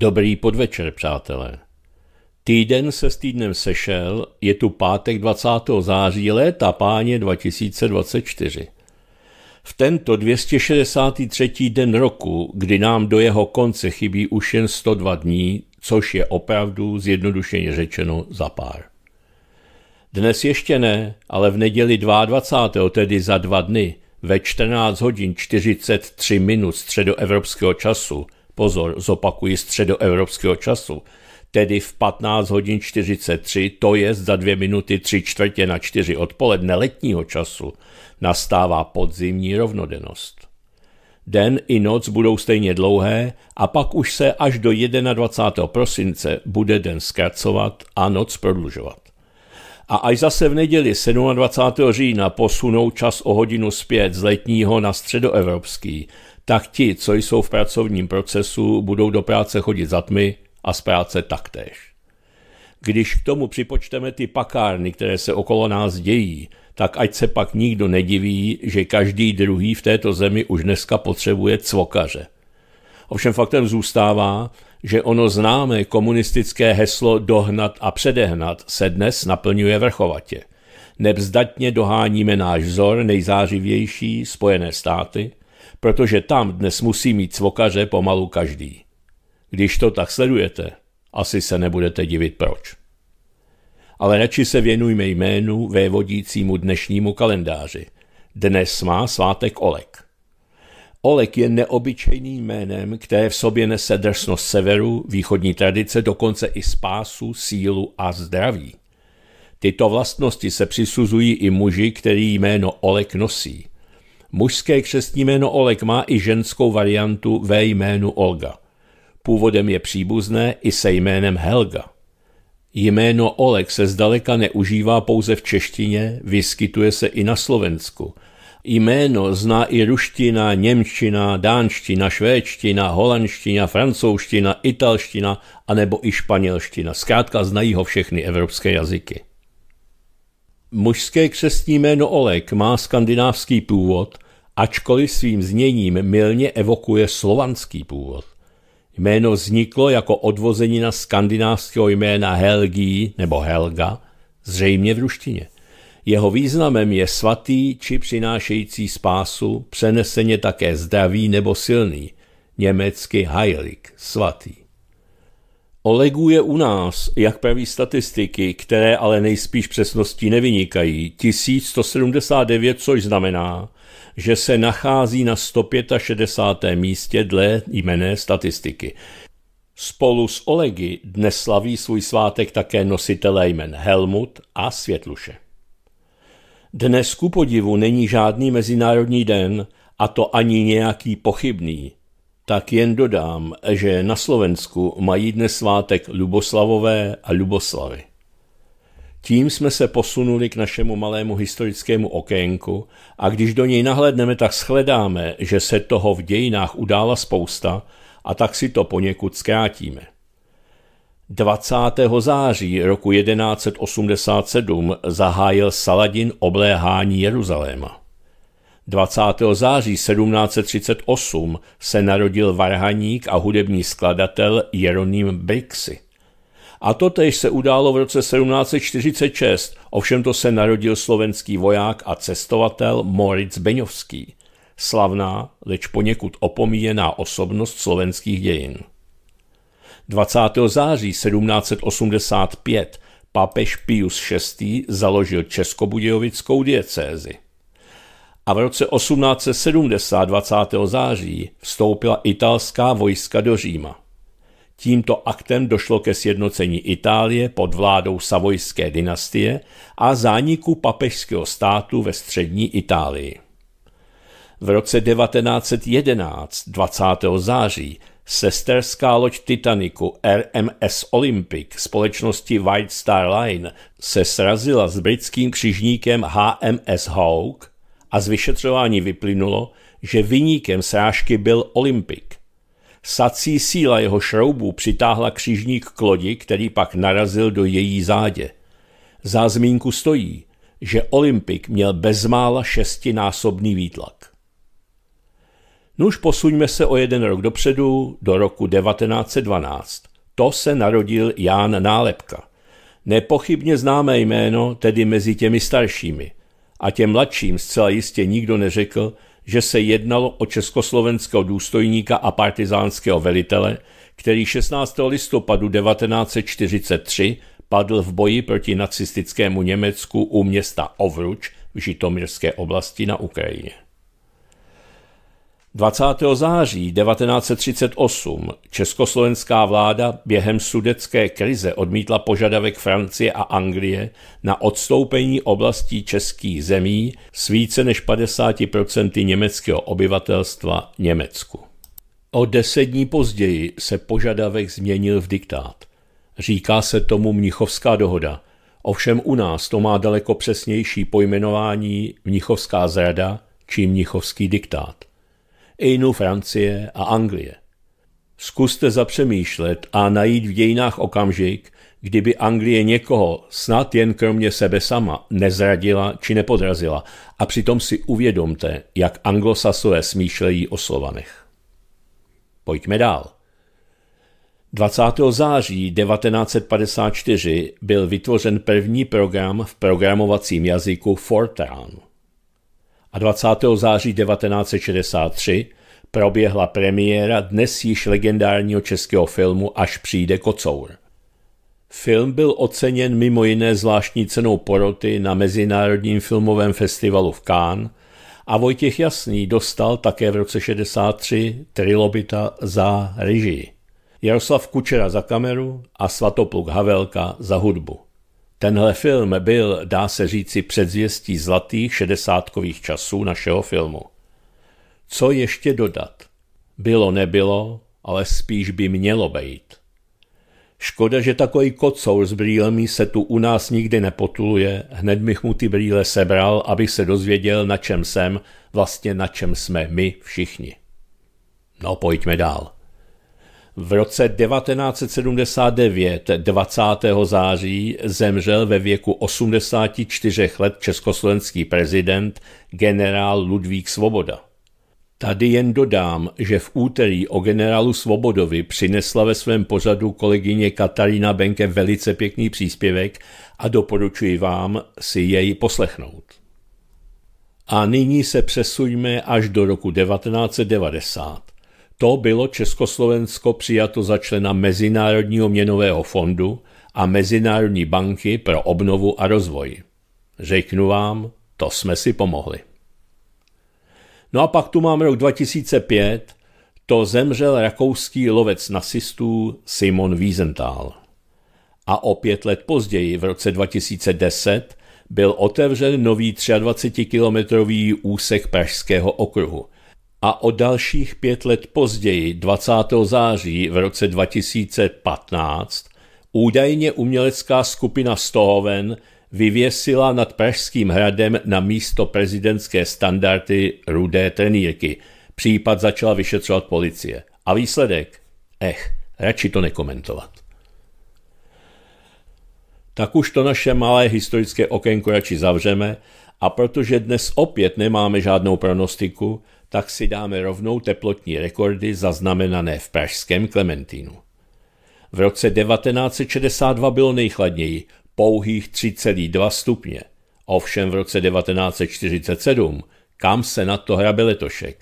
Dobrý podvečer, přátelé. Týden se s týdnem sešel, je tu pátek 20. září léta páně 2024. V tento 263. den roku, kdy nám do jeho konce chybí už jen 102 dní, což je opravdu zjednodušeně řečeno za pár. Dnes ještě ne, ale v neděli 22. tedy za dva dny ve 14 hodin 43 minut středoevropského času – Pozor, zopakuji středoevropského času, tedy v 15 hodin 43, to je za dvě minuty tři čtvrtě na čtyři odpoledne letního času, nastává podzimní rovnodennost. Den i noc budou stejně dlouhé a pak už se až do 21. prosince bude den zkracovat a noc prodlužovat. A až zase v neděli 27. října posunou čas o hodinu zpět z letního na středoevropský, tak ti, co jsou v pracovním procesu, budou do práce chodit za tmy a z práce taktéž. Když k tomu připočteme ty pakárny, které se okolo nás dějí, tak ať se pak nikdo nediví, že každý druhý v této zemi už dneska potřebuje cvokaře. Ovšem faktem zůstává, že ono známé komunistické heslo dohnat a předehnat se dnes naplňuje vrchovatě. Nebzdatně doháníme náš vzor nejzářivější Spojené státy – protože tam dnes musí mít svokaře pomalu každý. Když to tak sledujete, asi se nebudete divit proč. Ale radši se věnujme jménu vévodícímu dnešnímu kalendáři. Dnes má svátek Olek. Olek je neobyčejným jménem, které v sobě nese drsnost severu, východní tradice, dokonce i spásu, sílu a zdraví. Tyto vlastnosti se přisuzují i muži, který jméno Olek nosí. Mužské křestní jméno Oleg má i ženskou variantu ve jménu Olga. Původem je příbuzné i se jménem Helga. Jméno Oleg se zdaleka neužívá pouze v češtině, vyskytuje se i na Slovensku. Jméno zná i ruština, němčina, dánština, švédština, holandština, francouzština, italština nebo i španělština. Zkrátka znají ho všechny evropské jazyky. Mužské křestní jméno Oleg má skandinávský původ ačkoliv svým zněním milně evokuje slovanský původ. Jméno vzniklo jako odvozenina skandinávského jména Helgi nebo Helga, zřejmě v ruštině. Jeho významem je svatý či přinášející spásu, přeneseně také zdravý nebo silný, německy heilig, svatý. Olegů je u nás, jak praví statistiky, které ale nejspíš přesností nevynikají, 1179, což znamená, že se nachází na 165. místě dle jmené statistiky. Spolu s Olegy dnes slaví svůj svátek také nositelé jmen Helmut a Světluše. Dnes ku podivu není žádný mezinárodní den, a to ani nějaký pochybný. Tak jen dodám, že na Slovensku mají dnes svátek Luboslavové a Luboslavy. Tím jsme se posunuli k našemu malému historickému okénku a když do něj nahlédneme, tak shledáme, že se toho v dějinách udála spousta a tak si to poněkud zkrátíme. 20. září roku 1187 zahájil Saladin obléhání Jeruzaléma. 20. září 1738 se narodil varhaník a hudební skladatel Jeroným Brixy. A to tež se událo v roce 1746, ovšem to se narodil slovenský voják a cestovatel Moritz Beňovský, slavná, leč poněkud opomíjená osobnost slovenských dějin. 20. září 1785 papež Pius VI. založil Českobudějovickou diecézi. A v roce 1870 20. září vstoupila italská vojska do Říma. Tímto aktem došlo ke sjednocení Itálie pod vládou Savojské dynastie a zániku papežského státu ve střední Itálii. V roce 1911, 20. září, sesterská loď Titaniku RMS Olympic společnosti White Star Line se srazila s britským křižníkem HMS Hawke a z vyšetřování vyplynulo, že vyníkem srážky byl Olympic. Sací síla jeho šroubu přitáhla křižník k lodi, který pak narazil do její zádě. Za zmínku stojí, že Olympik měl bezmála šestinásobný výtlak. Nuž posuňme se o jeden rok dopředu, do roku 1912. To se narodil Ján Nálepka. Nepochybně známé jméno, tedy mezi těmi staršími. A těm mladším zcela jistě nikdo neřekl, že se jednalo o československého důstojníka a partizánského velitele, který 16. listopadu 1943 padl v boji proti nacistickému Německu u města Ovruč v Žitomirské oblasti na Ukrajině. 20. září 1938 československá vláda během sudecké krize odmítla požadavek Francie a Anglie na odstoupení oblastí českých zemí s více než 50% německého obyvatelstva Německu. O deset dní později se požadavek změnil v diktát. Říká se tomu Mnichovská dohoda. Ovšem u nás to má daleko přesnější pojmenování Mnichovská zrada či Mnichovský diktát. Ejnu Francie a Anglie. Zkuste zapřemýšlet a najít v dějinách okamžik, kdyby Anglie někoho, snad jen kromě sebe sama, nezradila či nepodrazila a přitom si uvědomte, jak anglosasové smýšlejí o slovanech. Pojďme dál. 20. září 1954 byl vytvořen první program v programovacím jazyku Fortran – 20. září 1963 proběhla premiéra dnes již legendárního českého filmu Až přijde kocour. Film byl oceněn mimo jiné zvláštní cenou poroty na Mezinárodním filmovém festivalu v Cannes a Vojtěch Jasný dostal také v roce 63 Trilobita za režii. Jaroslav Kučera za kameru a Svatopluk Havelka za hudbu. Tenhle film byl, dá se říci, předzvěstí zlatých šedesátkových časů našeho filmu. Co ještě dodat? Bylo nebylo, ale spíš by mělo být. Škoda, že takový kocour s brýlemi se tu u nás nikdy nepotuluje, hned bych mu ty brýle sebral, abych se dozvěděl, na čem jsem, vlastně na čem jsme my všichni. No pojďme dál. V roce 1979 20. září zemřel ve věku 84 let československý prezident generál Ludvík Svoboda. Tady jen dodám, že v úterý o generálu Svobodovi přinesla ve svém pořadu kolegyně Katarína Benke velice pěkný příspěvek a doporučuji vám si jej poslechnout. A nyní se přesuňme až do roku 1990. To bylo Československo přijato za člena Mezinárodního měnového fondu a Mezinárodní banky pro obnovu a rozvoj. Řeknu vám, to jsme si pomohli. No a pak tu mám rok 2005, to zemřel rakouský lovec nasistů Simon Wiesenthal. A o pět let později, v roce 2010, byl otevřen nový 23-kilometrový úsek Pražského okruhu – a o dalších pět let později, 20. září v roce 2015, údajně umělecká skupina Stohoven vyvěsila nad Pražským hradem na místo prezidentské standardy rudé trenýrky. Případ začala vyšetřovat policie. A výsledek? Ech, radši to nekomentovat. Tak už to naše malé historické okénko radši zavřeme a protože dnes opět nemáme žádnou pronostiku, tak si dáme rovnou teplotní rekordy zaznamenané v pražském Klementínu. V roce 1962 bylo nejchladněji, pouhých 3,2 stupně. Ovšem v roce 1947, kam se na to hrabe letošek,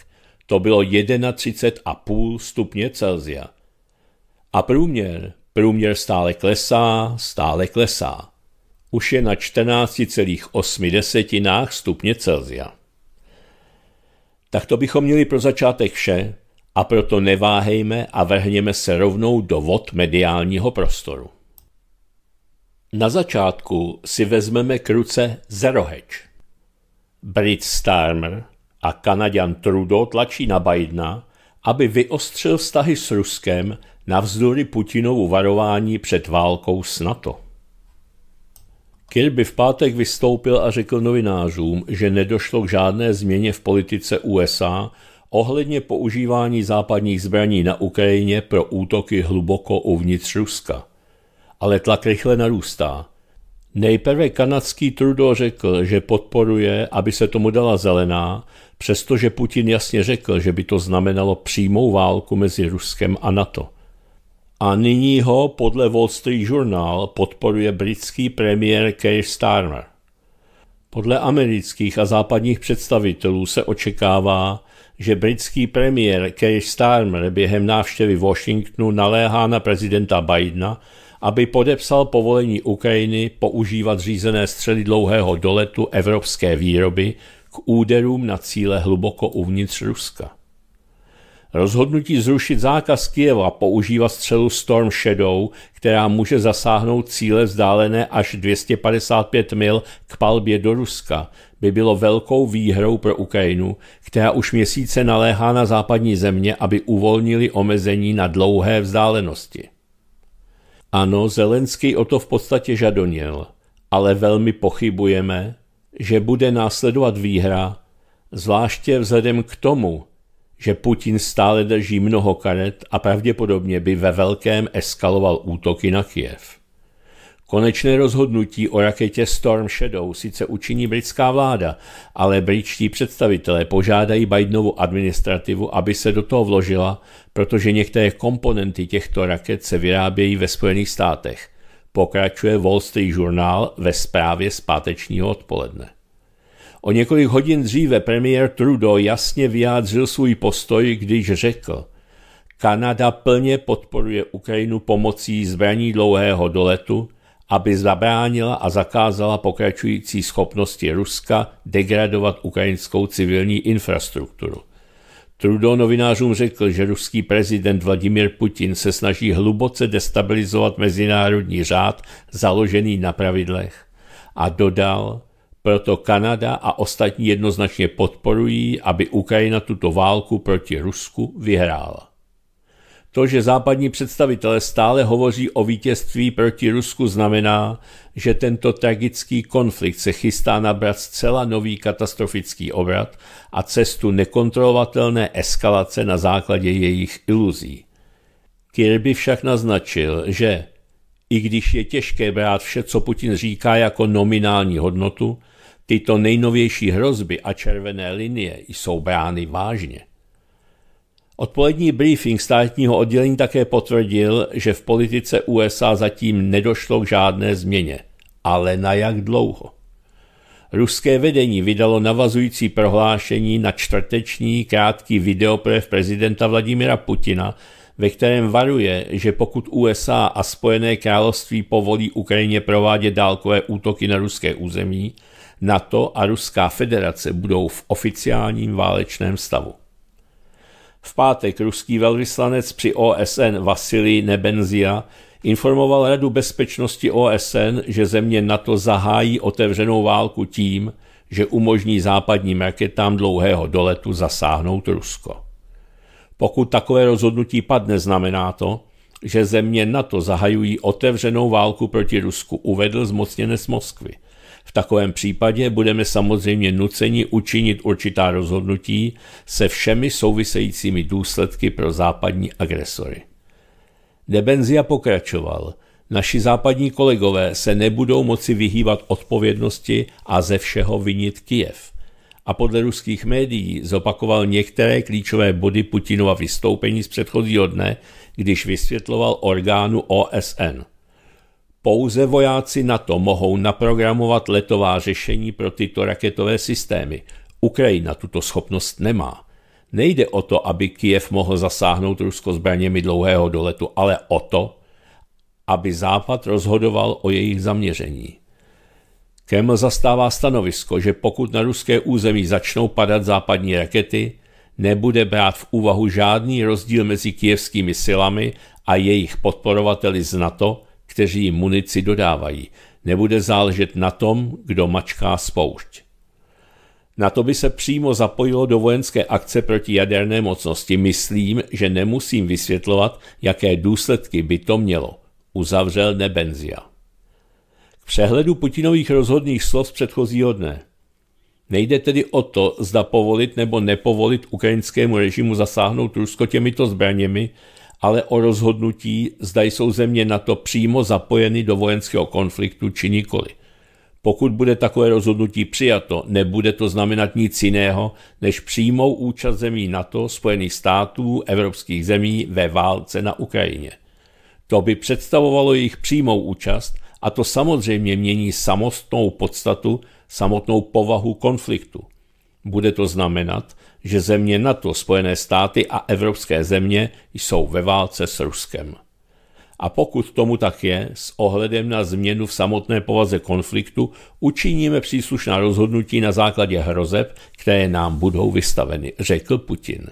to bylo 31,5 stupně Celzia. A průměr, průměr stále klesá, stále klesá. Už je na 14,8 stupně Celzia. Tak to bychom měli pro začátek vše a proto neváhejme a vrhněme se rovnou do vod mediálního prostoru. Na začátku si vezmeme k ruce Zeroheč. Brit Starmer a Kanaďan Trudeau tlačí na Bidena, aby vyostřil vztahy s Ruskem navzdory Putinovu varování před válkou s NATO. Kirby v pátek vystoupil a řekl novinářům, že nedošlo k žádné změně v politice USA ohledně používání západních zbraní na Ukrajině pro útoky hluboko uvnitř Ruska. Ale tlak rychle narůstá. Nejprve kanadský Trudeau řekl, že podporuje, aby se tomu dala zelená, přestože Putin jasně řekl, že by to znamenalo přímou válku mezi Ruskem a NATO a nyní ho podle Wall Street Journal podporuje britský premiér Keir Starmer. Podle amerických a západních představitelů se očekává, že britský premiér Keir Starmer během návštěvy Washingtonu naléhá na prezidenta Bidena, aby podepsal povolení Ukrajiny používat řízené střely dlouhého doletu evropské výroby k úderům na cíle hluboko uvnitř Ruska. Rozhodnutí zrušit zákaz Kieva používá střelu Storm Shadow, která může zasáhnout cíle vzdálené až 255 mil k palbě do Ruska, by bylo velkou výhrou pro Ukrajinu, která už měsíce naléhá na západní země, aby uvolnili omezení na dlouhé vzdálenosti. Ano, Zelenský o to v podstatě žadonil, ale velmi pochybujeme, že bude následovat výhra, zvláště vzhledem k tomu, že Putin stále drží mnoho karet a pravděpodobně by ve velkém eskaloval útoky na Kiev. Konečné rozhodnutí o raketě Storm Shadow sice učiní britská vláda, ale britští představitelé požádají Bidenovu administrativu, aby se do toho vložila, protože některé komponenty těchto raket se vyrábějí ve Spojených státech. Pokračuje Wall Street Journal ve zprávě z pátečního odpoledne. O několik hodin dříve premiér Trudeau jasně vyjádřil svůj postoj, když řekl Kanada plně podporuje Ukrajinu pomocí zbraní dlouhého doletu, aby zabránila a zakázala pokračující schopnosti Ruska degradovat ukrajinskou civilní infrastrukturu. Trudeau novinářům řekl, že ruský prezident Vladimir Putin se snaží hluboce destabilizovat mezinárodní řád založený na pravidlech a dodal, proto Kanada a ostatní jednoznačně podporují, aby Ukrajina tuto válku proti Rusku vyhrála. To, že západní představitelé stále hovoří o vítězství proti Rusku, znamená, že tento tragický konflikt se chystá nabrat zcela nový katastrofický obrat a cestu nekontrolovatelné eskalace na základě jejich iluzí. Kirby však naznačil, že i když je těžké brát vše, co Putin říká jako nominální hodnotu, Tyto nejnovější hrozby a červené linie jsou brány vážně. Odpolední briefing státního oddělení také potvrdil, že v politice USA zatím nedošlo k žádné změně. Ale na jak dlouho? Ruské vedení vydalo navazující prohlášení na čtvrteční krátký videoprev prezidenta Vladimira Putina, ve kterém varuje, že pokud USA a Spojené království povolí Ukrajině provádět dálkové útoky na ruské území, NATO a Ruská federace budou v oficiálním válečném stavu. V pátek ruský velvyslanec při OSN Vasilij Nebenzia informoval Radu bezpečnosti OSN, že země NATO zahájí otevřenou válku tím, že umožní západním raketám dlouhého doletu zasáhnout Rusko. Pokud takové rozhodnutí padne, znamená to, že země NATO zahajují otevřenou válku proti Rusku, uvedl zmocněnec Moskvy – v takovém případě budeme samozřejmě nuceni učinit určitá rozhodnutí se všemi souvisejícími důsledky pro západní agresory. Debenzia pokračoval. Naši západní kolegové se nebudou moci vyhýbat odpovědnosti a ze všeho vinit Kijev. A podle ruských médií zopakoval některé klíčové body Putinova vystoupení z předchozího dne, když vysvětloval orgánu OSN – pouze vojáci NATO mohou naprogramovat letová řešení pro tyto raketové systémy. Ukrajina tuto schopnost nemá. Nejde o to, aby Kiev mohl zasáhnout Rusko zbraněmi dlouhého doletu, ale o to, aby Západ rozhodoval o jejich zaměření. Kreml zastává stanovisko, že pokud na ruské území začnou padat západní rakety, nebude brát v úvahu žádný rozdíl mezi kijevskými silami a jejich podporovateli z NATO kteří munici dodávají. Nebude záležet na tom, kdo mačká spoušť. Na to by se přímo zapojilo do vojenské akce proti jaderné mocnosti. Myslím, že nemusím vysvětlovat, jaké důsledky by to mělo, uzavřel Nebenzia. K přehledu Putinových rozhodných slov z předchozího dne. Nejde tedy o to, zda povolit nebo nepovolit ukrajinskému režimu zasáhnout Rusko těmito zbraněmi, ale o rozhodnutí, zda jsou země NATO přímo zapojeny do vojenského konfliktu či nikoli. Pokud bude takové rozhodnutí přijato, nebude to znamenat nic jiného, než přímou účast zemí NATO, Spojených států, evropských zemí ve válce na Ukrajině. To by představovalo jejich přímou účast a to samozřejmě mění samotnou podstatu, samotnou povahu konfliktu. Bude to znamenat, že země NATO, Spojené státy a evropské země jsou ve válce s Ruskem. A pokud tomu tak je, s ohledem na změnu v samotné povaze konfliktu učiníme příslušná rozhodnutí na základě hrozeb, které nám budou vystaveny, řekl Putin.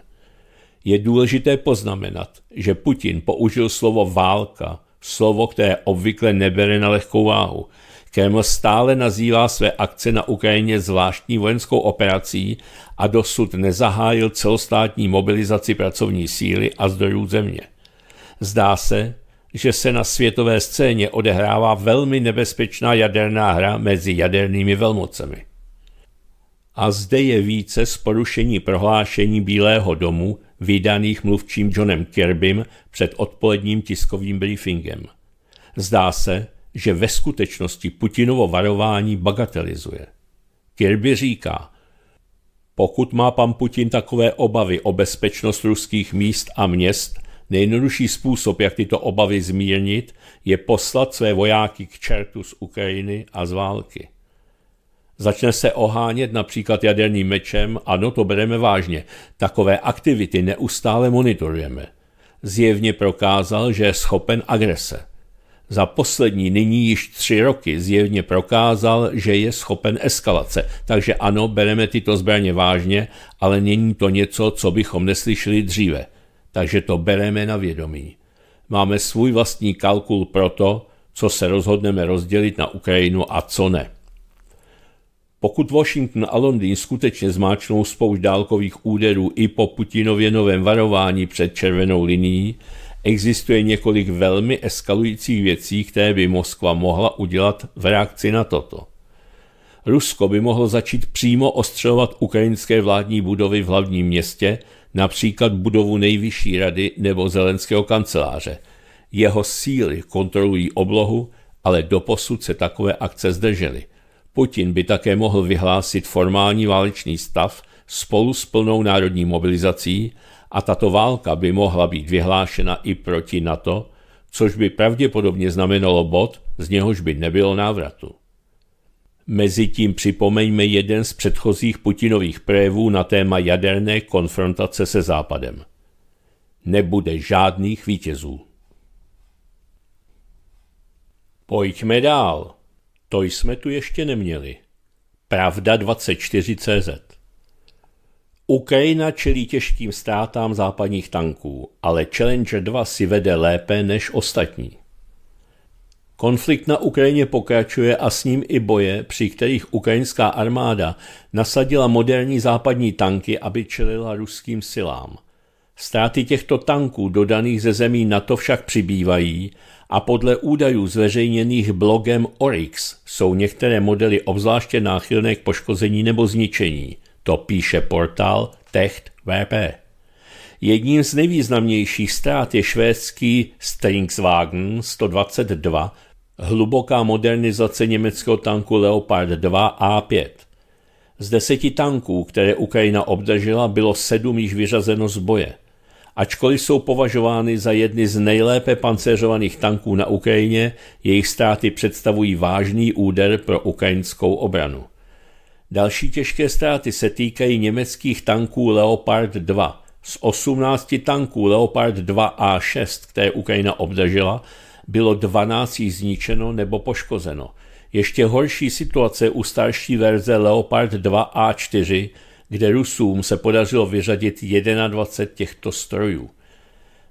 Je důležité poznamenat, že Putin použil slovo válka, slovo, které obvykle nebere na lehkou váhu. Kreml stále nazývá své akce na Ukrajině zvláštní vojenskou operací a dosud nezahájil celostátní mobilizaci pracovní síly a zdrojů země. Zdá se, že se na světové scéně odehrává velmi nebezpečná jaderná hra mezi jadernými velmocemi. A zde je více z porušení prohlášení Bílého domu vydaných mluvčím Johnem Kirbym před odpoledním tiskovým briefingem. Zdá se, že ve skutečnosti Putinovo varování bagatelizuje. Kirby říká, pokud má pan Putin takové obavy o bezpečnost ruských míst a měst, nejjednodušší způsob, jak tyto obavy zmírnit, je poslat své vojáky k čertu z Ukrajiny a z války. Začne se ohánět například jaderným mečem, ano, to bereme vážně. Takové aktivity neustále monitorujeme. Zjevně prokázal, že je schopen agrese za poslední nyní již tři roky zjevně prokázal, že je schopen eskalace. Takže ano, bereme tyto zbraně vážně, ale není to něco, co bychom neslyšeli dříve. Takže to bereme na vědomí. Máme svůj vlastní kalkul pro to, co se rozhodneme rozdělit na Ukrajinu a co ne. Pokud Washington a Londýn skutečně zmáčnou spoušť dálkových úderů i po Putinově novém varování před červenou linií, Existuje několik velmi eskalujících věcí, které by Moskva mohla udělat v reakci na toto. Rusko by mohlo začít přímo ostřelovat ukrajinské vládní budovy v hlavním městě, například budovu nejvyšší rady nebo zelenského kanceláře. Jeho síly kontrolují oblohu, ale doposud se takové akce zdržely. Putin by také mohl vyhlásit formální válečný stav spolu s plnou národní mobilizací a tato válka by mohla být vyhlášena i proti NATO, což by pravděpodobně znamenalo bod, z něhož by nebylo návratu. Mezitím připomeňme jeden z předchozích Putinových projevů na téma jaderné konfrontace se Západem. Nebude žádných vítězů. Pojďme dál. To jsme tu ještě neměli. Pravda 24 CZ. Ukrajina čelí těžkým ztrátám západních tanků, ale Challenger 2 si vede lépe než ostatní. Konflikt na Ukrajině pokračuje a s ním i boje, při kterých ukrajinská armáda nasadila moderní západní tanky, aby čelila ruským silám. Ztráty těchto tanků dodaných ze zemí NATO však přibývají a podle údajů zveřejněných blogem Oryx jsou některé modely obzvláště náchylné k poškození nebo zničení – to píše portál Techt VP. Jedním z nejvýznamnějších ztrát je švédský Stringswagen 122, hluboká modernizace německého tanku Leopard 2 A5. Z deseti tanků, které Ukrajina obdržela, bylo sedm již vyřazeno z boje. Ačkoliv jsou považovány za jedny z nejlépe pancéřovaných tanků na Ukrajině, jejich ztráty představují vážný úder pro ukrajinskou obranu. Další těžké ztráty se týkají německých tanků Leopard 2. Z 18 tanků Leopard 2A6, které Ukrajina obdažila, bylo 12 zničeno nebo poškozeno. Ještě horší situace u starší verze Leopard 2A4, kde Rusům se podařilo vyřadit 21 těchto strojů.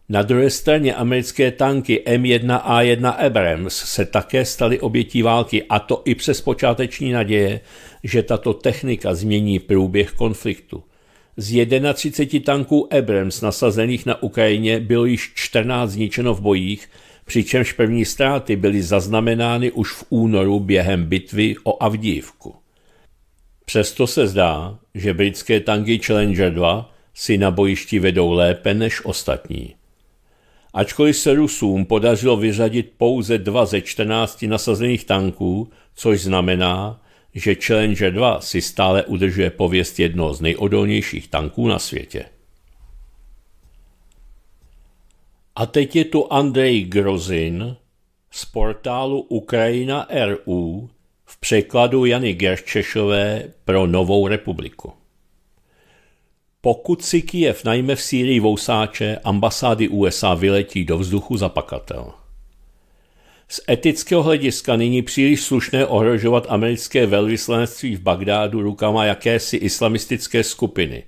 Na druhé straně americké tanky M1A1 Abrams se také staly obětí války a to i přes počáteční naděje, že tato technika změní průběh konfliktu. Z 31 tanků Abrams nasazených na Ukrajině bylo již 14 zničeno v bojích, přičemž první ztráty byly zaznamenány už v únoru během bitvy o Avdívku. Přesto se zdá, že britské tanky Challenger 2 si na bojišti vedou lépe než ostatní. Ačkoliv se Rusům podařilo vyřadit pouze dva ze 14 nasazených tanků, což znamená, že Challenger 2 si stále udržuje pověst jednoho z nejodolnějších tanků na světě. A teď je tu Andrej Grozin z portálu Ukrajina RU v překladu Jany Gerčešové pro Novou republiku. Pokud si Kijev najme v Sýrii vousáče, ambasády USA vyletí do vzduchu zapakatel. Z etického hlediska není příliš slušné ohrožovat americké velvyslanectví v Bagdádu rukama jakési islamistické skupiny.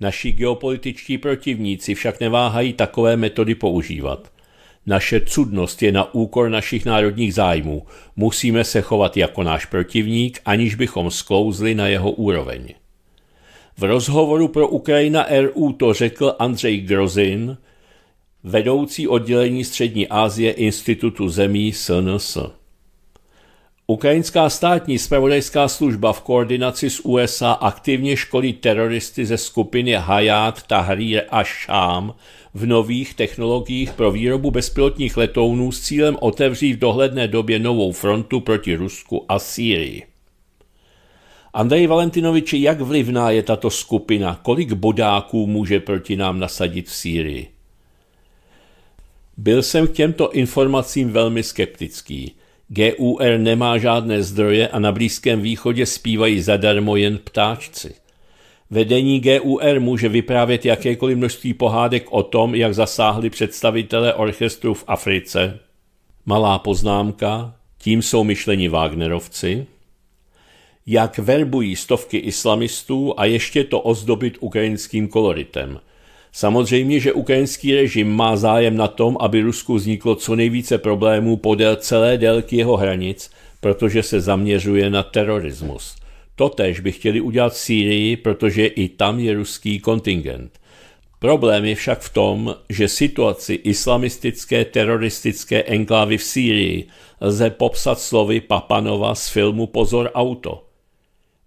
Naši geopolitičtí protivníci však neváhají takové metody používat. Naše cudnost je na úkor našich národních zájmů. Musíme se chovat jako náš protivník, aniž bychom sklouzli na jeho úroveň. V rozhovoru pro Ukrajina RU to řekl Andřej Grozin, vedoucí oddělení Střední Asie Institutu zemí SNS. Ukrajinská státní spravodajská služba v koordinaci s USA aktivně školí teroristy ze skupiny Hayat Tahrir a Sham v nových technologiích pro výrobu bezpilotních letounů s cílem otevřít v dohledné době novou frontu proti Rusku a Sýrii. Andrej Valentinovič, jak vlivná je tato skupina? Kolik bodáků může proti nám nasadit v Sýrii? Byl jsem k těmto informacím velmi skeptický. GUR nemá žádné zdroje a na Blízkém východě zpívají zadarmo jen ptáčci. Vedení GUR může vyprávět jakékoliv množství pohádek o tom, jak zasáhli představitelé orchestru v Africe. Malá poznámka, tím jsou myšleni Wagnerovci jak verbují stovky islamistů a ještě to ozdobit ukrajinským koloritem. Samozřejmě, že ukrajinský režim má zájem na tom, aby Rusku vzniklo co nejvíce problémů podél celé délky jeho hranic, protože se zaměřuje na terorismus. Totež by chtěli udělat v Sýrii, protože i tam je ruský kontingent. Problém je však v tom, že situaci islamistické teroristické enklávy v Sýrii lze popsat slovy Papanova z filmu Pozor auto –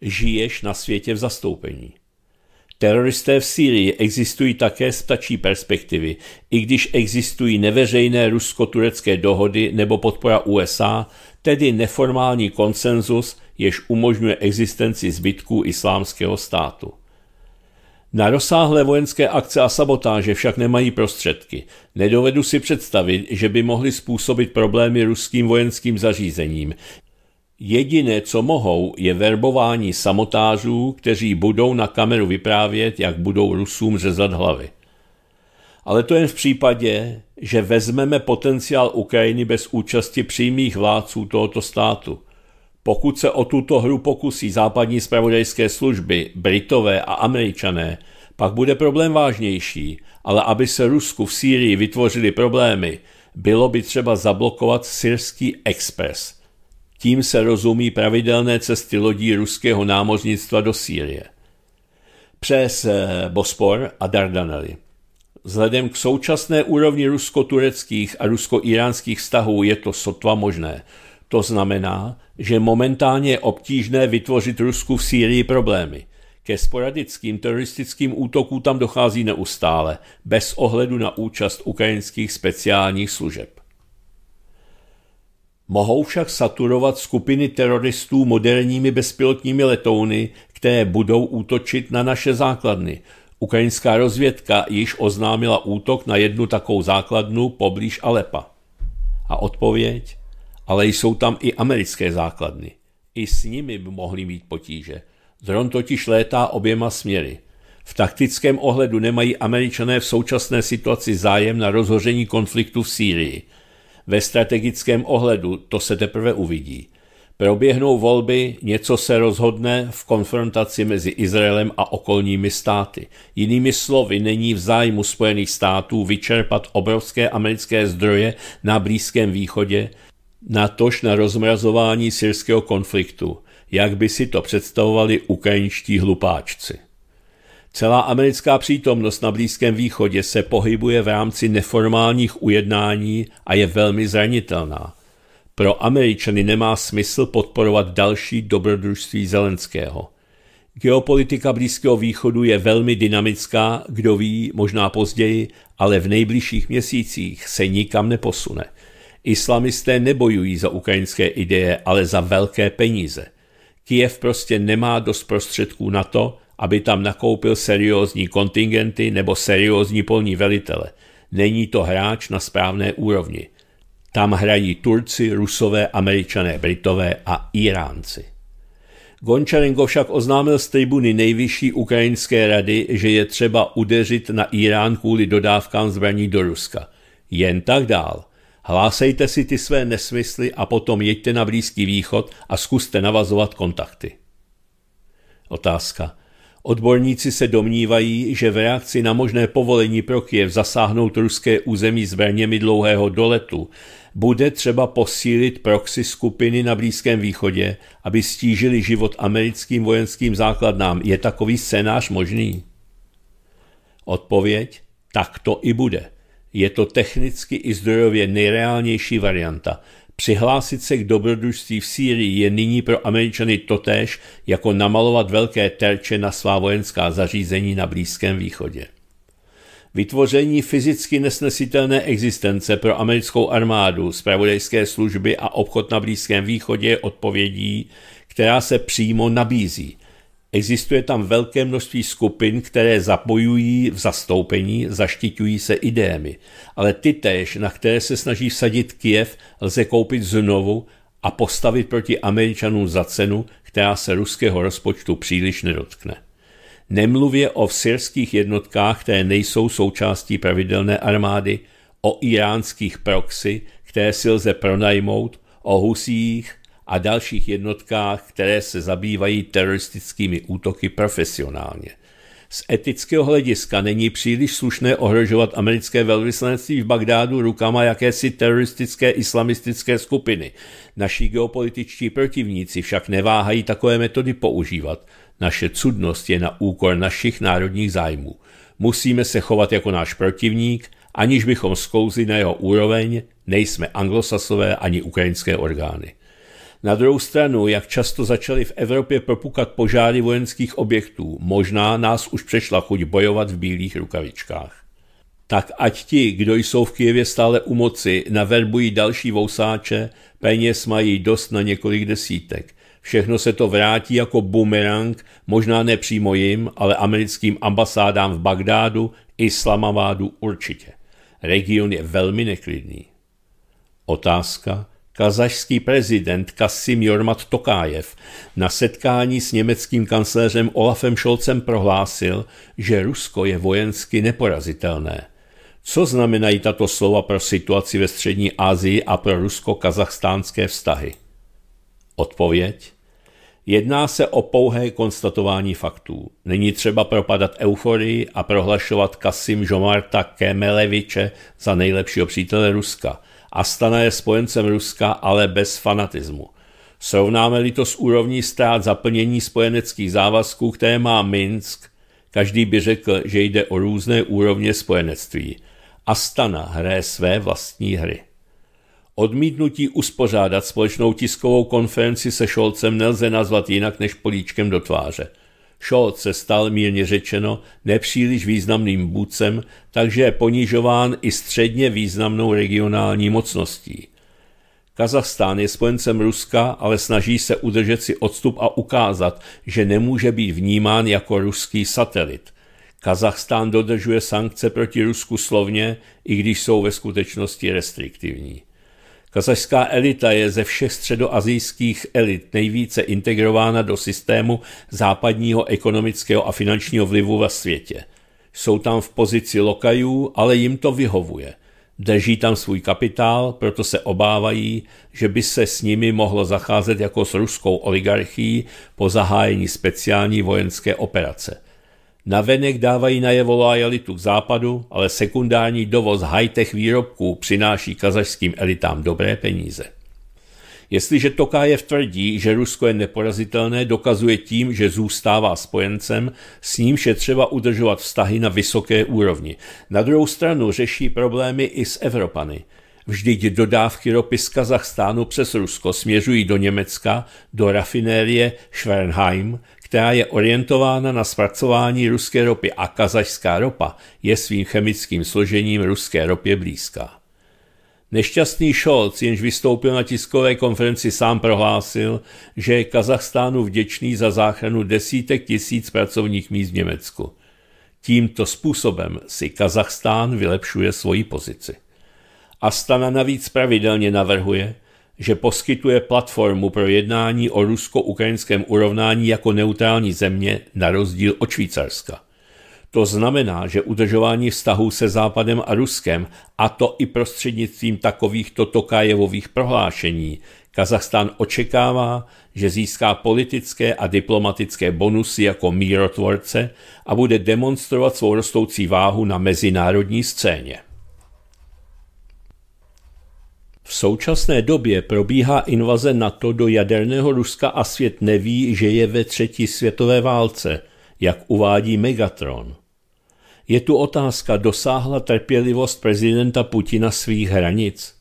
žiješ na světě v zastoupení. Teroristé v Sýrii existují také z ptačí perspektivy, i když existují neveřejné rusko-turecké dohody nebo podpora USA, tedy neformální konsenzus, jež umožňuje existenci zbytků islámského státu. Na rozsáhlé vojenské akce a sabotáže však nemají prostředky. Nedovedu si představit, že by mohli způsobit problémy ruským vojenským zařízením, Jediné, co mohou, je verbování samotářů, kteří budou na kameru vyprávět, jak budou Rusům řezat hlavy. Ale to jen v případě, že vezmeme potenciál Ukrajiny bez účasti přímých vládců tohoto státu. Pokud se o tuto hru pokusí západní spravodajské služby, Britové a Američané, pak bude problém vážnější, ale aby se Rusku v Sýrii vytvořili problémy, bylo by třeba zablokovat syrský expres – tím se rozumí pravidelné cesty lodí ruského námořnictva do Sýrie. Přes eh, Bospor a Dardanely. Vzhledem k současné úrovni rusko-tureckých a rusko-iránských vztahů je to sotva možné. To znamená, že momentálně je obtížné vytvořit Rusku v Sýrii problémy. Ke sporadickým teroristickým útokům tam dochází neustále, bez ohledu na účast ukrajinských speciálních služeb. Mohou však saturovat skupiny teroristů moderními bezpilotními letouny, které budou útočit na naše základny. Ukrajinská rozvědka již oznámila útok na jednu takovou základnu poblíž Alepa. A odpověď? Ale jsou tam i americké základny. I s nimi by mohly mít potíže. Dron totiž létá oběma směry. V taktickém ohledu nemají američané v současné situaci zájem na rozhoření konfliktu v Sýrii – ve strategickém ohledu to se teprve uvidí. Proběhnou volby, něco se rozhodne v konfrontaci mezi Izraelem a okolními státy. Jinými slovy, není v zájmu Spojených států vyčerpat obrovské americké zdroje na Blízkém východě, natož na rozmrazování syrského konfliktu, jak by si to představovali ukrajinští hlupáčci. Celá americká přítomnost na Blízkém východě se pohybuje v rámci neformálních ujednání a je velmi zranitelná. Pro Američany nemá smysl podporovat další dobrodružství Zelenského. Geopolitika Blízkého východu je velmi dynamická, kdo ví, možná později, ale v nejbližších měsících se nikam neposune. Islamisté nebojují za ukrajinské ideje, ale za velké peníze. Kijev prostě nemá dost prostředků na to, aby tam nakoupil seriózní kontingenty nebo seriózní polní velitele. Není to hráč na správné úrovni. Tam hrají Turci, Rusové, Američané, Britové a Iránci. Gončarenko však oznámil z tribuny nejvyšší ukrajinské rady, že je třeba udeřit na Irán kvůli dodávkám zbraní do Ruska. Jen tak dál. Hlásejte si ty své nesmysly a potom jeďte na Blízký východ a zkuste navazovat kontakty. Otázka. Odborníci se domnívají, že v reakci na možné povolení pro Kiev zasáhnout ruské území zbraněmi dlouhého doletu bude třeba posílit proxy skupiny na Blízkém východě, aby stížili život americkým vojenským základnám. Je takový scénář možný? Odpověď? Tak to i bude. Je to technicky i zdrojově nejreálnější varianta – Přihlásit se k dobrodružství v Sýrii je nyní pro Američany totéž, jako namalovat velké terče na svá vojenská zařízení na Blízkém východě. Vytvoření fyzicky nesnesitelné existence pro americkou armádu, zpravodajské služby a obchod na Blízkém východě je odpovědí, která se přímo nabízí. Existuje tam velké množství skupin, které zapojují v zastoupení, zaštiťují se idémi, ale ty též, na které se snaží vsadit Kiev, lze koupit znovu a postavit proti Američanům za cenu, která se ruského rozpočtu příliš nedotkne. Nemluvě o syrských jednotkách, které nejsou součástí pravidelné armády, o iránských proxy, které si lze pronajmout, o husích, a dalších jednotkách, které se zabývají teroristickými útoky profesionálně. Z etického hlediska není příliš slušné ohrožovat americké velvyslanectví v Bagdádu rukama jakési teroristické islamistické skupiny. Naši geopolitičtí protivníci však neváhají takové metody používat. Naše cudnost je na úkor našich národních zájmů. Musíme se chovat jako náš protivník, aniž bychom zkouzli na jeho úroveň, nejsme anglosasové ani ukrajinské orgány. Na druhou stranu, jak často začaly v Evropě propukat požáry vojenských objektů, možná nás už přešla chuť bojovat v bílých rukavičkách. Tak ať ti, kdo jsou v Kijevě stále u moci, naverbují další vousáče, peněz mají dost na několik desítek. Všechno se to vrátí jako bumerang, možná nepřímo jim, ale americkým ambasádám v Bagdádu, Islamabádu určitě. Region je velmi neklidný. Otázka, kazašský prezident Kasim Jormat Tokájev na setkání s německým kancléřem Olafem Scholzem prohlásil, že Rusko je vojensky neporazitelné. Co znamenají tato slova pro situaci ve střední Asii a pro rusko-kazachstánské vztahy? Odpověď? Jedná se o pouhé konstatování faktů. Není třeba propadat euforii a prohlašovat Kasim Žomarta Kemeleviče za nejlepšího přítele Ruska – Astana je spojencem Ruska, ale bez fanatismu. Srovnáme-li to s úrovní ztrát zaplnění spojeneckých závazků, které má Minsk, každý by řekl, že jde o různé úrovně spojenectví. Astana hraje své vlastní hry. Odmítnutí uspořádat společnou tiskovou konferenci se Šolcem nelze nazvat jinak než políčkem do tváře – Shaw se stal, mírně řečeno, nepříliš významným vůdcem, takže je ponižován i středně významnou regionální mocností. Kazachstán je spojencem Ruska, ale snaží se udržet si odstup a ukázat, že nemůže být vnímán jako ruský satelit. Kazachstán dodržuje sankce proti Rusku slovně, i když jsou ve skutečnosti restriktivní. Kazašská elita je ze všech středoazijských elit nejvíce integrována do systému západního ekonomického a finančního vlivu ve světě. Jsou tam v pozici lokajů, ale jim to vyhovuje. Drží tam svůj kapitál, proto se obávají, že by se s nimi mohlo zacházet jako s ruskou oligarchií po zahájení speciální vojenské operace – Navenek dávají najevo lojalitu k západu, ale sekundární dovoz high-tech výrobků přináší kazašským elitám dobré peníze. Jestliže Tokájev tvrdí, že Rusko je neporazitelné, dokazuje tím, že zůstává spojencem, s nímž je třeba udržovat vztahy na vysoké úrovni. Na druhou stranu řeší problémy i s Evropany. Vždyť dodávky ropy z Kazachstánu přes Rusko směřují do Německa, do rafinérie Schwernheim, která je orientována na zpracování ruské ropy a kazašská ropa je svým chemickým složením ruské ropě blízká. Nešťastný Scholz, jenž vystoupil na tiskové konferenci, sám prohlásil, že je Kazachstánu vděčný za záchranu desítek tisíc pracovních míst v Německu. Tímto způsobem si Kazachstán vylepšuje svoji pozici. Astana navíc pravidelně navrhuje, že poskytuje platformu pro jednání o rusko-ukrajinském urovnání jako neutrální země na rozdíl od Švýcarska. To znamená, že udržování vztahů se Západem a Ruskem, a to i prostřednictvím takovýchto Tokajevových prohlášení, Kazachstán očekává, že získá politické a diplomatické bonusy jako mírotvorce a bude demonstrovat svou rostoucí váhu na mezinárodní scéně. V současné době probíhá invaze NATO do jaderného Ruska a svět neví, že je ve třetí světové válce, jak uvádí Megatron. Je tu otázka, dosáhla trpělivost prezidenta Putina svých hranic?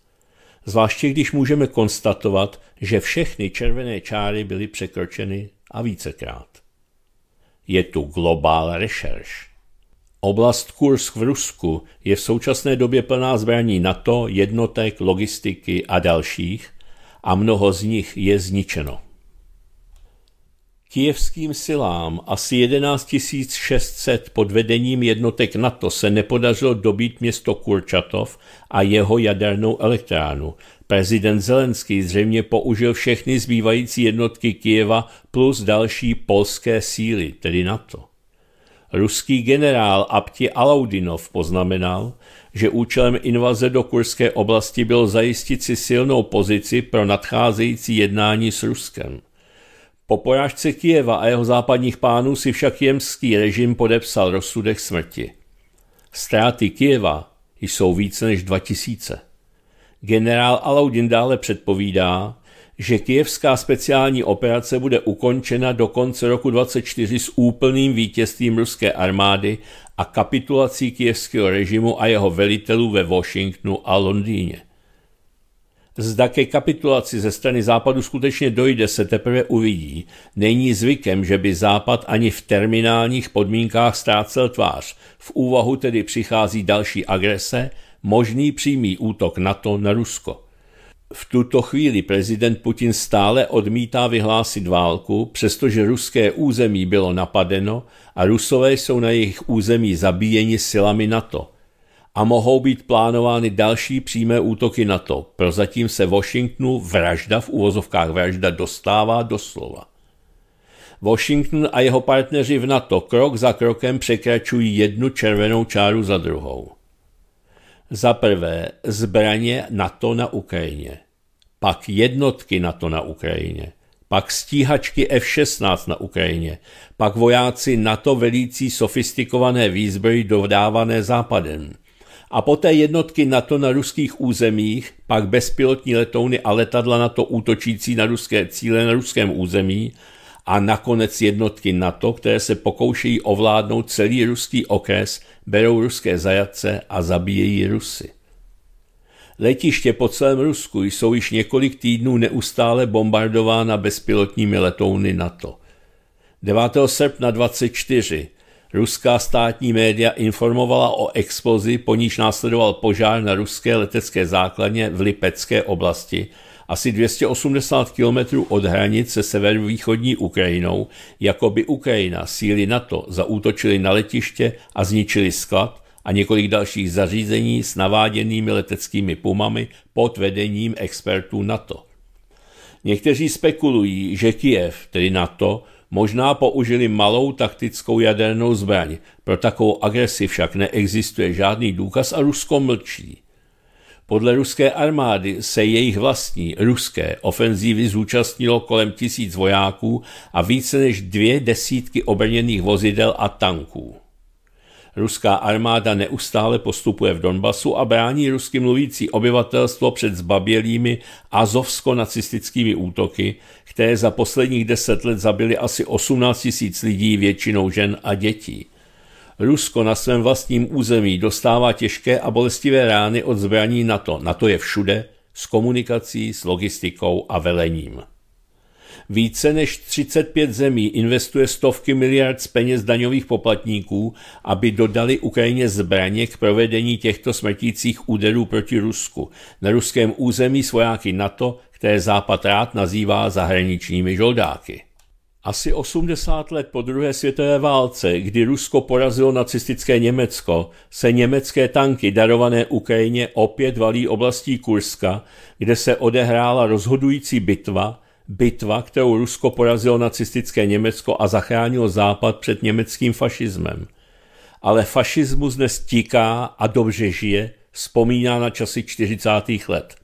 Zvláště když můžeme konstatovat, že všechny červené čáry byly překročeny a vícekrát. Je tu globál rešerš. Oblast Kursk v Rusku je v současné době plná zbraní NATO, jednotek, logistiky a dalších a mnoho z nich je zničeno. Kijevským silám asi 11 600 pod vedením jednotek NATO se nepodařilo dobít město Kurčatov a jeho jadernou elektránu. Prezident Zelenský zřejmě použil všechny zbývající jednotky Kijeva plus další polské síly, tedy NATO. Ruský generál Apti Alaudinov poznamenal, že účelem invaze do kurské oblasti bylo zajistit si silnou pozici pro nadcházející jednání s Ruskem. Po porážce Kijeva a jeho západních pánů si však jemský režim podepsal rozsudek smrti. Ztráty Kijeva jsou více než 2000. Generál Alaudin dále předpovídá, že kijevská speciální operace bude ukončena do konce roku 24 s úplným vítězstvím ruské armády a kapitulací kijevského režimu a jeho velitelů ve Washingtonu a Londýně. Zda ke kapitulaci ze strany Západu skutečně dojde, se teprve uvidí. Není zvykem, že by Západ ani v terminálních podmínkách ztrácel tvář. V úvahu tedy přichází další agrese, možný přímý útok NATO na Rusko. V tuto chvíli prezident Putin stále odmítá vyhlásit válku, přestože ruské území bylo napadeno a rusové jsou na jejich území zabíjeni silami NATO. A mohou být plánovány další přímé útoky to. Prozatím se Washingtonu vražda v uvozovkách vražda dostává doslova. Washington a jeho partneři v NATO krok za krokem překračují jednu červenou čáru za druhou. Za prvé zbraně NATO na Ukrajině, pak jednotky NATO na Ukrajině, pak stíhačky F-16 na Ukrajině, pak vojáci NATO velící sofistikované výzbroj dodávané západem. A poté jednotky NATO na ruských územích, pak bezpilotní letouny a letadla NATO útočící na ruské cíle na ruském území a nakonec jednotky NATO, které se pokoušejí ovládnout celý ruský okres, berou ruské zajatce a zabíjejí Rusy. Letiště po celém Rusku jsou již několik týdnů neustále bombardována bezpilotními letouny NATO. 9. srpna 24 ruská státní média informovala o explozi, po níž následoval požár na ruské letecké základně v Lipecké oblasti – asi 280 kilometrů od hranic se severovýchodní Ukrajinou, jako by Ukrajina síly NATO zaútočily na letiště a zničili sklad a několik dalších zařízení s naváděnými leteckými pumami pod vedením expertů NATO. Někteří spekulují, že Kiev, tedy NATO, možná použili malou taktickou jadernou zbraň. Pro takovou agresi však neexistuje žádný důkaz a Rusko mlčí. Podle ruské armády se jejich vlastní ruské ofenzívy zúčastnilo kolem tisíc vojáků a více než dvě desítky obrněných vozidel a tanků. Ruská armáda neustále postupuje v Donbasu a brání rusky mluvící obyvatelstvo před zbabělými azovsko-nacistickými útoky, které za posledních deset let zabily asi 18 tisíc lidí, většinou žen a dětí. Rusko na svém vlastním území dostává těžké a bolestivé rány od zbraní NATO. NATO je všude s komunikací, s logistikou a velením. Více než 35 zemí investuje stovky miliard z peněz daňových poplatníků, aby dodali Ukrajině zbraně k provedení těchto smrtících úderů proti Rusku. Na ruském území svojáky NATO, které Západ rád nazývá zahraničními žoldáky. Asi 80 let po druhé světové válce, kdy Rusko porazilo nacistické Německo, se německé tanky darované Ukrajině opět valí oblastí Kurska, kde se odehrála rozhodující bitva, bitva, kterou Rusko porazilo nacistické Německo a zachránilo Západ před německým fašismem. Ale fašismus dnes tíká a dobře žije, vzpomíná na časy 40. let.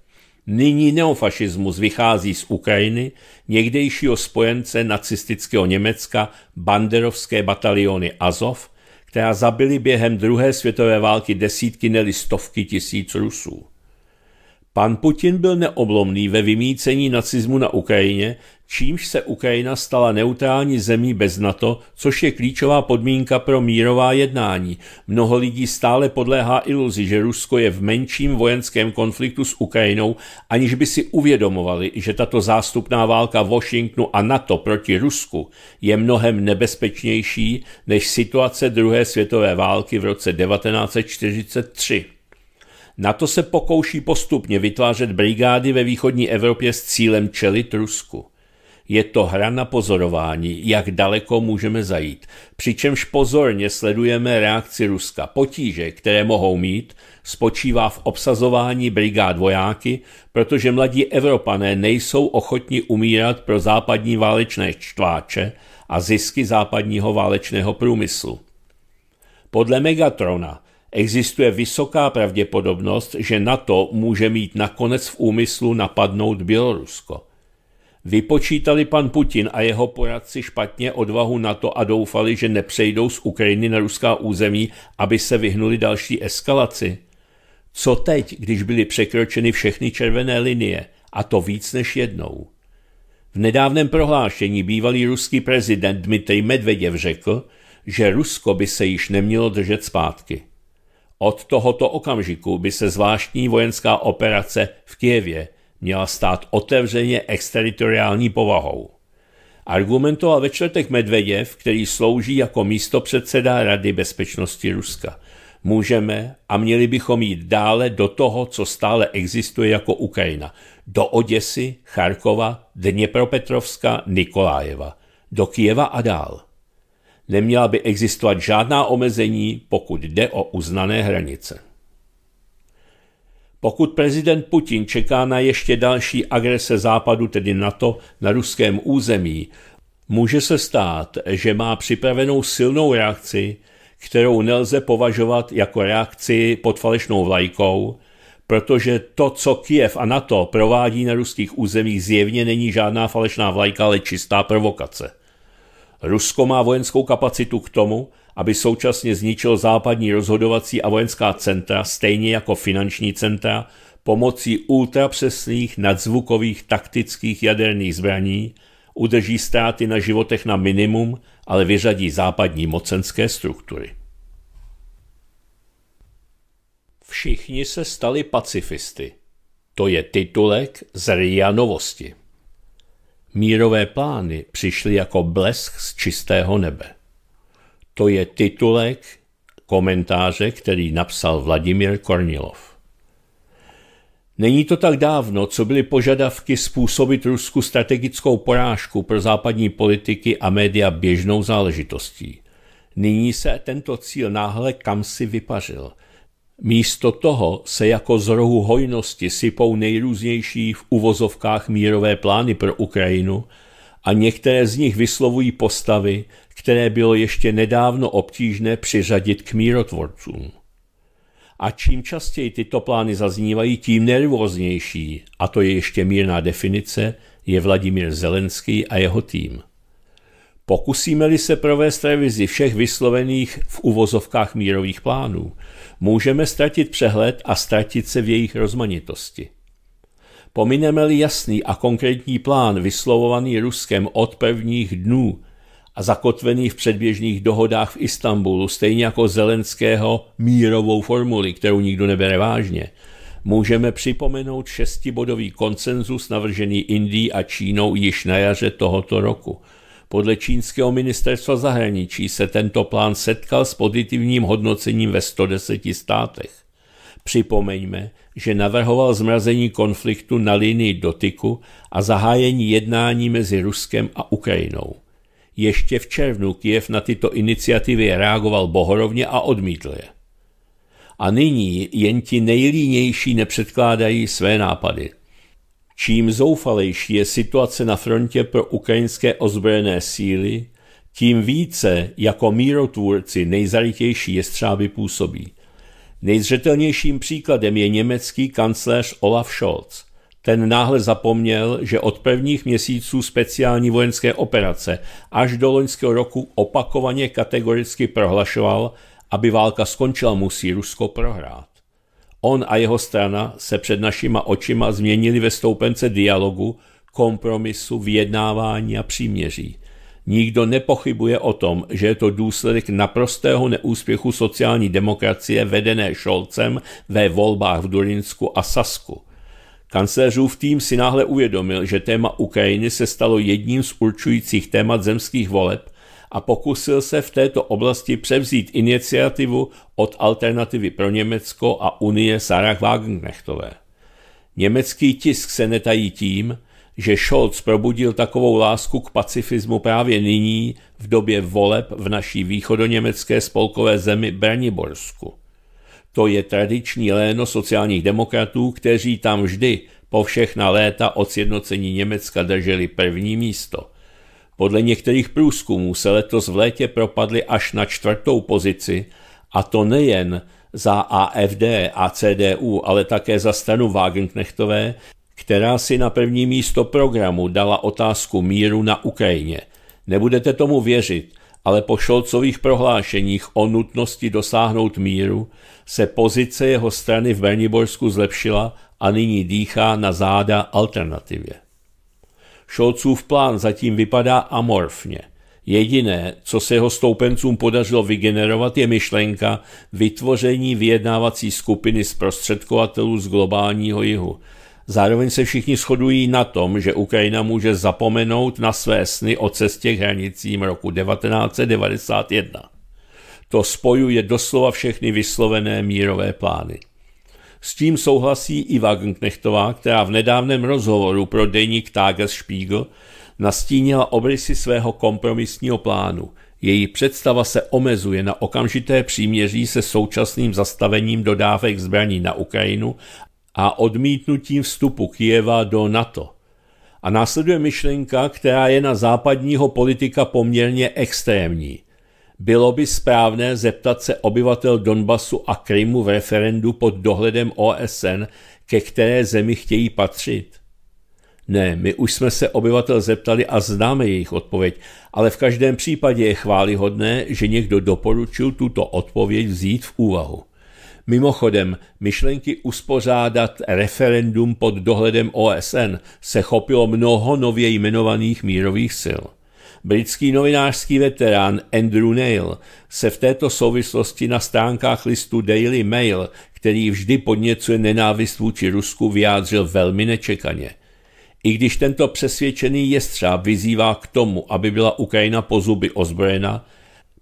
Nyní neofašismus vychází z Ukrajiny, někdejšího spojence nacistického Německa, banderovské bataliony Azov, která zabili během druhé světové války desítky neli stovky tisíc Rusů. Pan Putin byl neoblomný ve vymícení nacismu na Ukrajině čímž se Ukrajina stala neutrální zemí bez NATO, což je klíčová podmínka pro mírová jednání. Mnoho lidí stále podléhá iluzi, že Rusko je v menším vojenském konfliktu s Ukrajinou, aniž by si uvědomovali, že tato zástupná válka Washingtonu a NATO proti Rusku je mnohem nebezpečnější než situace druhé světové války v roce 1943. Na to se pokouší postupně vytvářet brigády ve východní Evropě s cílem čelit Rusku. Je to hra na pozorování, jak daleko můžeme zajít, přičemž pozorně sledujeme reakci Ruska. Potíže, které mohou mít, spočívá v obsazování brigád vojáky, protože mladí Evropané nejsou ochotni umírat pro západní válečné čtváče a zisky západního válečného průmyslu. Podle Megatrona existuje vysoká pravděpodobnost, že NATO může mít nakonec v úmyslu napadnout Bělorusko – Vypočítali pan Putin a jeho poradci špatně odvahu na to a doufali, že nepřejdou z Ukrajiny na ruská území, aby se vyhnuli další eskalaci. Co teď, když byly překročeny všechny červené linie, a to víc než jednou? V nedávném prohlášení bývalý ruský prezident Dmitrij Medvedev řekl, že Rusko by se již nemělo držet zpátky. Od tohoto okamžiku by se zvláštní vojenská operace v Kijevě měla stát otevřeně exteritoriální povahou. Argumentoval ve čtvrtek Medveděv, který slouží jako místopředseda Rady bezpečnosti Ruska. Můžeme a měli bychom jít dále do toho, co stále existuje jako Ukrajina. Do Oděsy, Charkova, Dněpropetrovska, Nikolájeva. Do Kijeva a dál. Neměla by existovat žádná omezení, pokud jde o uznané hranice. Pokud prezident Putin čeká na ještě další agrese západu, tedy NATO, na ruském území, může se stát, že má připravenou silnou reakci, kterou nelze považovat jako reakci pod falešnou vlajkou, protože to, co Kiev a NATO provádí na ruských územích, zjevně není žádná falešná vlajka, ale čistá provokace. Rusko má vojenskou kapacitu k tomu, aby současně zničil západní rozhodovací a vojenská centra, stejně jako finanční centra, pomocí ultrapřesných nadzvukových taktických jaderných zbraní, udrží ztráty na životech na minimum, ale vyřadí západní mocenské struktury. Všichni se stali pacifisty. To je titulek z RIA novosti. Mírové plány přišly jako blesk z čistého nebe. To je titulek komentáře, který napsal Vladimír Kornilov. Není to tak dávno, co byly požadavky způsobit Rusku strategickou porážku pro západní politiky a média běžnou záležitostí. Nyní se tento cíl náhle kamsi vypařil. Místo toho se jako z rohu hojnosti sypou nejrůznější v uvozovkách mírové plány pro Ukrajinu a některé z nich vyslovují postavy, které bylo ještě nedávno obtížné přiřadit k mírotvorcům. A čím častěji tyto plány zaznívají, tím nervóznější, a to je ještě mírná definice, je Vladimír Zelenský a jeho tým. Pokusíme-li se provést revizi všech vyslovených v uvozovkách mírových plánů, můžeme ztratit přehled a ztratit se v jejich rozmanitosti. Pomineme-li jasný a konkrétní plán vyslovovaný Ruskem od prvních dnů a zakotvený v předběžných dohodách v Istanbulu, stejně jako Zelenského mírovou formuli, kterou nikdo nebere vážně, můžeme připomenout šestibodový konsenzus navržený Indií a Čínou již na jaře tohoto roku. Podle čínského ministerstva zahraničí se tento plán setkal s pozitivním hodnocením ve 110 státech. Připomeňme, že navrhoval zmrazení konfliktu na linii dotyku a zahájení jednání mezi Ruskem a Ukrajinou. Ještě v červnu Kiev na tyto iniciativy reagoval bohorovně a odmítl je. A nyní jen ti nejlínější nepředkládají své nápady. Čím zoufalejší je situace na frontě pro ukrajinské ozbrojené síly, tím více jako mírotvůrci je jestřáby působí. Nejzřetelnějším příkladem je německý kancléř Olaf Scholz. Ten náhle zapomněl, že od prvních měsíců speciální vojenské operace až do loňského roku opakovaně kategoricky prohlašoval, aby válka skončila, musí Rusko prohrát. On a jeho strana se před našima očima změnili ve stoupence dialogu, kompromisu, vyjednávání a příměří. Nikdo nepochybuje o tom, že je to důsledek naprostého neúspěchu sociální demokracie vedené Šolcem ve volbách v Durinsku a Sasku – Kancléřův tým si náhle uvědomil, že téma Ukrajiny se stalo jedním z určujících témat zemských voleb a pokusil se v této oblasti převzít iniciativu od Alternativy pro Německo a Unie Sarah Wagenknechtové. Německý tisk se netají tím, že Scholz probudil takovou lásku k pacifismu právě nyní v době voleb v naší východoněmecké spolkové zemi Braniborsku. To je tradiční léno sociálních demokratů, kteří tam vždy po všechna léta od sjednocení Německa drželi první místo. Podle některých průzkumů se letos v létě propadli až na čtvrtou pozici, a to nejen za AFD a CDU, ale také za stranu Wagenknechtové, která si na první místo programu dala otázku míru na Ukrajině. Nebudete tomu věřit, ale po Šolcových prohlášeních o nutnosti dosáhnout míru se pozice jeho strany v Berniborsku zlepšila a nyní dýchá na záda alternativě. Šolcův plán zatím vypadá amorfně. Jediné, co se jeho stoupencům podařilo vygenerovat, je myšlenka vytvoření vyjednávací skupiny zprostředkovatelů z globálního jihu. Zároveň se všichni shodují na tom, že Ukrajina může zapomenout na své sny o cestě hranicím roku 1991. To spojuje doslova všechny vyslovené mírové plány. S tím souhlasí i Wagenknechtová, která v nedávném rozhovoru pro deník Tagesspiegel nastínila obrysy svého kompromisního plánu. Její představa se omezuje na okamžité příměří se současným zastavením dodávek zbraní na Ukrajinu a odmítnutím vstupu Kijeva do NATO. A následuje myšlenka, která je na západního politika poměrně extrémní. Bylo by správné zeptat se obyvatel Donbasu a Krymu v referendu pod dohledem OSN, ke které zemi chtějí patřit? Ne, my už jsme se obyvatel zeptali a známe jejich odpověď, ale v každém případě je chválihodné, že někdo doporučil tuto odpověď vzít v úvahu. Mimochodem, myšlenky uspořádat referendum pod dohledem OSN se chopilo mnoho nově jmenovaných mírových sil. Britský novinářský veterán Andrew Neil se v této souvislosti na stránkách listu Daily Mail, který vždy podněcuje nenávist vůči Rusku, vyjádřil velmi nečekaně. I když tento přesvědčený jestřáb vyzývá k tomu, aby byla Ukrajina po zuby ozbrojena,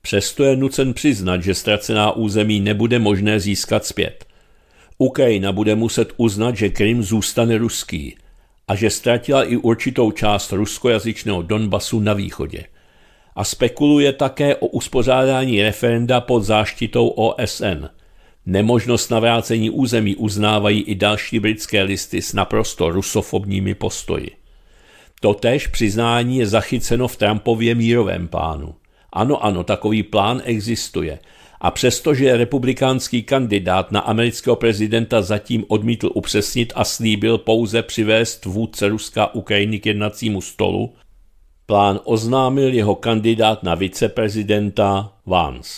přesto je nucen přiznat, že ztracená území nebude možné získat zpět. Ukrajina bude muset uznat, že Krym zůstane ruský a že ztratila i určitou část ruskojazyčného Donbasu na východě. A spekuluje také o uspořádání referenda pod záštitou OSN. Nemožnost navrácení území uznávají i další britské listy s naprosto rusofobními postoji. Totež přiznání je zachyceno v Trumpově mírovém plánu. Ano, ano, takový plán existuje – a přestože republikánský kandidát na amerického prezidenta zatím odmítl upřesnit a slíbil pouze přivést vůdce Ruska Ukrajiny k jednacímu stolu, plán oznámil jeho kandidát na viceprezidenta Vance.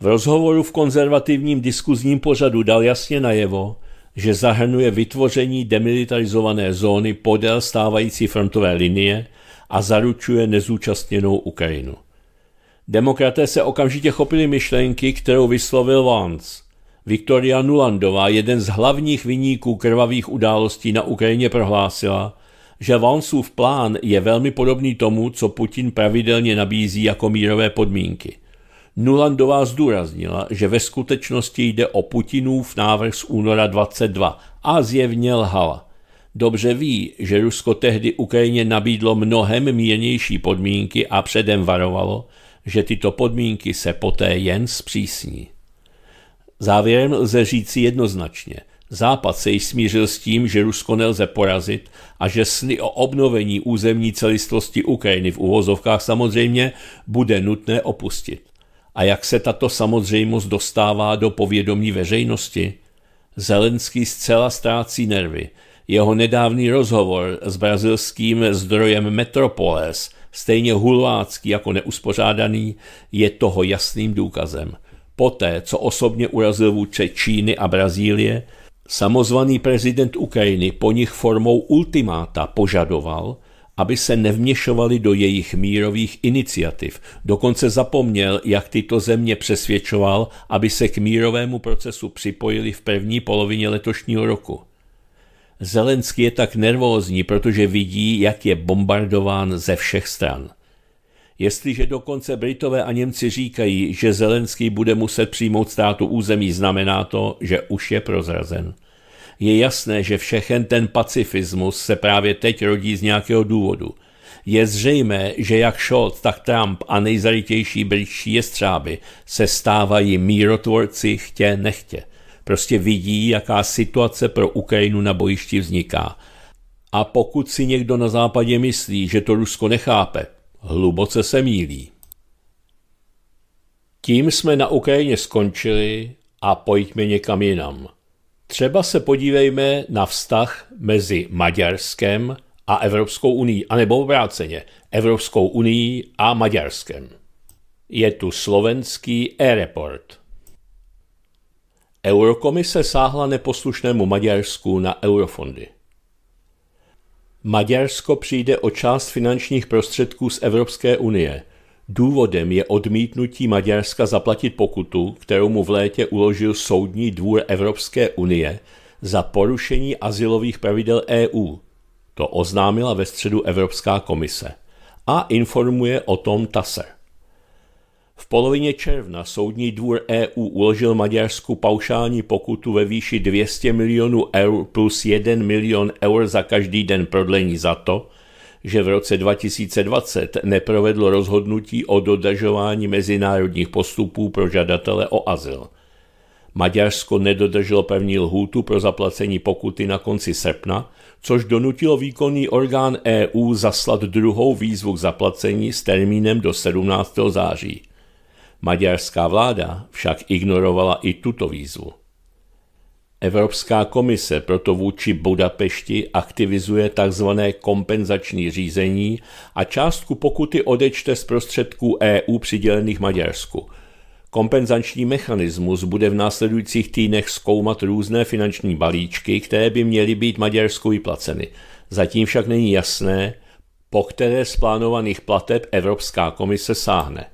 V rozhovoru v konzervativním diskuzním pořadu dal jasně najevo, že zahrnuje vytvoření demilitarizované zóny podél stávající frontové linie a zaručuje nezúčastněnou Ukrajinu. Demokraté se okamžitě chopili myšlenky, kterou vyslovil Vance. Viktoria Nulandová, jeden z hlavních vyníků krvavých událostí na Ukrajině, prohlásila, že Vanceův plán je velmi podobný tomu, co Putin pravidelně nabízí jako mírové podmínky. Nulandová zdůraznila, že ve skutečnosti jde o Putinův návrh z února 22 a zjevně lhala. Dobře ví, že Rusko tehdy Ukrajině nabídlo mnohem mírnější podmínky a předem varovalo, že tyto podmínky se poté jen zpřísní. Závěrem lze říci jednoznačně. Západ se již smířil s tím, že Rusko nelze porazit a že sny o obnovení územní celistvosti Ukrajiny v uvozovkách samozřejmě bude nutné opustit. A jak se tato samozřejmost dostává do povědomí veřejnosti? Zelenský zcela ztrácí nervy. Jeho nedávný rozhovor s brazilským zdrojem Metropoles – stejně hulvácký jako neuspořádaný, je toho jasným důkazem. Poté, co osobně urazil vůdce Číny a Brazílie, samozvaný prezident Ukrajiny po nich formou ultimáta požadoval, aby se nevměšovali do jejich mírových iniciativ. Dokonce zapomněl, jak tyto země přesvědčoval, aby se k mírovému procesu připojili v první polovině letošního roku. Zelenský je tak nervózní, protože vidí, jak je bombardován ze všech stran. Jestliže dokonce Britové a Němci říkají, že Zelenský bude muset přijmout státu území, znamená to, že už je prozrazen. Je jasné, že všechen ten pacifismus se právě teď rodí z nějakého důvodu. Je zřejmé, že jak Scholz, tak Trump a nejzalitější britští jestřáby se stávají mírotvorci chtě nechtě. Prostě vidí, jaká situace pro Ukrajinu na bojišti vzniká. A pokud si někdo na západě myslí, že to Rusko nechápe, hluboce se mílí. Tím jsme na Ukrajině skončili a pojďme někam jinam. Třeba se podívejme na vztah mezi Maďarskem a Evropskou unii, anebo obráceně Evropskou unii a Maďarskem. Je tu slovenský e-report. Eurokomise sáhla neposlušnému Maďarsku na eurofondy. Maďarsko přijde o část finančních prostředků z Evropské unie. Důvodem je odmítnutí Maďarska zaplatit pokutu, kterou mu v létě uložil Soudní dvůr Evropské unie za porušení asilových pravidel EU. To oznámila ve středu Evropská komise a informuje o tom TASER. V polovině června soudní dvůr EU uložil Maďarsku paušální pokutu ve výši 200 milionů eur plus 1 milion eur za každý den prodlení za to, že v roce 2020 neprovedlo rozhodnutí o dodržování mezinárodních postupů pro žadatele o azyl. Maďarsko nedodrželo pevní lhůtu pro zaplacení pokuty na konci srpna, což donutilo výkonný orgán EU zaslat druhou výzvu k zaplacení s termínem do 17. září. Maďarská vláda však ignorovala i tuto výzvu. Evropská komise proto vůči Budapešti aktivizuje tzv. kompenzační řízení a částku pokuty odečte z prostředků EU přidělených Maďarsku. Kompenzační mechanismus bude v následujících týdnech zkoumat různé finanční balíčky, které by měly být Maďarsku vyplaceny. Zatím však není jasné, po které z plánovaných plateb Evropská komise sáhne.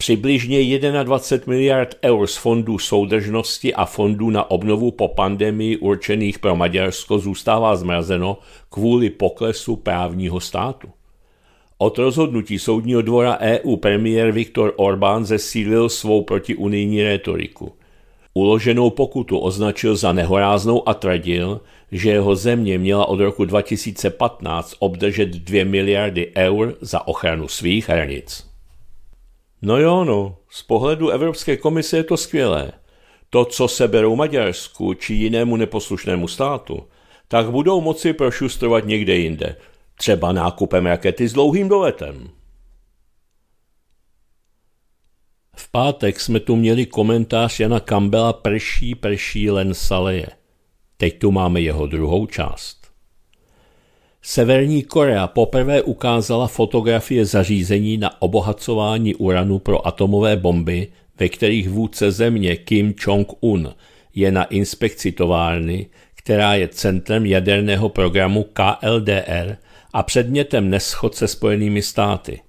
Přibližně 21 miliard eur z fondů soudržnosti a fondů na obnovu po pandemii určených pro Maďarsko zůstává zmrazeno kvůli poklesu právního státu. Od rozhodnutí soudního dvora EU premiér Viktor Orbán zesílil svou protiunijní retoriku. Uloženou pokutu označil za nehoráznou a tvrdil, že jeho země měla od roku 2015 obdržet 2 miliardy eur za ochranu svých hranic. No jo, no, z pohledu Evropské komise je to skvělé. To, co se berou Maďarsku či jinému neposlušnému státu, tak budou moci prošustrovat někde jinde, třeba nákupem rakety s dlouhým doletem. V pátek jsme tu měli komentář Jana Kambela Prší, prší, len saleje. Teď tu máme jeho druhou část. Severní Korea poprvé ukázala fotografie zařízení na obohacování uranu pro atomové bomby, ve kterých vůdce země Kim Jong-un je na inspekci továrny, která je centrem jaderného programu KLDR a předmětem neschod se Spojenými státy.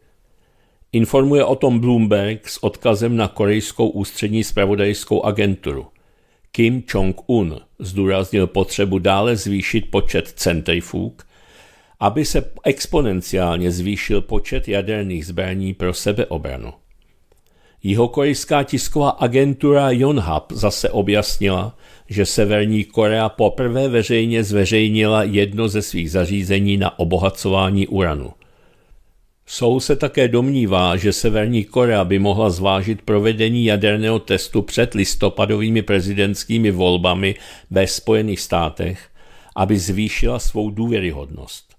Informuje o tom Bloomberg s odkazem na korejskou ústřední spravodajskou agenturu. Kim Jong-un zdůraznil potřebu dále zvýšit počet centrifug – aby se exponenciálně zvýšil počet jaderných zbraní pro sebeobranu. Jihokorejská tisková agentura Yonhap zase objasnila, že Severní Korea poprvé veřejně zveřejnila jedno ze svých zařízení na obohacování uranu. Sou se také domnívá, že Severní Korea by mohla zvážit provedení jaderného testu před listopadovými prezidentskými volbami ve Spojených státech, aby zvýšila svou důvěryhodnost.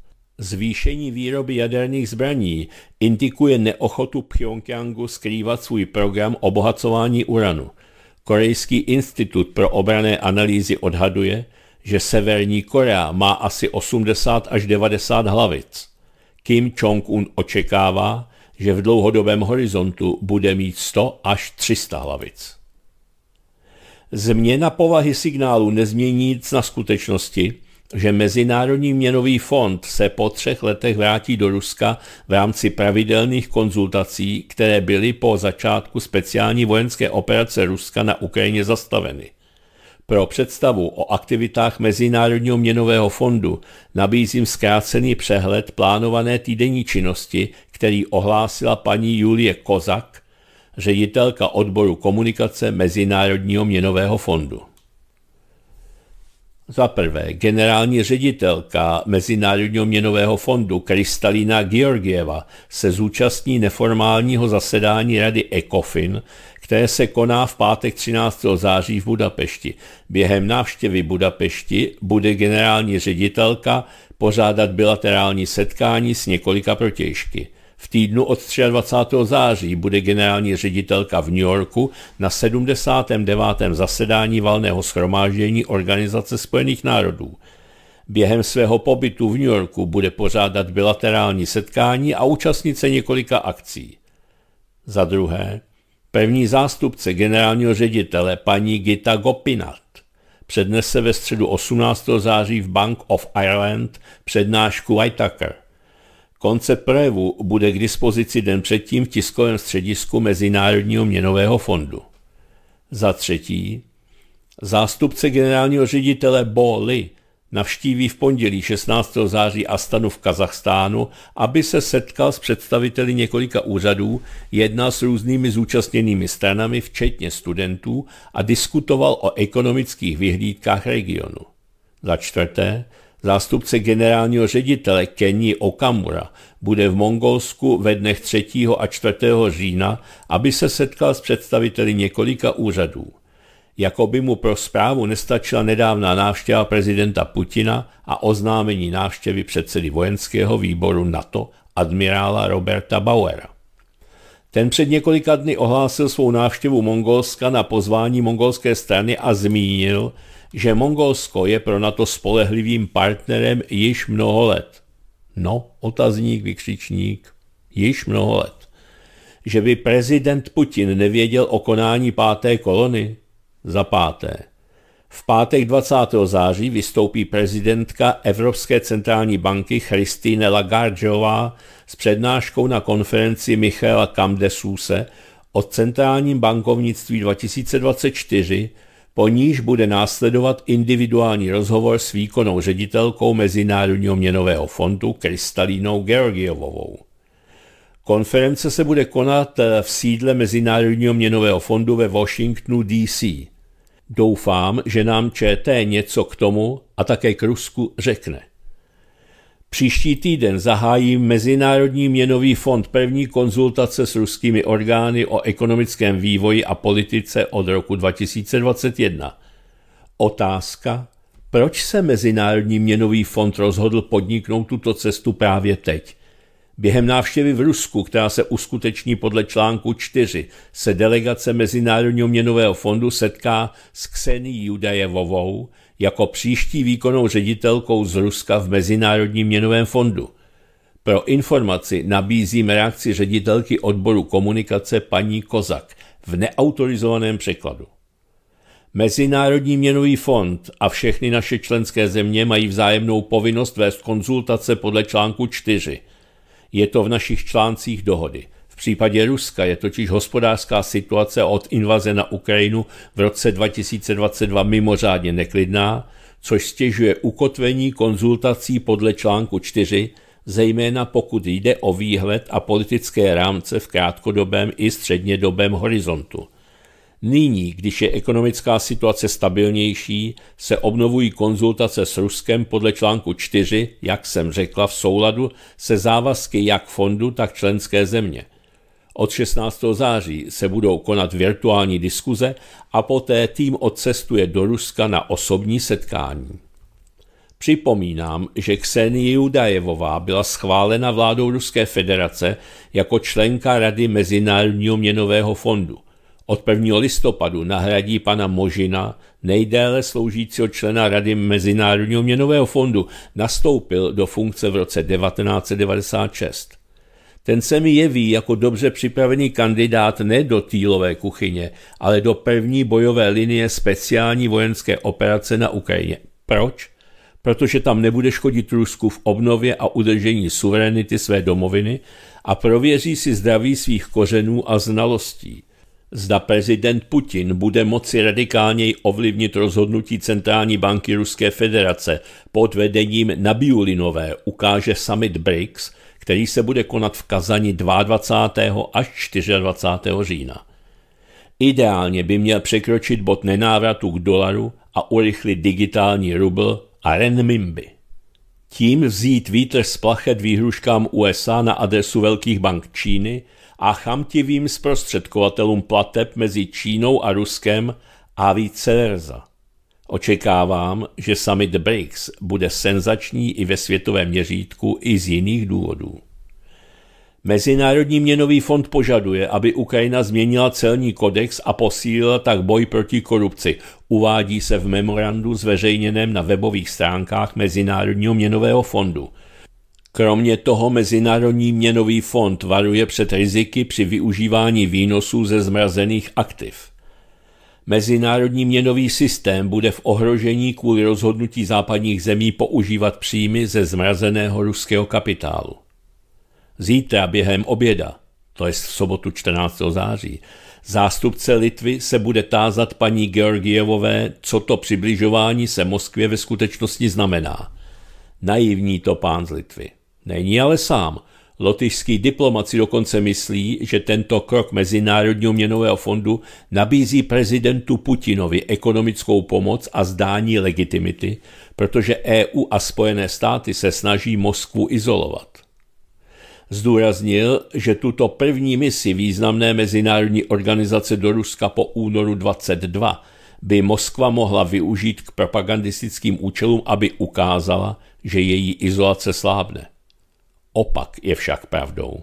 Zvýšení výroby jaderných zbraní indikuje neochotu Pyongyangu skrývat svůj program obohacování uranu. Korejský institut pro obrané analýzy odhaduje, že Severní Korea má asi 80 až 90 hlavic. Kim Jong-un očekává, že v dlouhodobém horizontu bude mít 100 až 300 hlavic. Změna povahy signálu nezmění nic na skutečnosti, že Mezinárodní měnový fond se po třech letech vrátí do Ruska v rámci pravidelných konzultací, které byly po začátku speciální vojenské operace Ruska na Ukrajině zastaveny. Pro představu o aktivitách Mezinárodního měnového fondu nabízím zkrácený přehled plánované týdenní činnosti, který ohlásila paní Julie Kozak, ředitelka odboru komunikace Mezinárodního měnového fondu. Za prvé, generální ředitelka Mezinárodního měnového fondu Kristalina Georgieva se zúčastní neformálního zasedání rady ECOFIN, které se koná v pátek 13. září v Budapešti. Během návštěvy Budapešti bude generální ředitelka pořádat bilaterální setkání s několika protějšky. V týdnu od 23. září bude generální ředitelka v New Yorku na 79. zasedání valného schromáždění Organizace spojených národů. Během svého pobytu v New Yorku bude pořádat bilaterální setkání a účastnit se několika akcí. Za druhé, první zástupce generálního ředitele paní Gita Gopinath přednese ve středu 18. září v Bank of Ireland přednášku Whitaker. Konce projevu bude k dispozici den předtím v tiskovém středisku Mezinárodního měnového fondu. Za třetí, zástupce generálního ředitele Bo Li navštíví v pondělí 16. září Astanu v Kazachstánu, aby se setkal s představiteli několika úřadů, jedna s různými zúčastněnými stranami, včetně studentů, a diskutoval o ekonomických vyhlídkách regionu. Za čtvrté, Zástupce generálního ředitele Kenji Okamura bude v Mongolsku ve dnech 3. a 4. října, aby se setkal s představiteli několika úřadů. Jako by mu pro zprávu nestačila nedávná návštěva prezidenta Putina a oznámení návštěvy předsedy vojenského výboru NATO admirála Roberta Bauera. Ten před několika dny ohlásil svou návštěvu Mongolska na pozvání mongolské strany a zmínil, že Mongolsko je pro NATO spolehlivým partnerem již mnoho let. No, otazník, vykřičník, již mnoho let. Že by prezident Putin nevěděl o konání páté kolony? Za páté. V pátek 20. září vystoupí prezidentka Evropské centrální banky Christine Lagardeová s přednáškou na konferenci Michaela Kamdesuse o centrálním bankovnictví 2024, po níž bude následovat individuální rozhovor s výkonnou ředitelkou Mezinárodního měnového fondu Kristalínou Georgievovou. Konference se bude konat eh, v sídle Mezinárodního měnového fondu ve Washingtonu DC. Doufám, že nám ČT něco k tomu a také k Rusku řekne. Příští týden zahájí Mezinárodní měnový fond první konzultace s ruskými orgány o ekonomickém vývoji a politice od roku 2021. Otázka, proč se Mezinárodní měnový fond rozhodl podniknout tuto cestu právě teď? Během návštěvy v Rusku, která se uskuteční podle článku 4, se delegace Mezinárodního měnového fondu setká s Ksenií Judajevovou, jako příští výkonnou ředitelkou z Ruska v Mezinárodním měnovém fondu. Pro informaci nabízím reakci ředitelky odboru komunikace paní Kozak v neautorizovaném překladu. Mezinárodní měnový fond a všechny naše členské země mají vzájemnou povinnost vést konzultace podle článku 4. Je to v našich článcích dohody – případě Ruska je totiž hospodářská situace od invaze na Ukrajinu v roce 2022 mimořádně neklidná, což stěžuje ukotvení konzultací podle článku 4, zejména pokud jde o výhled a politické rámce v krátkodobém i střednědobém horizontu. Nyní, když je ekonomická situace stabilnější, se obnovují konzultace s Ruskem podle článku 4, jak jsem řekla, v souladu se závazky jak fondu, tak členské země – od 16. září se budou konat virtuální diskuze a poté tým odcestuje do Ruska na osobní setkání. Připomínám, že Ksenie Judajevová byla schválena vládou Ruské federace jako členka Rady Mezinárodního měnového fondu. Od 1. listopadu nahradí pana Možina, nejdéle sloužícího člena Rady Mezinárodního měnového fondu, nastoupil do funkce v roce 1996. Ten se mi jeví jako dobře připravený kandidát ne do týlové kuchyně, ale do první bojové linie speciální vojenské operace na Ukrajině. Proč? Protože tam nebude škodit Rusku v obnově a udržení suverenity své domoviny a prověří si zdraví svých kořenů a znalostí. Zda prezident Putin bude moci radikálněji ovlivnit rozhodnutí Centrální banky Ruské federace pod vedením Nabiulinové, ukáže summit BRICS – který se bude konat v Kazani 22. až 24. října. Ideálně by měl překročit bod nenávratu k dolaru a urychlit digitální rubl a renminbi. Tím vzít vítr z plachet výhruškám USA na adresu velkých bank Číny a chamtivým zprostředkovatelům plateb mezi Čínou a Ruskem a vice versa. Očekávám, že summit BRICS bude senzační i ve světovém měřítku i z jiných důvodů. Mezinárodní měnový fond požaduje, aby Ukrajina změnila celní kodex a posílila tak boj proti korupci. Uvádí se v memorandu zveřejněném na webových stránkách Mezinárodního měnového fondu. Kromě toho Mezinárodní měnový fond varuje před riziky při využívání výnosů ze zmrazených aktiv. Mezinárodní měnový systém bude v ohrožení kvůli rozhodnutí západních zemí používat příjmy ze zmrazeného ruského kapitálu. Zítra během oběda, to je v sobotu 14. září, zástupce Litvy se bude tázat paní Georgievové, co to přibližování se Moskvě ve skutečnosti znamená. Naivní to pán z Litvy. Není ale sám – Lotyšský diplomat si dokonce myslí, že tento krok Mezinárodního měnového fondu nabízí prezidentu Putinovi ekonomickou pomoc a zdání legitimity, protože EU a Spojené státy se snaží Moskvu izolovat. Zdůraznil, že tuto první misi významné mezinárodní organizace do Ruska po únoru 22 by Moskva mohla využít k propagandistickým účelům, aby ukázala, že její izolace slábne. Opak je však pravdou.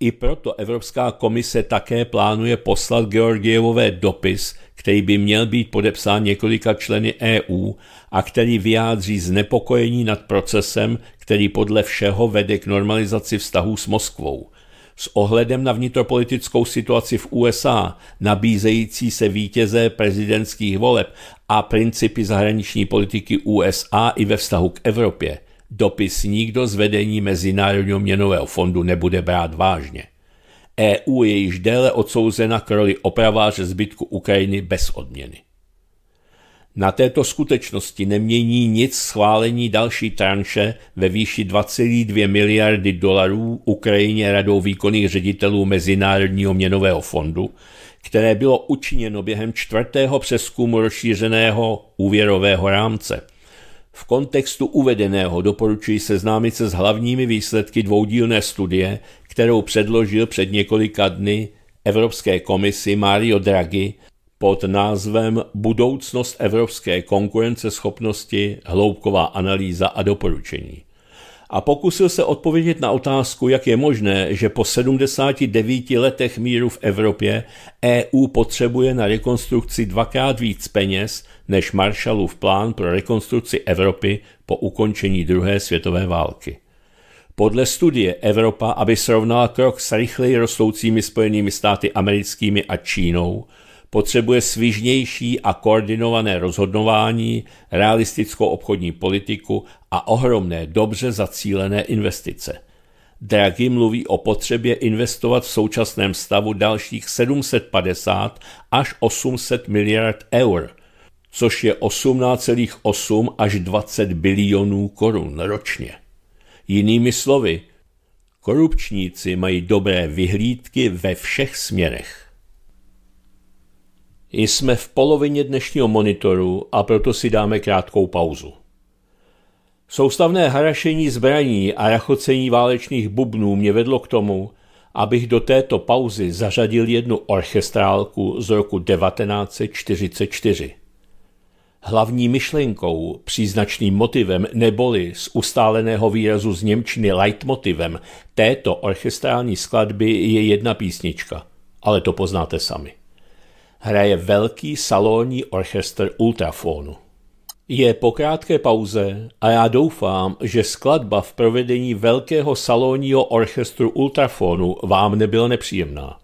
I proto Evropská komise také plánuje poslat Georgievové dopis, který by měl být podepsán několika členy EU a který vyjádří znepokojení nad procesem, který podle všeho vede k normalizaci vztahů s Moskvou. S ohledem na vnitropolitickou situaci v USA, nabízející se vítěze prezidentských voleb a principy zahraniční politiky USA i ve vztahu k Evropě – Dopis nikdo z vedení Mezinárodního měnového fondu nebude brát vážně. EU je již déle odsouzena k roli opraváře zbytku Ukrajiny bez odměny. Na této skutečnosti nemění nic schválení další tranše ve výši 2,2 miliardy dolarů Ukrajině radou výkonných ředitelů Mezinárodního měnového fondu, které bylo učiněno během čtvrtého přeskumu rozšířeného úvěrového rámce – v kontextu uvedeného doporučuji seznámit se s hlavními výsledky dvoudílné studie, kterou předložil před několika dny Evropské komisi Mario Draghi pod názvem Budoucnost evropské konkurenceschopnosti, hloubková analýza a doporučení a pokusil se odpovědět na otázku, jak je možné, že po 79 letech míru v Evropě EU potřebuje na rekonstrukci dvakrát víc peněz než Marshallův plán pro rekonstrukci Evropy po ukončení druhé světové války. Podle studie Evropa, aby srovnala krok s rychleji rostoucími spojenými státy americkými a Čínou, potřebuje svižnější a koordinované rozhodování, realistickou obchodní politiku a ohromné, dobře zacílené investice. Draghi mluví o potřebě investovat v současném stavu dalších 750 až 800 miliard eur, což je 18,8 až 20 bilionů korun ročně. Jinými slovy, korupčníci mají dobré vyhlídky ve všech směrech. Jsme v polovině dnešního monitoru a proto si dáme krátkou pauzu. Soustavné harašení zbraní a rachocení válečných bubnů mě vedlo k tomu, abych do této pauzy zařadil jednu orchestrálku z roku 1944. Hlavní myšlenkou, příznačným motivem neboli z ustáleného výrazu z Němčiny leitmotivem této orchestrální skladby je jedna písnička, ale to poznáte sami hraje velký salónní orchestr Ultrafonu. Je po krátké pauze a já doufám, že skladba v provedení velkého salónního orchestru Ultrafonu vám nebyla nepříjemná.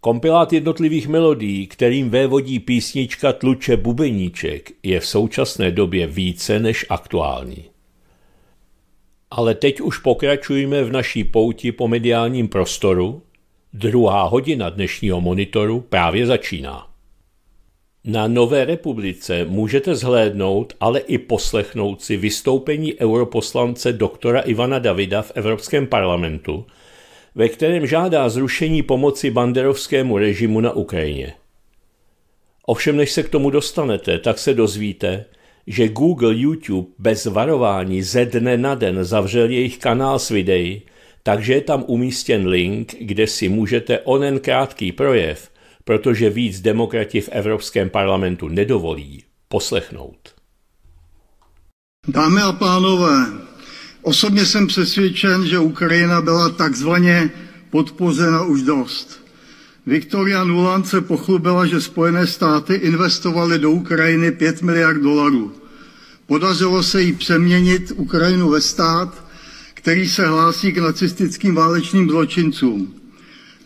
Kompilát jednotlivých melodií, kterým vévodí písnička Tluče Bubeníček, je v současné době více než aktuální. Ale teď už pokračujeme v naší pouti po mediálním prostoru Druhá hodina dnešního monitoru právě začíná. Na Nové republice můžete zhlédnout, ale i poslechnout si vystoupení europoslance doktora Ivana Davida v Evropském parlamentu, ve kterém žádá zrušení pomoci banderovskému režimu na Ukrajině. Ovšem, než se k tomu dostanete, tak se dozvíte, že Google YouTube bez varování ze dne na den zavřel jejich kanál s videí, takže je tam umístěn link, kde si můžete onen krátký projev, protože víc demokrati v Evropském parlamentu nedovolí, poslechnout. Dámy a pánové, osobně jsem přesvědčen, že Ukrajina byla takzvaně podpořena už dost. Viktoria Nuland se pochlubila, že Spojené státy investovaly do Ukrajiny 5 miliard dolarů. Podařilo se jí přeměnit Ukrajinu ve stát, který se hlásí k nacistickým válečným zločincům.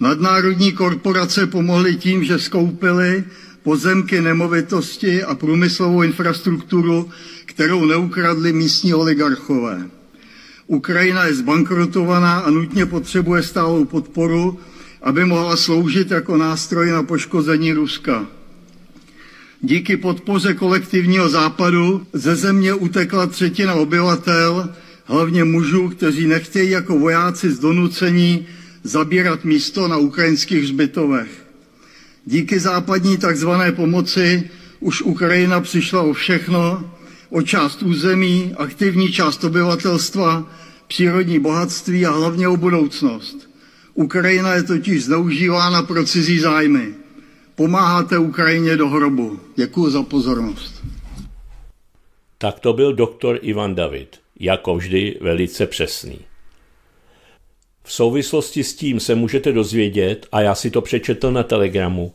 Nadnárodní korporace pomohly tím, že skoupily pozemky, nemovitosti a průmyslovou infrastrukturu, kterou neukradli místní oligarchové. Ukrajina je zbankrotovaná a nutně potřebuje stálou podporu, aby mohla sloužit jako nástroj na poškození Ruska. Díky podpoře kolektivního západu ze země utekla třetina obyvatel hlavně mužů, kteří nechtějí jako vojáci z donucení zabírat místo na ukrajinských zbytovech. Díky západní takzvané pomoci už Ukrajina přišla o všechno, o část území, aktivní část obyvatelstva, přírodní bohatství a hlavně o budoucnost. Ukrajina je totiž zneužívána pro cizí zájmy. Pomáháte Ukrajině do hrobu. Děkuji za pozornost. Tak to byl doktor Ivan David jako vždy velice přesný. V souvislosti s tím se můžete dozvědět, a já si to přečetl na Telegramu,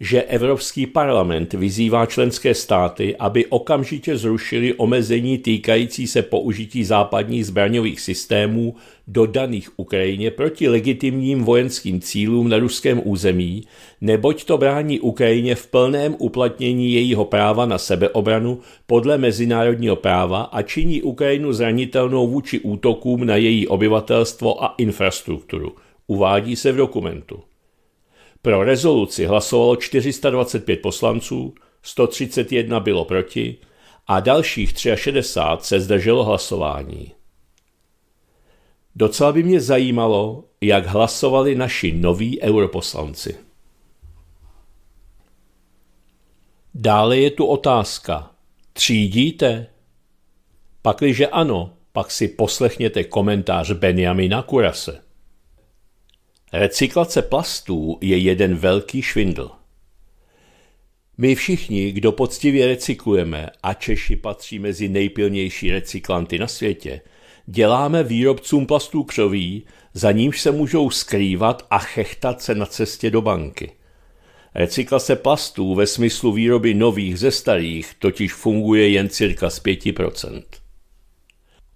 že Evropský parlament vyzývá členské státy, aby okamžitě zrušili omezení týkající se použití západních zbraňových systémů dodaných Ukrajině proti legitimním vojenským cílům na ruském území, neboť to brání Ukrajině v plném uplatnění jejího práva na sebeobranu podle mezinárodního práva a činí Ukrajinu zranitelnou vůči útokům na její obyvatelstvo a infrastrukturu. Uvádí se v dokumentu. Pro rezoluci hlasovalo 425 poslanců, 131 bylo proti a dalších 63 se zdrželo hlasování. Docela by mě zajímalo, jak hlasovali naši noví europoslanci. Dále je tu otázka. Třídíte? Pakliže ano, pak si poslechněte komentář Benjamina Kurase. Recyklace plastů je jeden velký švindl. My všichni, kdo poctivě recyklujeme, a Češi patří mezi nejpilnější recyklanty na světě, děláme výrobcům plastů křoví, za nímž se můžou skrývat a chechtat se na cestě do banky. Recyklace plastů ve smyslu výroby nových ze starých totiž funguje jen cirka z 5%.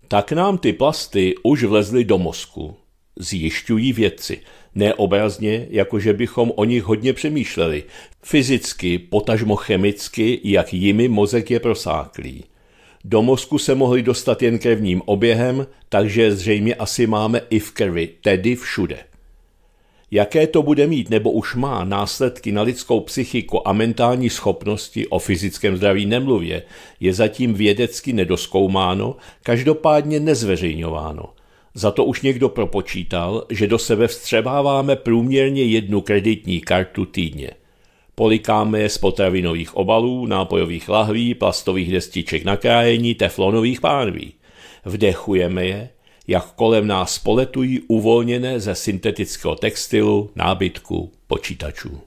Tak nám ty plasty už vlezly do mozku, zjišťují vědci – neobrazně, jakože bychom o nich hodně přemýšleli, fyzicky, potažmo chemicky, jak jimi mozek je prosáklý. Do mozku se mohli dostat jen krevním oběhem, takže zřejmě asi máme i v krvi, tedy všude. Jaké to bude mít nebo už má následky na lidskou psychiku a mentální schopnosti, o fyzickém zdraví nemluvě, je zatím vědecky nedoskoumáno, každopádně nezveřejňováno. Za to už někdo propočítal, že do sebe vstřebáváme průměrně jednu kreditní kartu týdně. Polikáme je z potravinových obalů, nápojových lahví, plastových destiček na krájení, teflonových pánví. Vdechujeme je, jak kolem nás poletují uvolněné ze syntetického textilu, nábytku, počítačů.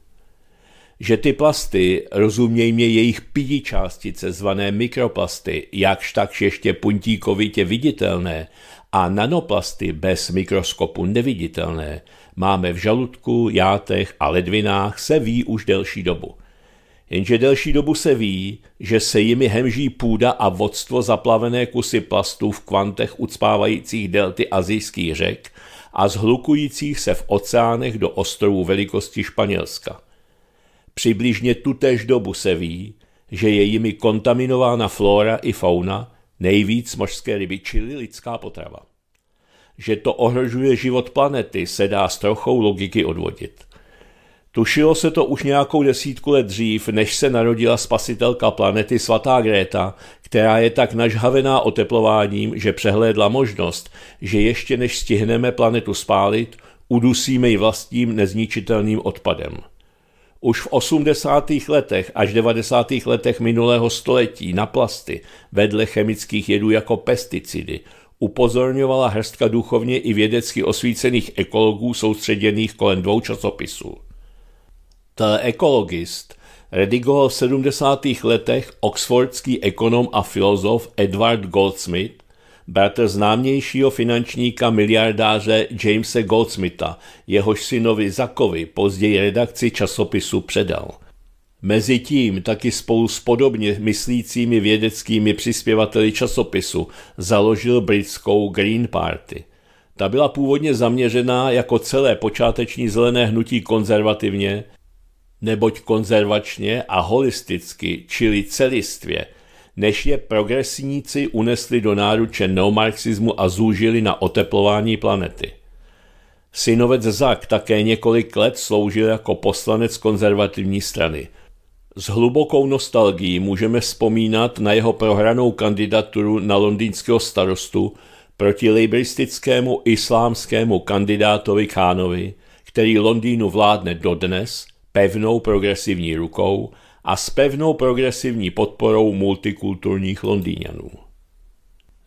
Že ty plasty, rozumějme jejich pídí částice zvané mikroplasty, jakž takž ještě puntíkovitě viditelné, a nanoplasty bez mikroskopu neviditelné máme v žaludku, játech a ledvinách se ví už delší dobu. Jenže delší dobu se ví, že se jimi hemží půda a vodstvo zaplavené kusy plastů v kvantech ucpávajících delty azijských řek a zhlukujících se v oceánech do ostrovů velikosti Španělska. Přibližně tutéž dobu se ví, že je jimi kontaminována flóra i fauna, Nejvíc mořské ryby, čili lidská potrava. Že to ohrožuje život planety, se dá s trochou logiky odvodit. Tušilo se to už nějakou desítku let dřív, než se narodila spasitelka planety svatá Gréta, která je tak nažhavená oteplováním, že přehlédla možnost, že ještě než stihneme planetu spálit, udusíme ji vlastním nezničitelným odpadem. Už v 80. letech až 90. letech minulého století na plasty vedle chemických jedů jako pesticidy upozorňovala hrstka duchovně i vědecky osvícených ekologů soustředěných kolem dvou časopisů. Teleekologist redigoval v 70. letech oxfordský ekonom a filozof Edward Goldsmith bratr známějšího finančníka miliardáře Jamese Goldsmitha, jehož synovi Zakovi později redakci časopisu předal. Mezitím taky spolu s podobně myslícími vědeckými přispěvateli časopisu založil britskou Green Party. Ta byla původně zaměřená jako celé počáteční zelené hnutí konzervativně, neboť konzervačně a holisticky, čili celistvě – než je progresníci unesli do náruče neomarxismu a zúžili na oteplování planety. Synovec Zak také několik let sloužil jako poslanec konzervativní strany. S hlubokou nostalgií můžeme vzpomínat na jeho prohranou kandidaturu na londýnského starostu proti liberistickému islámskému kandidátovi Khanovi, který Londýnu vládne dodnes pevnou progresivní rukou a s pevnou progresivní podporou multikulturních Londýňanů.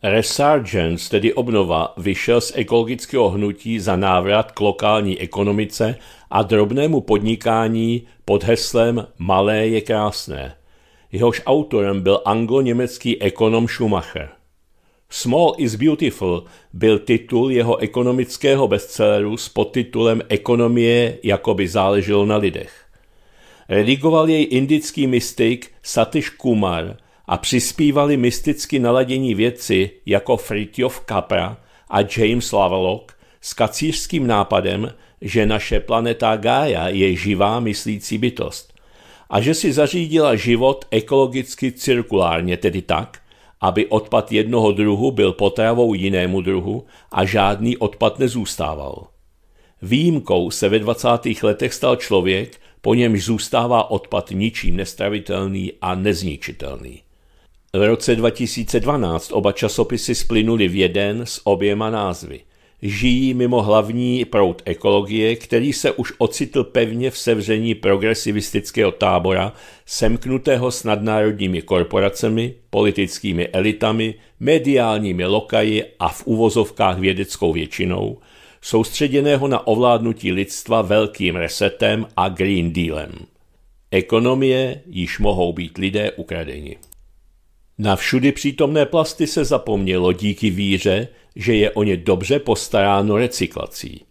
Resurgence, tedy obnova, vyšel z ekologického hnutí za návrat k lokální ekonomice a drobnému podnikání pod heslem Malé je krásné. Jehož autorem byl anglo-německý ekonom Schumacher. Small is Beautiful byl titul jeho ekonomického bestselleru s podtitulem Ekonomie, jako by záleželo na lidech. Redigoval jej indický mystik Satish Kumar a přispívali mysticky naladění věci jako Fritjof Capra a James Lovelock s kacířským nápadem, že naše planeta Gaia je živá myslící bytost a že si zařídila život ekologicky cirkulárně, tedy tak, aby odpad jednoho druhu byl potravou jinému druhu a žádný odpad nezůstával. Výjimkou se ve 20. letech stal člověk, po němž zůstává odpad ničím nestravitelný a nezničitelný. V roce 2012 oba časopisy splynuli v jeden s oběma názvy. Žijí mimo hlavní proud ekologie, který se už ocitl pevně v sevření progresivistického tábora, semknutého s nadnárodními korporacemi, politickými elitami, mediálními lokaji a v uvozovkách vědeckou většinou – soustředěného na ovládnutí lidstva velkým resetem a Green Dealem. Ekonomie již mohou být lidé ukradeni. Na všudy přítomné plasty se zapomnělo díky víře, že je o ně dobře postaráno recyklací.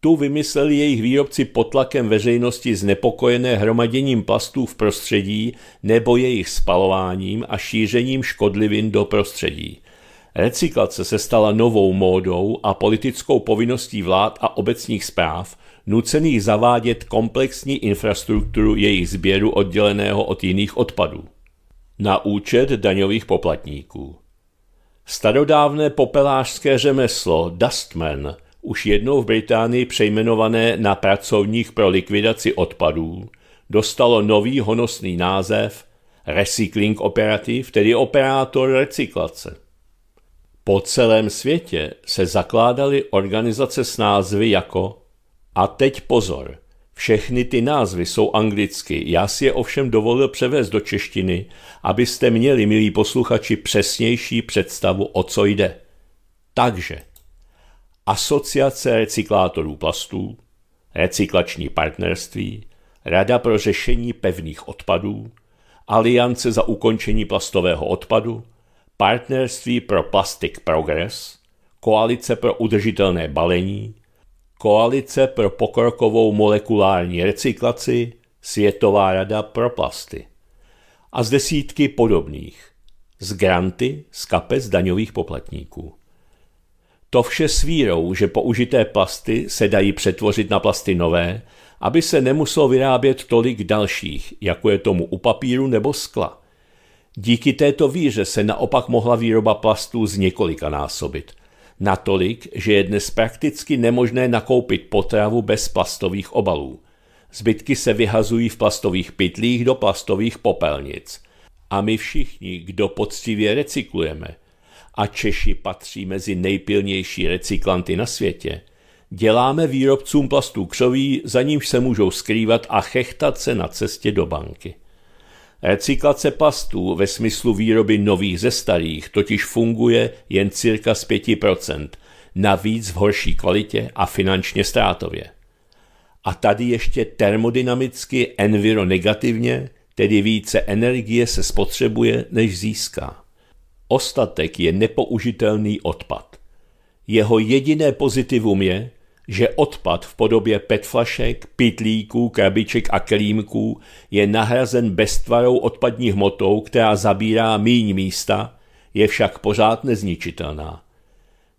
Tu vymysleli jejich výrobci pod tlakem veřejnosti znepokojené hromaděním plastů v prostředí nebo jejich spalováním a šířením škodlivin do prostředí – Recyklace se stala novou módou a politickou povinností vlád a obecních zpráv, nucených zavádět komplexní infrastrukturu jejich sběru odděleného od jiných odpadů. Na účet daňových poplatníků. Starodávné popelářské řemeslo Dustman, už jednou v Británii přejmenované na pracovních pro likvidaci odpadů, dostalo nový honosný název Recycling Operative, tedy operátor recyklace. Po celém světě se zakládaly organizace s názvy jako a teď pozor, všechny ty názvy jsou anglicky, já si je ovšem dovolil převést do češtiny, abyste měli, milí posluchači, přesnější představu, o co jde. Takže Asociace recyklátorů plastů, recyklační partnerství, Rada pro řešení pevných odpadů, Aliance za ukončení plastového odpadu, Partnerství pro Plastic Progress, Koalice pro udržitelné balení, Koalice pro pokrokovou molekulární recyklaci, Světová rada pro plasty. A z desítky podobných. Z granty, z kapec daňových poplatníků. To vše s vírou, že použité plasty se dají přetvořit na plasty nové, aby se nemuselo vyrábět tolik dalších, jako je tomu u papíru nebo skla. Díky této víře se naopak mohla výroba plastů z několika násobit. Natolik, že je dnes prakticky nemožné nakoupit potravu bez plastových obalů. Zbytky se vyhazují v plastových pytlích do plastových popelnic. A my všichni, kdo poctivě recyklujeme, a Češi patří mezi nejpilnější recyklanty na světě, děláme výrobcům plastů křoví, za nímž se můžou skrývat a chechtat se na cestě do banky. Recyklace pastů ve smyslu výroby nových ze starých totiž funguje jen cirka z 5%, navíc v horší kvalitě a finančně ztrátově. A tady ještě termodynamicky environegativně, tedy více energie se spotřebuje, než získá. Ostatek je nepoužitelný odpad. Jeho jediné pozitivum je, že odpad v podobě petflašek, pitlíků, krabiček a klímků je nahrazen beztvarou odpadní hmotou, která zabírá míň místa, je však pořád nezničitelná.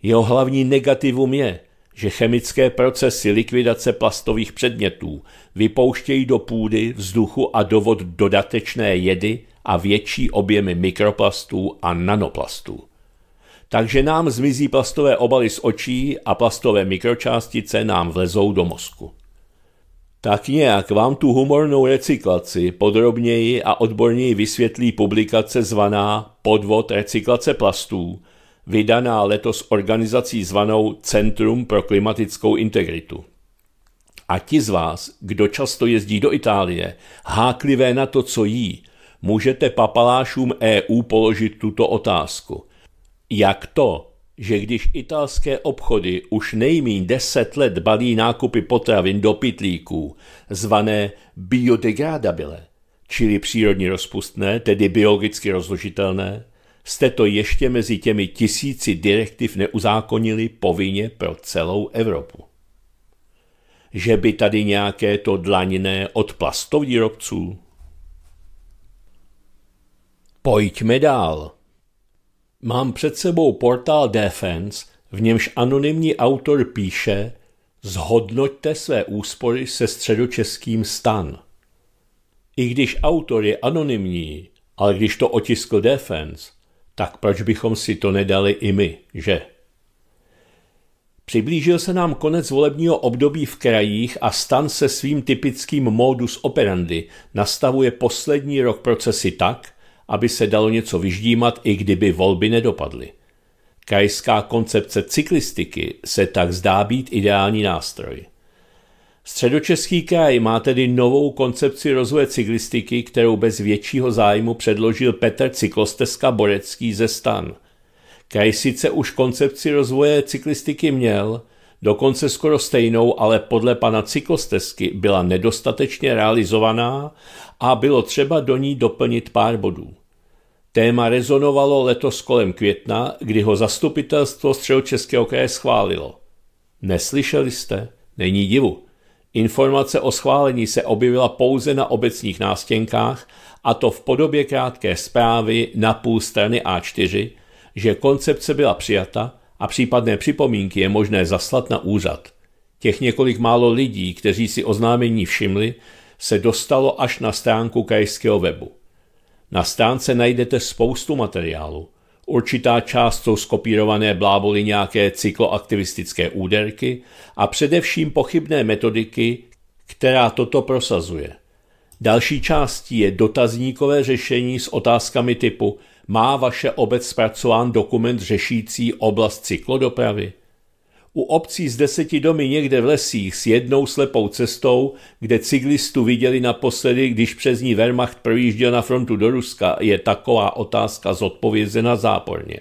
Jeho hlavní negativum je, že chemické procesy likvidace plastových předmětů vypouštějí do půdy, vzduchu a do vod dodatečné jedy a větší objemy mikroplastů a nanoplastů. Takže nám zmizí plastové obaly z očí a plastové mikročástice nám vlezou do mozku. Tak nějak vám tu humornou recyklaci podrobněji a odborněji vysvětlí publikace zvaná Podvod recyklace plastů, vydaná letos organizací zvanou Centrum pro klimatickou integritu. A ti z vás, kdo často jezdí do Itálie, háklivé na to, co jí, můžete papalášům EU položit tuto otázku – jak to, že když italské obchody už nejmín deset let balí nákupy potravin do pitlíků, zvané biodegradabile, čili přírodně rozpustné, tedy biologicky rozložitelné, jste to ještě mezi těmi tisíci direktiv neuzákonili povinně pro celou Evropu. Že by tady nějaké to dlaněné od plastovýrobců? Pojďme dál. Mám před sebou portál Defense, v němž anonymní autor píše Zhodnoťte své úspory se středočeským stan. I když autor je anonymní, ale když to otiskl Defense, tak proč bychom si to nedali i my, že? Přiblížil se nám konec volebního období v krajích a stan se svým typickým modus operandi nastavuje poslední rok procesy tak, aby se dalo něco vyždímat, i kdyby volby nedopadly. Krajská koncepce cyklistiky se tak zdá být ideální nástroj. Středočeský kraj má tedy novou koncepci rozvoje cyklistiky, kterou bez většího zájmu předložil Petr Cyklosteska Borecký ze stan. Kraj sice už koncepci rozvoje cyklistiky měl, dokonce skoro stejnou, ale podle pana Cikostesky byla nedostatečně realizovaná a bylo třeba do ní doplnit pár bodů. Téma rezonovalo letos kolem května, kdy ho zastupitelstvo Středočeského kraje schválilo. Neslyšeli jste? Není divu. Informace o schválení se objevila pouze na obecních nástěnkách, a to v podobě krátké zprávy na půl strany A4, že koncepce byla přijata – a případné připomínky je možné zaslat na úřad. Těch několik málo lidí, kteří si oznámení všimli, se dostalo až na stránku krajského webu. Na stránce najdete spoustu materiálu. Určitá část jsou skopírované bláboli nějaké cykloaktivistické úderky a především pochybné metodiky, která toto prosazuje. Další částí je dotazníkové řešení s otázkami typu – má vaše obec zpracován dokument řešící oblast cyklodopravy? U obcí z deseti domy někde v lesích s jednou slepou cestou, kde cyklistu viděli naposledy, když přes ní Wehrmacht projížděl na frontu do Ruska, je taková otázka zodpovězena záporně.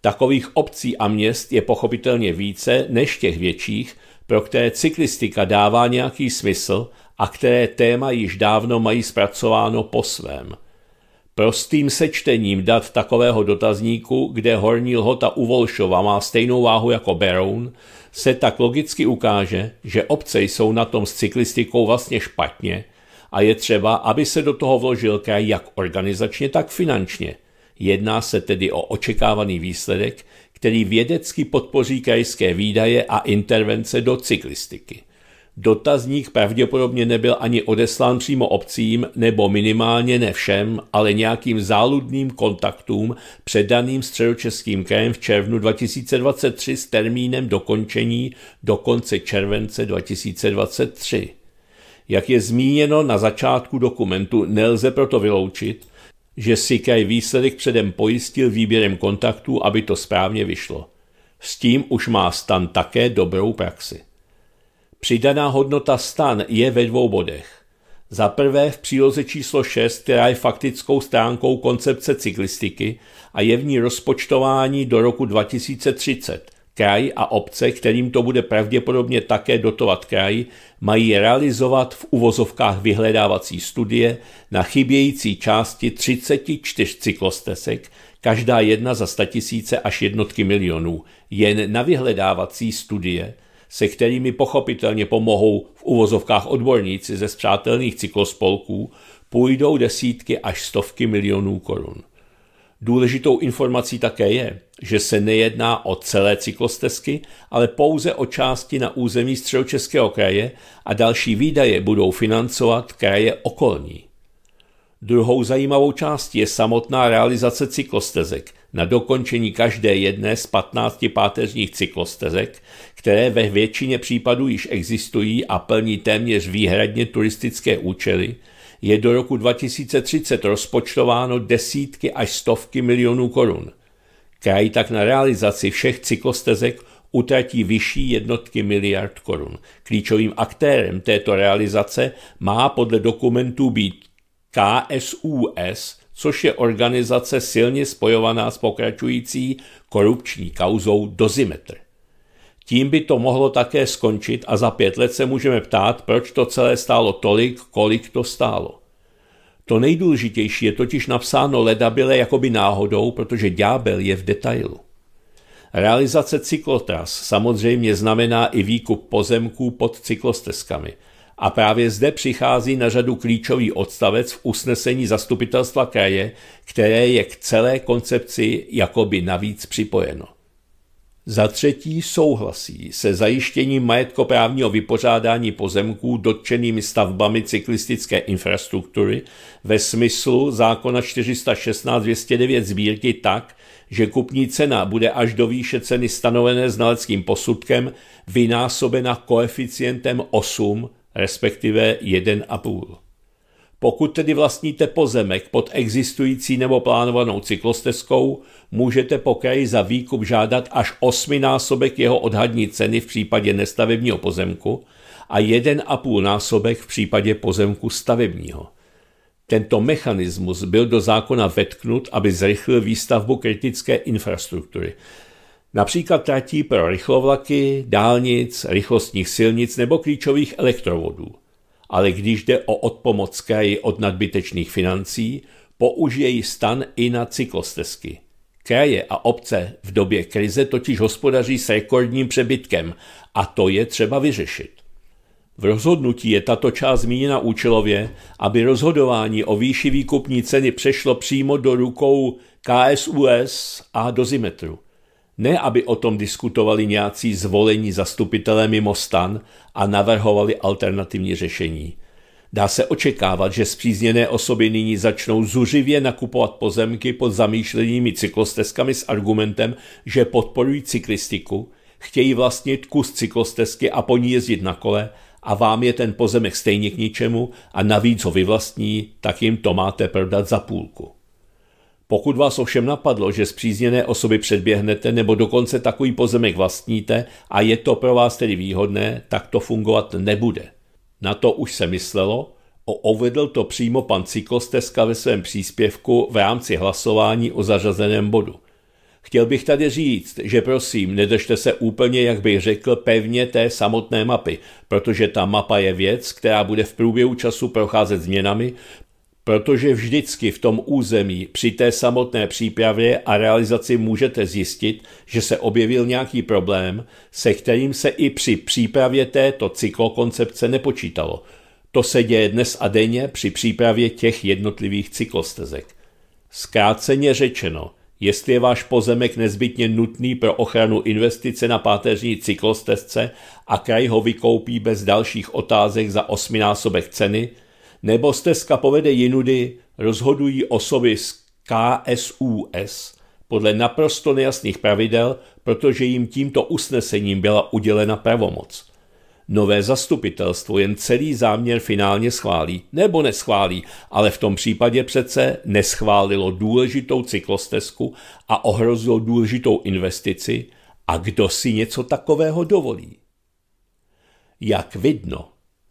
Takových obcí a měst je pochopitelně více než těch větších, pro které cyklistika dává nějaký smysl a které téma již dávno mají zpracováno po svém – Prostým sečtením dat takového dotazníku, kde horní lhota u Volšova má stejnou váhu jako Beroun, se tak logicky ukáže, že obce jsou na tom s cyklistikou vlastně špatně a je třeba, aby se do toho vložil kraj jak organizačně, tak finančně. Jedná se tedy o očekávaný výsledek, který vědecky podpoří krajské výdaje a intervence do cyklistiky. Dotazník pravděpodobně nebyl ani odeslán přímo obcím, nebo minimálně ne všem, ale nějakým záludným kontaktům předaným středočeským krajem v červnu 2023 s termínem dokončení do konce července 2023. Jak je zmíněno na začátku dokumentu, nelze proto vyloučit, že si kraj výsledek předem pojistil výběrem kontaktů, aby to správně vyšlo. S tím už má stan také dobrou praxi. Přidaná hodnota stan je ve dvou bodech. Za prvé v příloze číslo 6, která je faktickou stránkou koncepce cyklistiky a je v ní rozpočtování do roku 2030. Kraj a obce, kterým to bude pravděpodobně také dotovat kraj, mají realizovat v uvozovkách vyhledávací studie na chybějící části 34 cyklostesek, každá jedna za statisíce až jednotky milionů, jen na vyhledávací studie – se kterými pochopitelně pomohou v uvozovkách odborníci ze zpřátelných cyklospolků, půjdou desítky až stovky milionů korun. Důležitou informací také je, že se nejedná o celé cyklostezky, ale pouze o části na území středočeského kraje a další výdaje budou financovat kraje okolní. Druhou zajímavou částí je samotná realizace cyklostezek, na dokončení každé jedné z 15 páteřních cyklostezek, které ve většině případů již existují a plní téměř výhradně turistické účely, je do roku 2030 rozpočtováno desítky až stovky milionů korun. Kraj tak na realizaci všech cyklostezek utratí vyšší jednotky miliard korun. Klíčovým aktérem této realizace má podle dokumentů být KSUS, což je organizace silně spojovaná s pokračující korupční kauzou Dozimetr. Tím by to mohlo také skončit a za pět let se můžeme ptát, proč to celé stálo tolik, kolik to stálo. To nejdůležitější je totiž napsáno ledabile jakoby náhodou, protože ďábel je v detailu. Realizace cyklotras samozřejmě znamená i výkup pozemků pod cyklostezkami – a právě zde přichází na řadu klíčový odstavec v usnesení zastupitelstva kraje, které je k celé koncepci jakoby navíc připojeno. Za třetí souhlasí se zajištěním majetkoprávního vypořádání pozemků dotčenými stavbami cyklistické infrastruktury ve smyslu zákona 416-209 sbírky tak, že kupní cena bude až do výše ceny stanovené znaleckým posudkem vynásobena koeficientem 8 respektive 1,5. Pokud tedy vlastníte pozemek pod existující nebo plánovanou cyklostezkou, můžete po kraji za výkup žádat až osminásobek jeho odhadní ceny v případě nestavebního pozemku a 1,5 násobek v případě pozemku stavebního. Tento mechanismus byl do zákona vetknut, aby zrychlil výstavbu kritické infrastruktury, například tratí pro rychlovlaky, dálnic, rychlostních silnic nebo klíčových elektrovodů. Ale když jde o odpomoc kraji od nadbytečných financí, ji stan i na cyklostezky. Kraje a obce v době krize totiž hospodaří s rekordním přebytkem a to je třeba vyřešit. V rozhodnutí je tato část zmíněna účelově, aby rozhodování o výši výkupní ceny přešlo přímo do rukou KSUS a dozimetru. Ne, aby o tom diskutovali nějací zvolení zastupitelé mimo stan a navrhovali alternativní řešení. Dá se očekávat, že zpřízněné osoby nyní začnou zuřivě nakupovat pozemky pod zamýšlenými cyklostezkami s argumentem, že podporují cyklistiku, chtějí vlastnit kus cyklostezky a po ní jezdit na kole a vám je ten pozemek stejně k ničemu a navíc ho vyvlastní, tak jim to máte prodat za půlku. Pokud vás ovšem napadlo, že zpřízněné osoby předběhnete nebo dokonce takový pozemek vlastníte a je to pro vás tedy výhodné, tak to fungovat nebude. Na to už se myslelo, ovedl to přímo pan Cyklosteska ve svém příspěvku v rámci hlasování o zařazeném bodu. Chtěl bych tady říct, že prosím, nedržte se úplně, jak bych řekl, pevně té samotné mapy, protože ta mapa je věc, která bude v průběhu času procházet změnami, protože vždycky v tom území při té samotné přípravě a realizaci můžete zjistit, že se objevil nějaký problém, se kterým se i při přípravě této cyklokoncepce nepočítalo. To se děje dnes a denně při přípravě těch jednotlivých cyklostezek. Zkráceně řečeno, jestli je váš pozemek nezbytně nutný pro ochranu investice na páteřní cyklostezce a kraj ho vykoupí bez dalších otázek za osminásobek ceny – nebo stezka povede jinudy, rozhodují osoby z KSUS podle naprosto nejasných pravidel, protože jim tímto usnesením byla udělena pravomoc. Nové zastupitelstvo jen celý záměr finálně schválí nebo neschválí, ale v tom případě přece neschválilo důležitou cyklostezku a ohrozilo důležitou investici a kdo si něco takového dovolí? Jak vidno,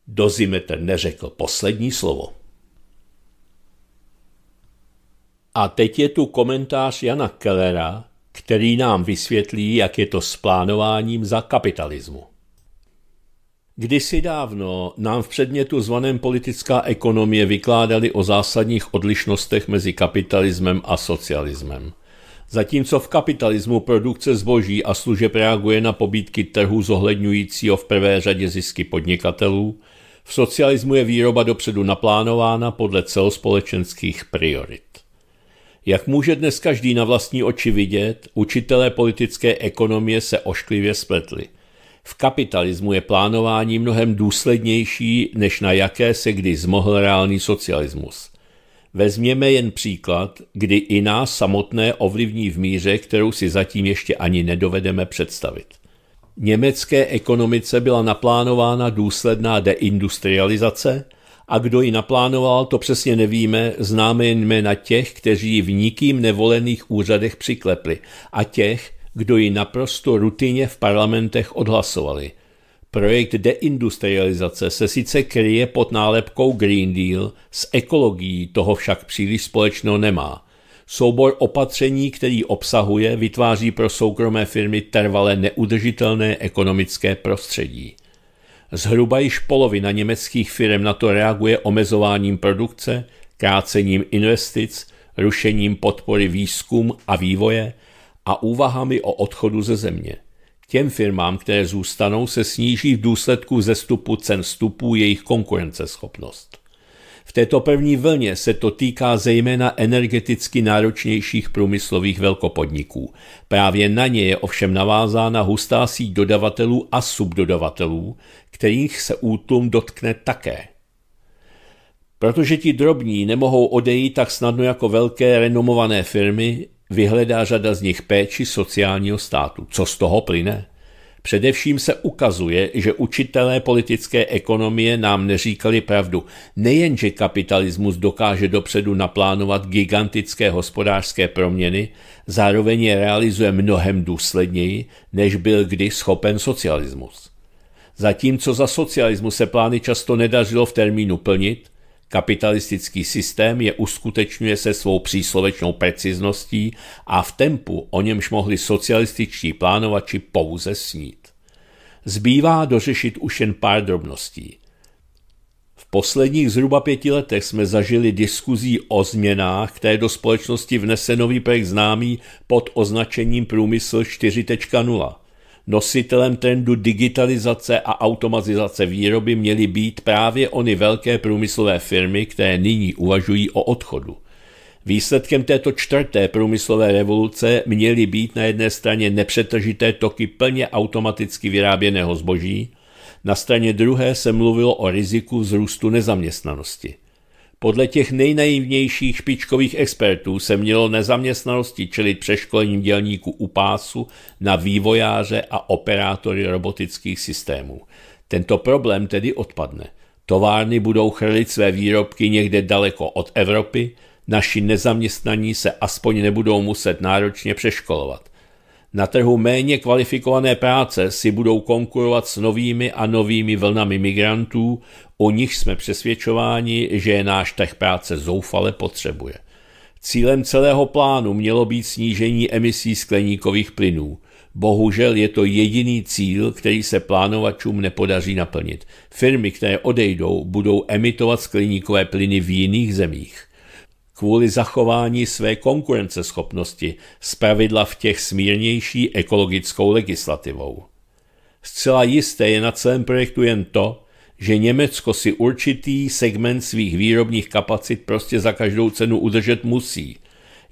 Dozimetr neřekl poslední slovo. A teď je tu komentář Jana Kellera, který nám vysvětlí, jak je to s plánováním za kapitalismu. Kdysi dávno nám v předmětu zvaném politická ekonomie vykládali o zásadních odlišnostech mezi kapitalismem a socialismem. Zatímco v kapitalismu produkce zboží a služeb reaguje na pobídky trhu zohledňujícího v prvé řadě zisky podnikatelů, v socialismu je výroba dopředu naplánována podle celospolečenských priorit. Jak může dnes každý na vlastní oči vidět, učitelé politické ekonomie se ošklivě spletli. V kapitalismu je plánování mnohem důslednější, než na jaké se kdy zmohl reálný socialismus. Vezměme jen příklad, kdy i nás samotné ovlivní v míře, kterou si zatím ještě ani nedovedeme představit. Německé ekonomice byla naplánována důsledná deindustrializace a kdo ji naplánoval, to přesně nevíme, známe jen jména těch, kteří ji v nikým nevolených úřadech přiklepli a těch, kdo ji naprosto rutině v parlamentech odhlasovali. Projekt deindustrializace se sice kryje pod nálepkou Green Deal, s ekologií toho však příliš společno nemá. Soubor opatření, který obsahuje, vytváří pro soukromé firmy trvale neudržitelné ekonomické prostředí. Zhruba již polovina německých firm na to reaguje omezováním produkce, krácením investic, rušením podpory výzkum a vývoje a úvahami o odchodu ze země. Těm firmám, které zůstanou, se sníží v důsledku zestupu cen vstupů jejich konkurenceschopnost této první vlně se to týká zejména energeticky náročnějších průmyslových velkopodniků. Právě na ně je ovšem navázána hustá síť dodavatelů a subdodavatelů, kterých se útlum dotkne také. Protože ti drobní nemohou odejít tak snadno jako velké renomované firmy, vyhledá řada z nich péči sociálního státu. Co z toho plyne? Především se ukazuje, že učitelé politické ekonomie nám neříkali pravdu. Nejenže kapitalismus dokáže dopředu naplánovat gigantické hospodářské proměny, zároveň je realizuje mnohem důsledněji, než byl kdy schopen socialismus. Zatímco za socialismu se plány často nedařilo v termínu plnit, Kapitalistický systém je uskutečňuje se svou příslovečnou precizností a v tempu, o němž mohli socialističtí plánovači pouze snít. Zbývá dořešit už jen pár drobností. V posledních zhruba pěti letech jsme zažili diskuzí o změnách, které do společnosti vnese nový projekt známý pod označením Průmysl 4.0 – Nositelem trendu digitalizace a automatizace výroby měly být právě ony velké průmyslové firmy, které nyní uvažují o odchodu. Výsledkem této čtvrté průmyslové revoluce měly být na jedné straně nepřetržité toky plně automaticky vyráběného zboží, na straně druhé se mluvilo o riziku vzrůstu nezaměstnanosti. Podle těch nejnaivnějších špičkových expertů se mělo nezaměstnanosti čelit přeškolením dělníků u pásu na vývojáře a operátory robotických systémů. Tento problém tedy odpadne. Továrny budou chrlit své výrobky někde daleko od Evropy, naši nezaměstnaní se aspoň nebudou muset náročně přeškolovat. Na trhu méně kvalifikované práce si budou konkurovat s novými a novými vlnami migrantů, O nich jsme přesvědčováni, že je náš tech práce zoufale potřebuje. Cílem celého plánu mělo být snížení emisí skleníkových plynů. Bohužel je to jediný cíl, který se plánovačům nepodaří naplnit. Firmy, které odejdou, budou emitovat skleníkové plyny v jiných zemích. Kvůli zachování své konkurenceschopnosti, zpravidla v těch smírnější ekologickou legislativou. Zcela jisté je na celém projektu jen to, že Německo si určitý segment svých výrobních kapacit prostě za každou cenu udržet musí.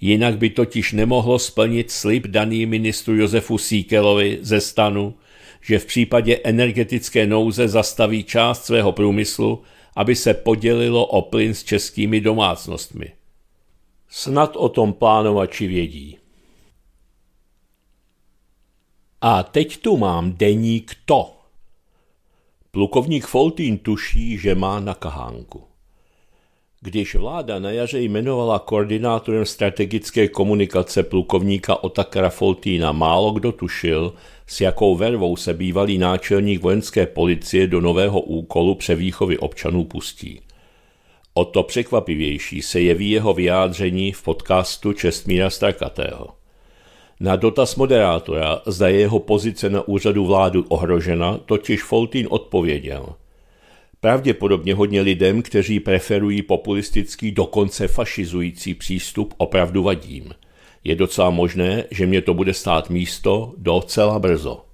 Jinak by totiž nemohlo splnit slib daný ministru Josefu Síkelovi ze stanu, že v případě energetické nouze zastaví část svého průmyslu, aby se podělilo o plyn s českými domácnostmi. Snad o tom plánovači vědí. A teď tu mám deník to. Plukovník Foltín tuší, že má na kahánku. Když vláda na jaře jmenovala koordinátorem strategické komunikace plukovníka Otakara Foltína, málo kdo tušil, s jakou vervou se bývalý náčelník vojenské policie do nového úkolu převýchovy občanů pustí. O to překvapivější se jeví jeho vyjádření v podcastu Čestmíra Strakatého. Na dotaz moderátora, zda je jeho pozice na úřadu vládu ohrožena, totiž Foltín odpověděl. Pravděpodobně hodně lidem, kteří preferují populistický, dokonce fašizující přístup, opravdu vadím. Je docela možné, že mě to bude stát místo docela brzo.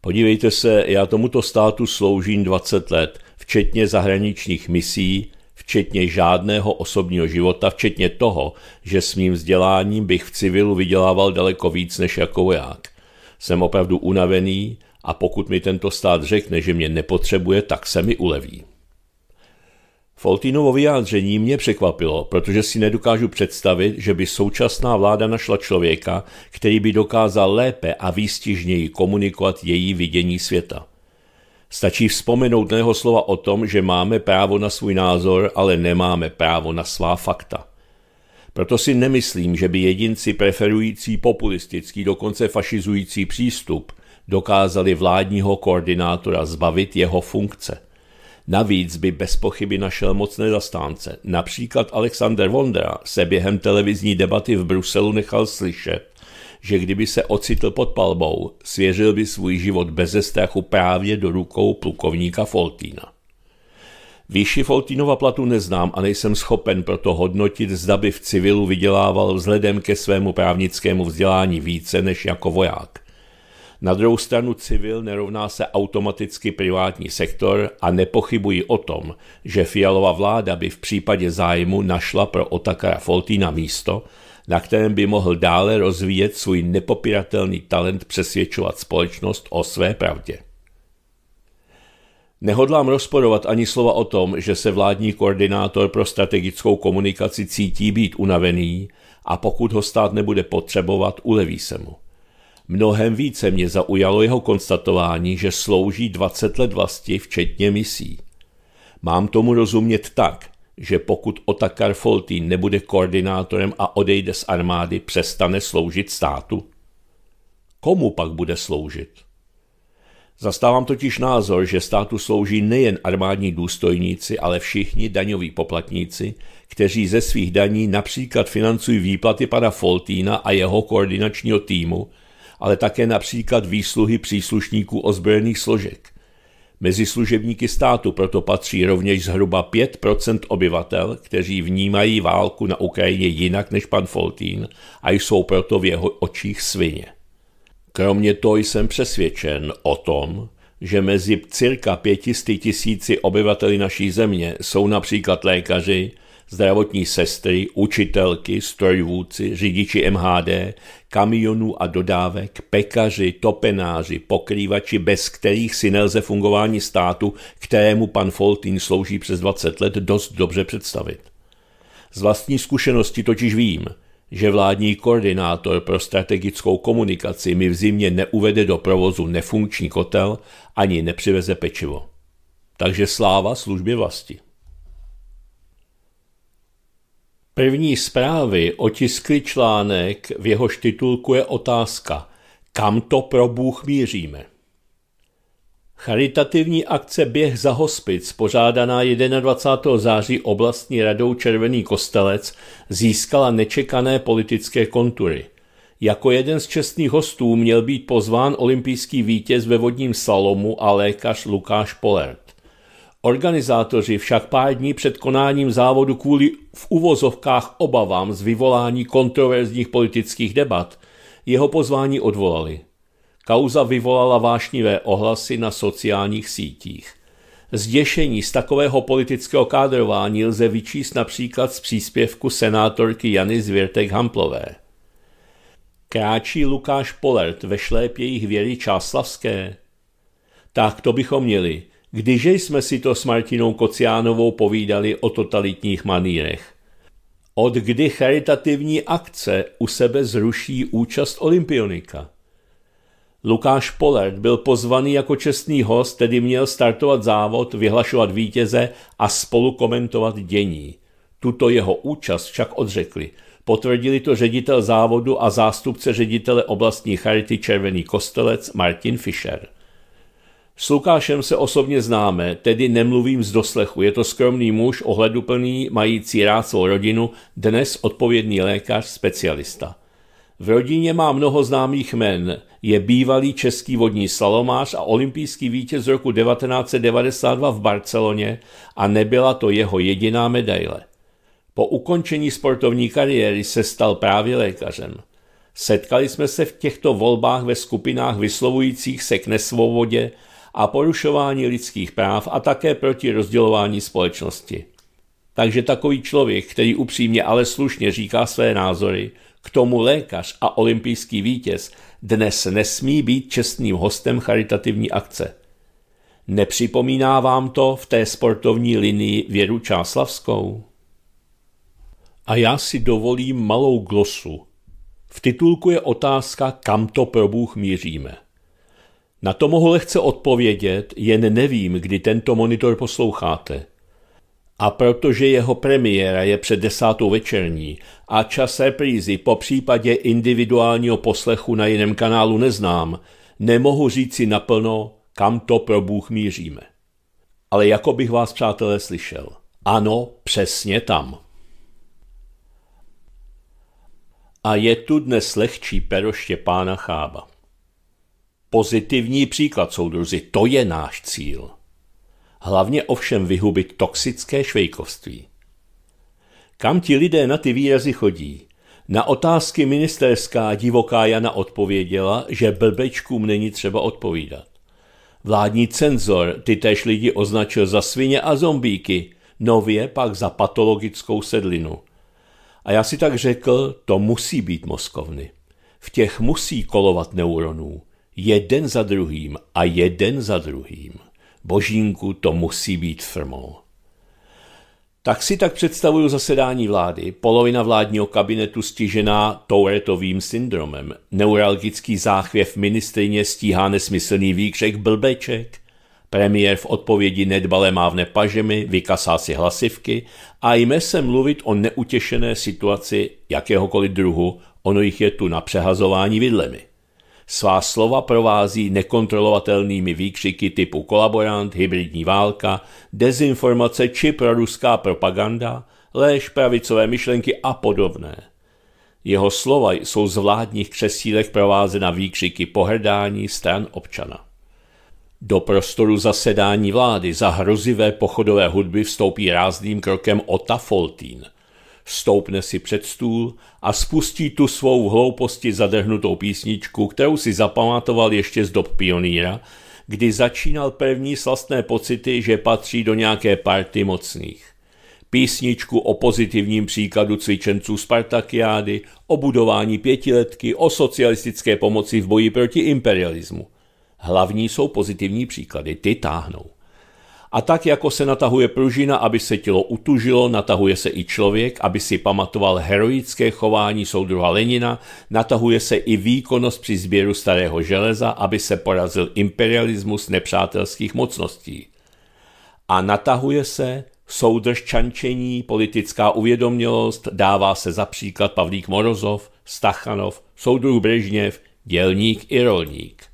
Podívejte se, já tomuto státu sloužím 20 let, včetně zahraničních misí, včetně žádného osobního života, včetně toho, že s mým vzděláním bych v civilu vydělával daleko víc než jako voják. Jsem opravdu unavený a pokud mi tento stát řekne, že mě nepotřebuje, tak se mi uleví. Foltinovo vyjádření mě překvapilo, protože si nedokážu představit, že by současná vláda našla člověka, který by dokázal lépe a výstižněji komunikovat její vidění světa. Stačí vzpomenout na jeho slova o tom, že máme právo na svůj názor, ale nemáme právo na svá fakta. Proto si nemyslím, že by jedinci preferující populistický, dokonce fašizující přístup dokázali vládního koordinátora zbavit jeho funkce. Navíc by bez pochyby našel mocné zastánce. Například Alexander Vondra se během televizní debaty v Bruselu nechal slyšet, že kdyby se ocitl pod palbou, svěřil by svůj život bez strachu právě do rukou plukovníka Foltína. Výši Foltínova platu neznám a nejsem schopen proto hodnotit, zda by v civilu vydělával vzhledem ke svému právnickému vzdělání více než jako voják. Na druhou stranu civil nerovná se automaticky privátní sektor a nepochybuji o tom, že fialová vláda by v případě zájmu našla pro Otakara Foltína místo, na kterém by mohl dále rozvíjet svůj nepopiratelný talent přesvědčovat společnost o své pravdě. Nehodlám rozporovat ani slova o tom, že se vládní koordinátor pro strategickou komunikaci cítí být unavený a pokud ho stát nebude potřebovat, uleví se mu. Mnohem více mě zaujalo jeho konstatování, že slouží 20 let vlasti, včetně misí. Mám tomu rozumět tak, že pokud Otakar Foltín nebude koordinátorem a odejde z armády, přestane sloužit státu? Komu pak bude sloužit? Zastávám totiž názor, že státu slouží nejen armádní důstojníci, ale všichni daňoví poplatníci, kteří ze svých daní například financují výplaty pana Foltína a jeho koordinačního týmu, ale také například výsluhy příslušníků ozbrojených složek – Mezi služebníky státu proto patří rovněž zhruba 5 obyvatel, kteří vnímají válku na Ukrajině jinak než pan Foltín a jsou proto v jeho očích svině. Kromě toho jsem přesvědčen o tom, že mezi cirka 500 tisíci obyvateli naší země jsou například lékaři, zdravotní sestry, učitelky, strojvůdci, řidiči MHD, kamionů a dodávek, pekaři, topenáři, pokrývači, bez kterých si nelze fungování státu, kterému pan Foltín slouží přes 20 let, dost dobře představit. Z vlastní zkušenosti totiž vím, že vládní koordinátor pro strategickou komunikaci mi v zimě neuvede do provozu nefunkční kotel ani nepřiveze pečivo. Takže sláva službě vlasti. První zprávy otiskly článek, v jehož titulku je otázka Kam to pro Bůh míříme? Charitativní akce Běh za hospic, pořádaná 21. září oblastní radou Červený kostelec, získala nečekané politické kontury. Jako jeden z čestných hostů měl být pozván olympijský vítěz ve vodním salomu a lékař Lukáš Polert. Organizátoři však pár dní před konáním závodu kvůli v uvozovkách obavám z vyvolání kontroverzních politických debat jeho pozvání odvolali. Kauza vyvolala vášnivé ohlasy na sociálních sítích. Zděšení z takového politického kádrování lze vyčíst například z příspěvku senátorky Jany Zvěrtek-Hamplové. Kráčí Lukáš Polert ve šlépějích věry Čáslavské? Tak to bychom měli – když jsme si to s Martinou Kociánovou povídali o totalitních manírech. Od kdy charitativní akce u sebe zruší účast olympionika? Lukáš Polert byl pozvaný jako čestný host, tedy měl startovat závod, vyhlašovat vítěze a spolu komentovat dění. Tuto jeho účast však odřekli. Potvrdili to ředitel závodu a zástupce ředitele oblastní charity Červený kostelec Martin Fischer. S Lukášem se osobně známe, tedy nemluvím z doslechu. Je to skromný muž, ohleduplný, mající rád svou rodinu, dnes odpovědný lékař, specialista. V rodině má mnoho známých jmen. Je bývalý český vodní slalomář a olympijský vítěz roku 1992 v Barceloně a nebyla to jeho jediná medaile. Po ukončení sportovní kariéry se stal právě lékařem. Setkali jsme se v těchto volbách ve skupinách vyslovujících se k nesvobodě a porušování lidských práv a také proti rozdělování společnosti. Takže takový člověk, který upřímně, ale slušně říká své názory, k tomu lékař a olympijský vítěz dnes nesmí být čestným hostem charitativní akce. Nepřipomíná vám to v té sportovní linii Věru Čáslavskou? A já si dovolím malou glosu. V titulku je otázka, kam to pro Bůh míříme. Na to mohu lehce odpovědět, jen nevím, kdy tento monitor posloucháte. A protože jeho premiéra je před desátou večerní a čas reprízy po případě individuálního poslechu na jiném kanálu neznám, nemohu říci naplno, kam to pro Bůh míříme. Ale jako bych vás, přátelé, slyšel. Ano, přesně tam. A je tu dnes lehčí pero Štěpána Chába. Pozitivní příklad, soudruzi, to je náš cíl. Hlavně ovšem vyhubit toxické švejkovství. Kam ti lidé na ty výrazy chodí? Na otázky ministerská divoká Jana odpověděla, že blbečkům není třeba odpovídat. Vládní cenzor ty též lidi označil za svině a zombíky, nově pak za patologickou sedlinu. A já si tak řekl, to musí být mozkovny. V těch musí kolovat neuronů jeden za druhým a jeden za druhým. Božínku, to musí být firmou. Tak si tak představuju zasedání vlády, polovina vládního kabinetu stižená Touretovým syndromem, neuralgický záchvěv ministrině stíhá nesmyslný výkřek blbeček, premiér v odpovědi nedbale mávne pažemi, vykasá si hlasivky a jme se mluvit o neutěšené situaci jakéhokoliv druhu, ono jich je tu na přehazování vidlemi. Svá slova provází nekontrolovatelnými výkřiky typu kolaborant, hybridní válka, dezinformace či proruská propaganda, léž pravicové myšlenky a podobné. Jeho slova jsou z vládních křesílech provázena výkřiky pohrdání stran občana. Do prostoru zasedání vlády za hrozivé pochodové hudby vstoupí rázným krokem Ota Foltín – stoupne si před stůl a spustí tu svou v hlouposti zadehnutou písničku, kterou si zapamatoval ještě z dob pionýra, kdy začínal první slastné pocity, že patří do nějaké party mocných. Písničku o pozitivním příkladu cvičenců Spartakiády, o budování pětiletky, o socialistické pomoci v boji proti imperialismu. Hlavní jsou pozitivní příklady, ty táhnou. A tak, jako se natahuje pružina, aby se tělo utužilo, natahuje se i člověk, aby si pamatoval heroické chování soudruha Lenina, natahuje se i výkonnost při sběru starého železa, aby se porazil imperialismus nepřátelských mocností. A natahuje se soudrž čančení, politická uvědomělost, dává se za příklad Pavlík Morozov, Stachanov, soudruh Brežněv, dělník i rolník.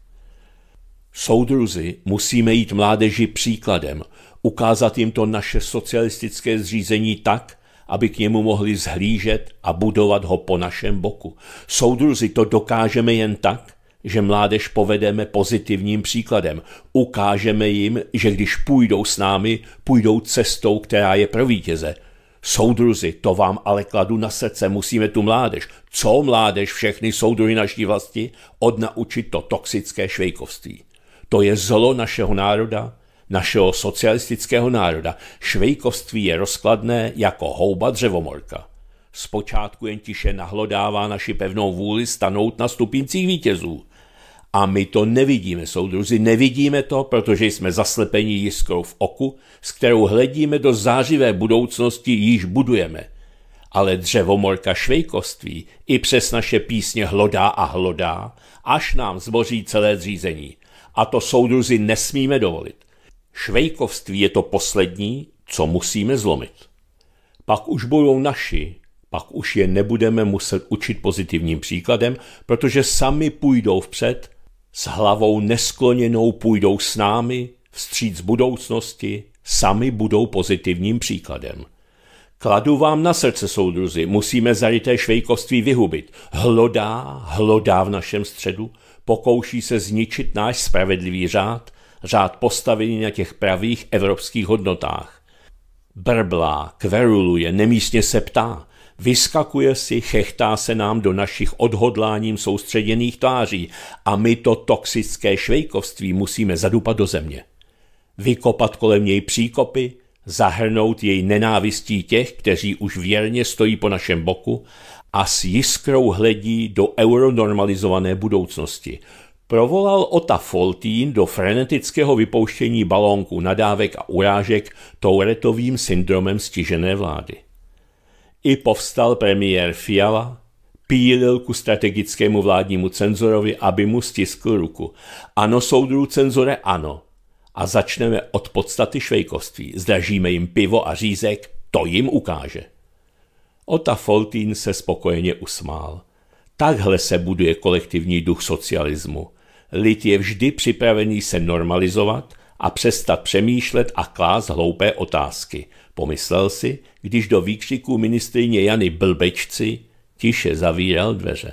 Soudruzi musíme jít mládeži příkladem, ukázat jim to naše socialistické zřízení tak, aby k němu mohli zhlížet a budovat ho po našem boku. Soudruzi to dokážeme jen tak, že mládež povedeme pozitivním příkladem. Ukážeme jim, že když půjdou s námi, půjdou cestou, která je pro vítěze. Soudruzi, to vám ale kladu na srdce, musíme tu mládež, co mládež, všechny soudruhy naší vlasti, odnaučit to toxické švejkovství. To je zlo našeho národa, našeho socialistického národa. Švejkovství je rozkladné jako houba dřevomorka. Zpočátku jen tiše nahlodává naši pevnou vůli stanout na stupincích vítězů. A my to nevidíme, soudruzi, nevidíme to, protože jsme zaslepeni jiskrou v oku, s kterou hledíme do zářivé budoucnosti, již budujeme. Ale dřevomorka švejkoství i přes naše písně hlodá a hlodá, až nám zboří celé zřízení. A to soudruzi nesmíme dovolit. Švejkovství je to poslední, co musíme zlomit. Pak už budou naši, pak už je nebudeme muset učit pozitivním příkladem, protože sami půjdou vpřed, s hlavou neskloněnou půjdou s námi, vstříc budoucnosti, sami budou pozitivním příkladem. Kladu vám na srdce, soudruzi, musíme zaryté švejkovství vyhubit. Hlodá, hlodá v našem středu, pokouší se zničit náš spravedlivý řád, řád postavený na těch pravých evropských hodnotách. Brblá, kveruluje, nemístně se ptá, vyskakuje si, chechtá se nám do našich odhodláním soustředěných tváří a my to toxické švejkovství musíme zadupat do země. Vykopat kolem něj příkopy, zahrnout jej nenávistí těch, kteří už věrně stojí po našem boku a s jiskrou hledí do euronormalizované budoucnosti. Provolal Ota Foltín do frenetického vypouštění balónků nadávek a urážek touretovým syndromem stižené vlády. I povstal premiér Fiala, pílil ku strategickému vládnímu cenzorovi, aby mu stiskl ruku. Ano, soudru cenzore, ano. A začneme od podstaty švejkovství. Zdražíme jim pivo a řízek, to jim ukáže. Ota Foltín se spokojeně usmál. Takhle se buduje kolektivní duch socialismu. Lid je vždy připravený se normalizovat a přestat přemýšlet a klást hloupé otázky. Pomyslel si, když do výkřiků ministrině Jany Blbečci tiše zavíral dveře.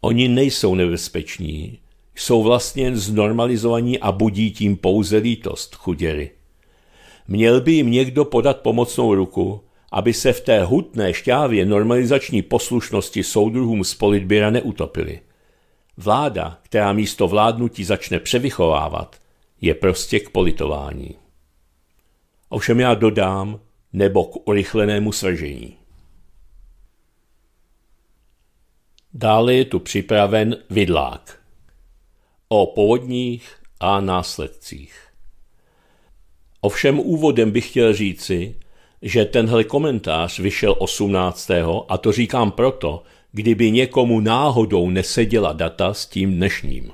Oni nejsou nebezpeční, jsou vlastně znormalizovaní a budí tím pouze lítost, chuděry. Měl by jim někdo podat pomocnou ruku, aby se v té hutné šťávě normalizační poslušnosti soudruhům z politběra neutopili. Vláda, která místo vládnutí začne převychovávat, je prostě k politování. Ovšem já dodám, nebo k urychlenému svržení. Dále je tu připraven vidlák o povodních a následcích. Ovšem úvodem bych chtěl říci, že tenhle komentář vyšel 18. a to říkám proto, kdyby někomu náhodou neseděla data s tím dnešním.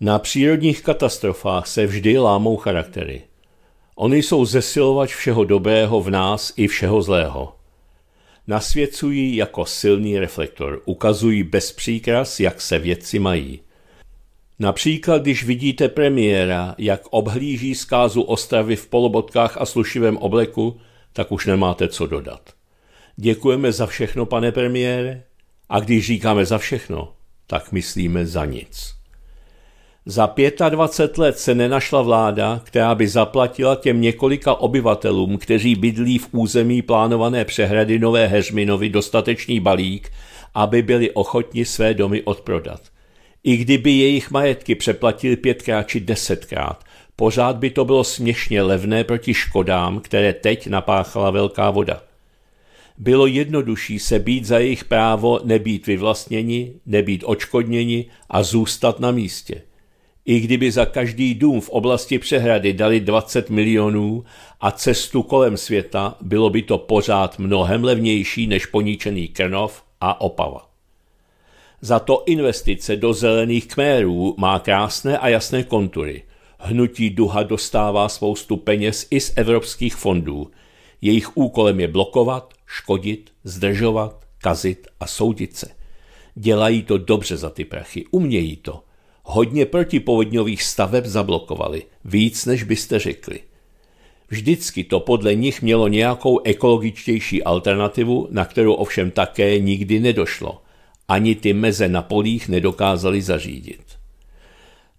Na přírodních katastrofách se vždy lámou charaktery. Oni jsou zesilovač všeho dobrého v nás i všeho zlého. Nasvěcují jako silný reflektor, ukazují bez příkras, jak se věci mají – Například, když vidíte premiéra, jak obhlíží zkázu Ostravy v polobotkách a slušivém obleku, tak už nemáte co dodat. Děkujeme za všechno, pane premiére, a když říkáme za všechno, tak myslíme za nic. Za 25 let se nenašla vláda, která by zaplatila těm několika obyvatelům, kteří bydlí v území plánované přehrady Nové Heřminovi, dostatečný balík, aby byli ochotni své domy odprodat – i kdyby jejich majetky přeplatili pětkrát či desetkrát, pořád by to bylo směšně levné proti škodám, které teď napáchala velká voda. Bylo jednodušší se být za jejich právo nebýt vyvlastněni, nebýt očkodněni a zůstat na místě. I kdyby za každý dům v oblasti přehrady dali 20 milionů a cestu kolem světa, bylo by to pořád mnohem levnější než poničený Krnov a Opava. Za to investice do zelených kmérů má krásné a jasné kontury. Hnutí duha dostává spoustu peněz i z evropských fondů. Jejich úkolem je blokovat, škodit, zdržovat, kazit a soudit se. Dělají to dobře za ty prachy, umějí to. Hodně protipovodňových staveb zablokovali, víc než byste řekli. Vždycky to podle nich mělo nějakou ekologičtější alternativu, na kterou ovšem také nikdy nedošlo – ani ty meze na polích nedokázali zařídit.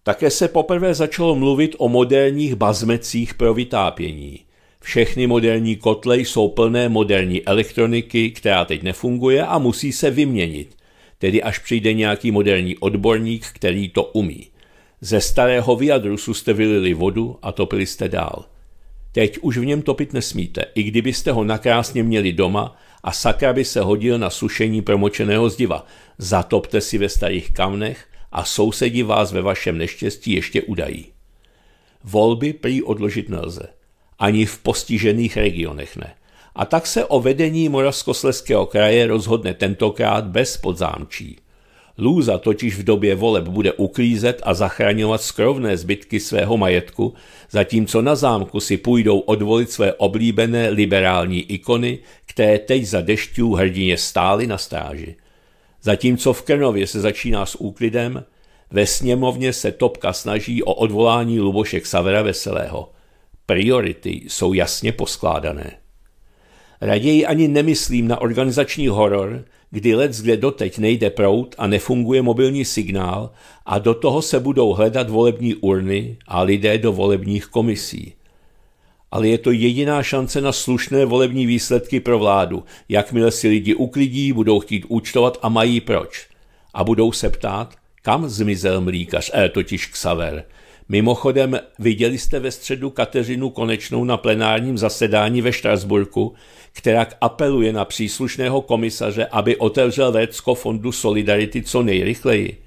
Také se poprvé začalo mluvit o moderních bazmecích pro vytápění. Všechny moderní kotle jsou plné moderní elektroniky, která teď nefunguje a musí se vyměnit, tedy až přijde nějaký moderní odborník, který to umí. Ze starého vyjadru jste vylili vodu a topili jste dál. Teď už v něm topit nesmíte, i kdybyste ho nakrásně měli doma a sakra by se hodil na sušení promočeného zdiva. Zatopte si ve starých kamnech a sousedi vás ve vašem neštěstí ještě udají. Volby prý odložit nelze. Ani v postižených regionech ne. A tak se o vedení Moravskosleského kraje rozhodne tentokrát bez podzámčí. Lůza totiž v době voleb bude uklízet a zachraňovat skrovné zbytky svého majetku, zatímco na zámku si půjdou odvolit své oblíbené liberální ikony, které teď za dešťů hrdině stály na stráži. Zatímco v Krnově se začíná s úklidem, ve sněmovně se Topka snaží o odvolání Luboše Savera Veselého. Priority jsou jasně poskládané. Raději ani nemyslím na organizační horor, kdy let, kde doteď nejde prout a nefunguje mobilní signál a do toho se budou hledat volební urny a lidé do volebních komisí. Ale je to jediná šance na slušné volební výsledky pro vládu. Jakmile si lidi uklidí, budou chtít účtovat a mají proč. A budou se ptát, kam zmizel mlíkař, eh, totiž Xaver. Mimochodem, viděli jste ve středu Kateřinu Konečnou na plenárním zasedání ve Štrasburku, která apeluje na příslušného komisaře, aby otevřel Vécko fondu Solidarity co nejrychleji.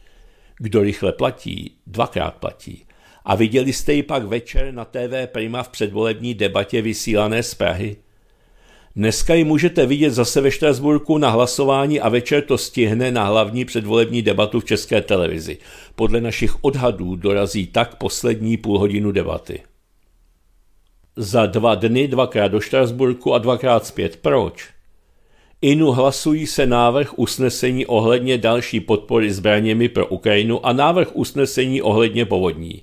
Kdo rychle platí, dvakrát platí. A viděli jste ji pak večer na TV Prima v předvolební debatě vysílané z Prahy. Dneska ji můžete vidět zase ve Štrasburku na hlasování a večer to stihne na hlavní předvolební debatu v české televizi. Podle našich odhadů dorazí tak poslední půl hodinu debaty. Za dva dny dvakrát do Štrasburku a dvakrát zpět. Proč? Inu hlasují se návrh usnesení ohledně další podpory zbraněmi pro Ukrajinu a návrh usnesení ohledně povodní.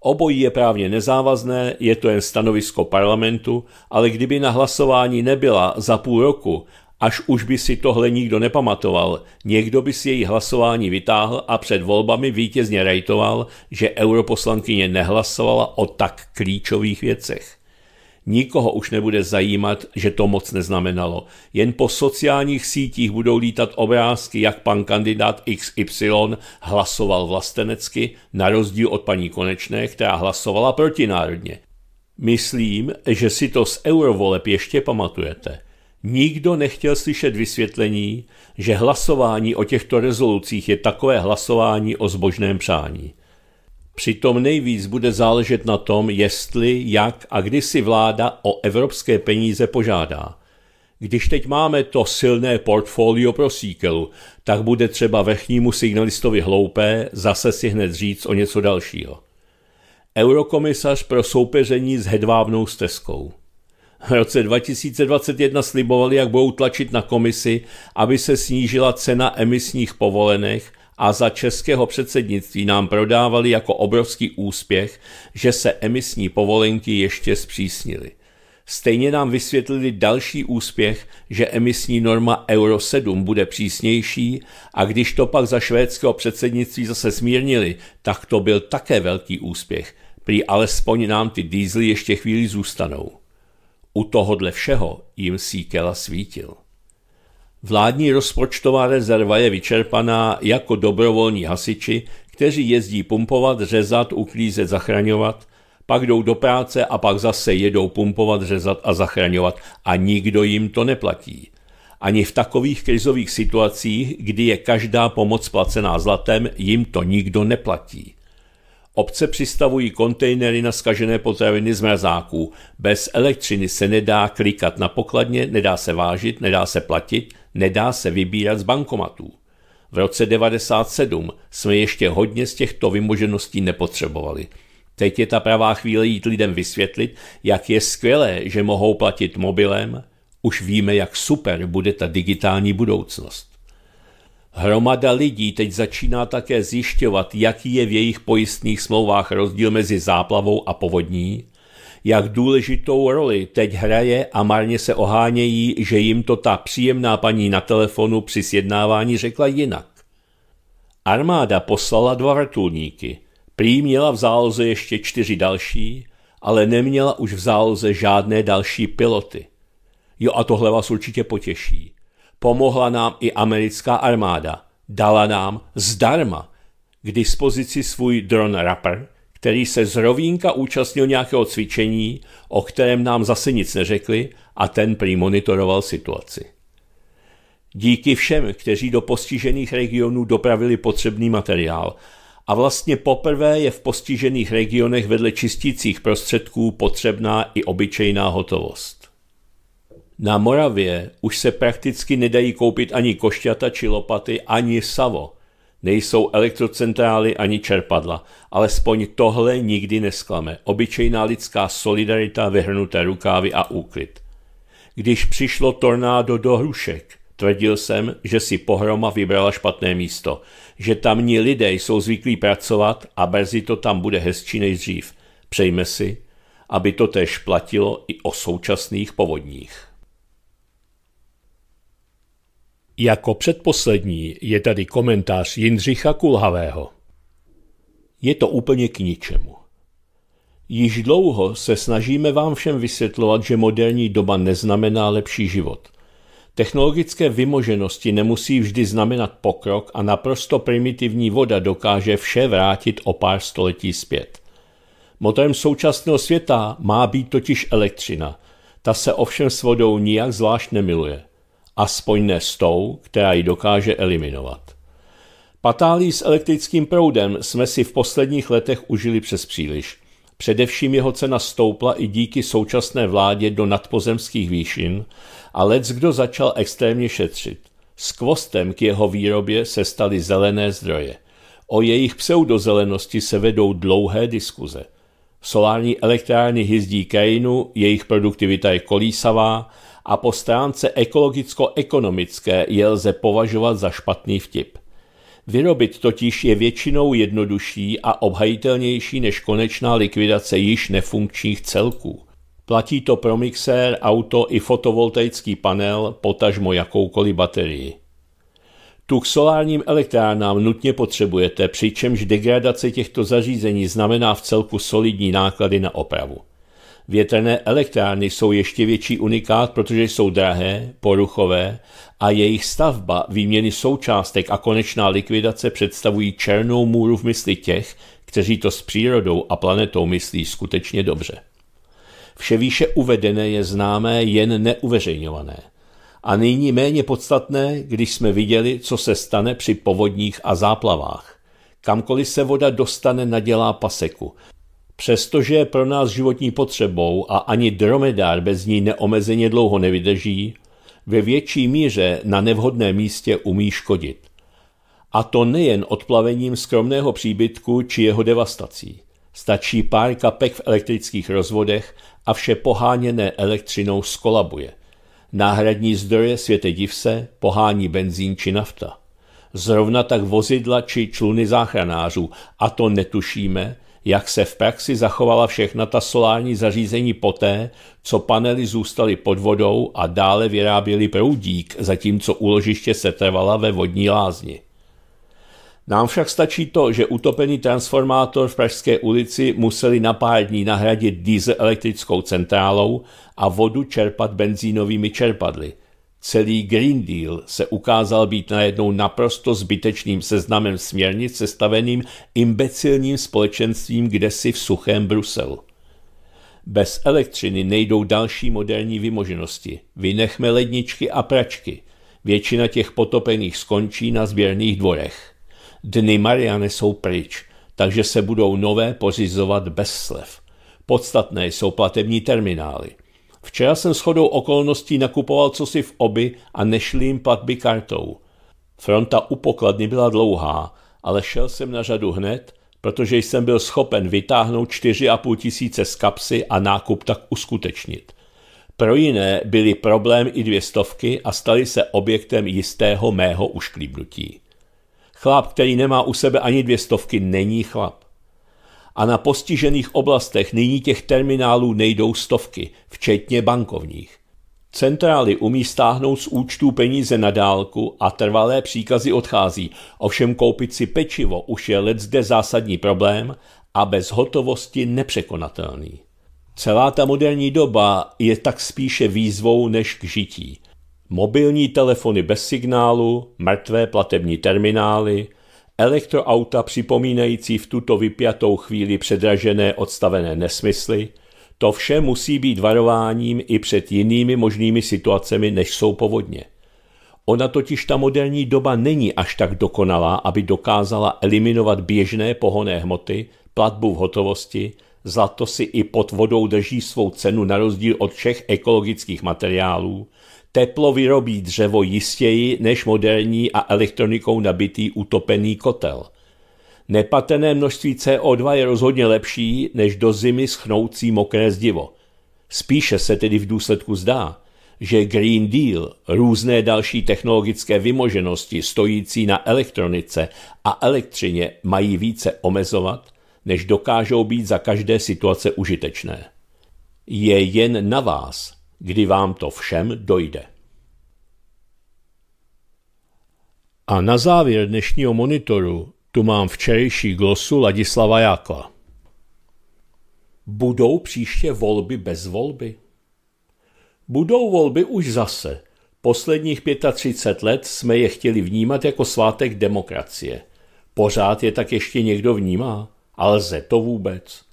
Obojí je právně nezávazné, je to jen stanovisko parlamentu, ale kdyby na hlasování nebyla za půl roku, až už by si tohle nikdo nepamatoval, někdo by si její hlasování vytáhl a před volbami vítězně rejtoval, že europoslankyně nehlasovala o tak klíčových věcech. Nikoho už nebude zajímat, že to moc neznamenalo. Jen po sociálních sítích budou lítat obrázky, jak pan kandidát XY hlasoval vlastenecky, na rozdíl od paní Konečné, která hlasovala protinárodně. Myslím, že si to z eurovoleb ještě pamatujete. Nikdo nechtěl slyšet vysvětlení, že hlasování o těchto rezolucích je takové hlasování o zbožném přání. Přitom nejvíc bude záležet na tom, jestli, jak a kdy si vláda o evropské peníze požádá. Když teď máme to silné portfolio pro síkelu, tak bude třeba vrchnímu signalistovi hloupé zase si hned říct o něco dalšího. Eurokomisař pro soupeření s hedvábnou stezkou. V roce 2021 slibovali, jak budou tlačit na komisi, aby se snížila cena emisních povolenech a za českého předsednictví nám prodávali jako obrovský úspěch, že se emisní povolenky ještě zpřísnily. Stejně nám vysvětlili další úspěch, že emisní norma Euro 7 bude přísnější a když to pak za švédského předsednictví zase smírnili, tak to byl také velký úspěch. Prý alespoň nám ty dýzly ještě chvíli zůstanou. U tohodle všeho jim síkela svítil. Vládní rozpočtová rezerva je vyčerpaná jako dobrovolní hasiči, kteří jezdí pumpovat, řezat, uklízet, zachraňovat, pak jdou do práce a pak zase jedou pumpovat, řezat a zachraňovat a nikdo jim to neplatí. Ani v takových krizových situacích, kdy je každá pomoc placená zlatem, jim to nikdo neplatí. Obce přistavují kontejnery na skažené potraviny z mrazáků. Bez elektřiny se nedá klikat na pokladně, nedá se vážit, nedá se platit Nedá se vybírat z bankomatů. V roce 97 jsme ještě hodně z těchto vymožeností nepotřebovali. Teď je ta pravá chvíle jít lidem vysvětlit, jak je skvělé, že mohou platit mobilem. Už víme, jak super bude ta digitální budoucnost. Hromada lidí teď začíná také zjišťovat, jaký je v jejich pojistných smlouvách rozdíl mezi záplavou a povodní – jak důležitou roli teď hraje a marně se ohánějí, že jim to ta příjemná paní na telefonu při sjednávání řekla jinak. Armáda poslala dva vrtulníky. Prý měla v záloze ještě čtyři další, ale neměla už v záloze žádné další piloty. Jo a tohle vás určitě potěší. Pomohla nám i americká armáda. Dala nám zdarma k dispozici svůj dron Rapper, který se z rovínka účastnil nějakého cvičení, o kterém nám zase nic neřekli a ten prý monitoroval situaci. Díky všem, kteří do postižených regionů dopravili potřebný materiál a vlastně poprvé je v postižených regionech vedle čistících prostředků potřebná i obyčejná hotovost. Na Moravě už se prakticky nedají koupit ani košťata či lopaty, ani savo – Nejsou elektrocentrály ani čerpadla. Alespoň tohle nikdy nesklame. Obyčejná lidská solidarita, vyhrnuté rukávy a úklid. Když přišlo tornádo do hrušek, tvrdil jsem, že si pohroma vybrala špatné místo, že tamní lidé jsou zvyklí pracovat a brzy to tam bude hezčí než dřív. Přejme si, aby to tež platilo i o současných povodních. Jako předposlední je tady komentář Jindřicha Kulhavého. Je to úplně k ničemu. Již dlouho se snažíme vám všem vysvětlovat, že moderní doba neznamená lepší život. Technologické vymoženosti nemusí vždy znamenat pokrok a naprosto primitivní voda dokáže vše vrátit o pár století zpět. Motorem současného světa má být totiž elektřina. Ta se ovšem s vodou nijak zvlášť nemiluje aspoň ne s tou, která ji dokáže eliminovat. Patálí s elektrickým proudem jsme si v posledních letech užili přes příliš. Především jeho cena stoupla i díky současné vládě do nadpozemských výšin a lec kdo začal extrémně šetřit. S kvostem k jeho výrobě se staly zelené zdroje. O jejich pseudozelenosti se vedou dlouhé diskuze. Solární elektrárny hyzdí krajinu, jejich produktivita je kolísavá a po stránce ekologicko-ekonomické je lze považovat za špatný vtip. Vyrobit totiž je většinou jednodušší a obhajitelnější než konečná likvidace již nefunkčních celků. Platí to pro mixér, auto i fotovoltaický panel, potažmo jakoukoliv baterii. Tu k solárním elektrárnám nutně potřebujete, přičemž degradace těchto zařízení znamená v celku solidní náklady na opravu. Větrné elektrárny jsou ještě větší unikát, protože jsou drahé, poruchové a jejich stavba, výměny součástek a konečná likvidace představují černou můru v mysli těch, kteří to s přírodou a planetou myslí skutečně dobře. Vše výše uvedené je známé, jen neuveřejňované. A nyní méně podstatné, když jsme viděli, co se stane při povodních a záplavách. Kamkoliv se voda dostane, nadělá paseku. Přestože je pro nás životní potřebou a ani dromedár bez ní neomezeně dlouho nevydrží, ve větší míře na nevhodném místě umí škodit. A to nejen odplavením skromného příbytku či jeho devastací. Stačí pár kapek v elektrických rozvodech a vše poháněné elektřinou skolabuje. Náhradní zdroje světe divse pohání benzín či nafta. Zrovna tak vozidla či čluny záchranářů, a to netušíme, jak se v praxi zachovala všechna ta solární zařízení poté, co panely zůstaly pod vodou a dále vyráběly proudík, zatímco úložiště se trvala ve vodní lázni. Nám však stačí to, že utopený transformátor v Pražské ulici museli na pár dní nahradit elektrickou centrálou a vodu čerpat benzínovými čerpadly – Celý Green Deal se ukázal být najednou naprosto zbytečným seznamem směrnic sestaveným imbecilním společenstvím kdesi v suchém Bruselu. Bez elektřiny nejdou další moderní vymoženosti. Vynechme ledničky a pračky. Většina těch potopených skončí na sběrných dvorech. Dny Mariany jsou pryč, takže se budou nové pořizovat bez slev. Podstatné jsou platební terminály – Včera jsem shodou okolností nakupoval cosi v oby a nešli jim platby kartou. Fronta u pokladny byla dlouhá, ale šel jsem na řadu hned, protože jsem byl schopen vytáhnout 4,5 tisíce z kapsy a nákup tak uskutečnit. Pro jiné byly problém i dvě stovky a staly se objektem jistého mého ušklíbnutí. Chlap, který nemá u sebe ani dvě stovky, není chlap a na postižených oblastech nyní těch terminálů nejdou stovky, včetně bankovních. Centrály umí stáhnout z účtů peníze na dálku a trvalé příkazy odchází, ovšem koupit si pečivo už je let zde zásadní problém a bez hotovosti nepřekonatelný. Celá ta moderní doba je tak spíše výzvou než k žití. Mobilní telefony bez signálu, mrtvé platební terminály, elektroauta připomínající v tuto vypjatou chvíli předražené odstavené nesmysly, to vše musí být varováním i před jinými možnými situacemi, než jsou povodně. Ona totiž ta moderní doba není až tak dokonalá, aby dokázala eliminovat běžné pohonné hmoty, platbu v hotovosti, zlato si i pod vodou drží svou cenu na rozdíl od všech ekologických materiálů, Teplo vyrobí dřevo jistěji než moderní a elektronikou nabitý utopený kotel. Nepatené množství CO2 je rozhodně lepší než do zimy schnoucí mokré zdivo. Spíše se tedy v důsledku zdá, že Green Deal, různé další technologické vymoženosti stojící na elektronice a elektřině mají více omezovat, než dokážou být za každé situace užitečné. Je jen na vás, kdy vám to všem dojde. A na závěr dnešního monitoru tu mám včerejší glosu Ladislava Jákla. Budou příště volby bez volby? Budou volby už zase. Posledních 35 let jsme je chtěli vnímat jako svátek demokracie. Pořád je tak ještě někdo vnímá, ale lze to vůbec.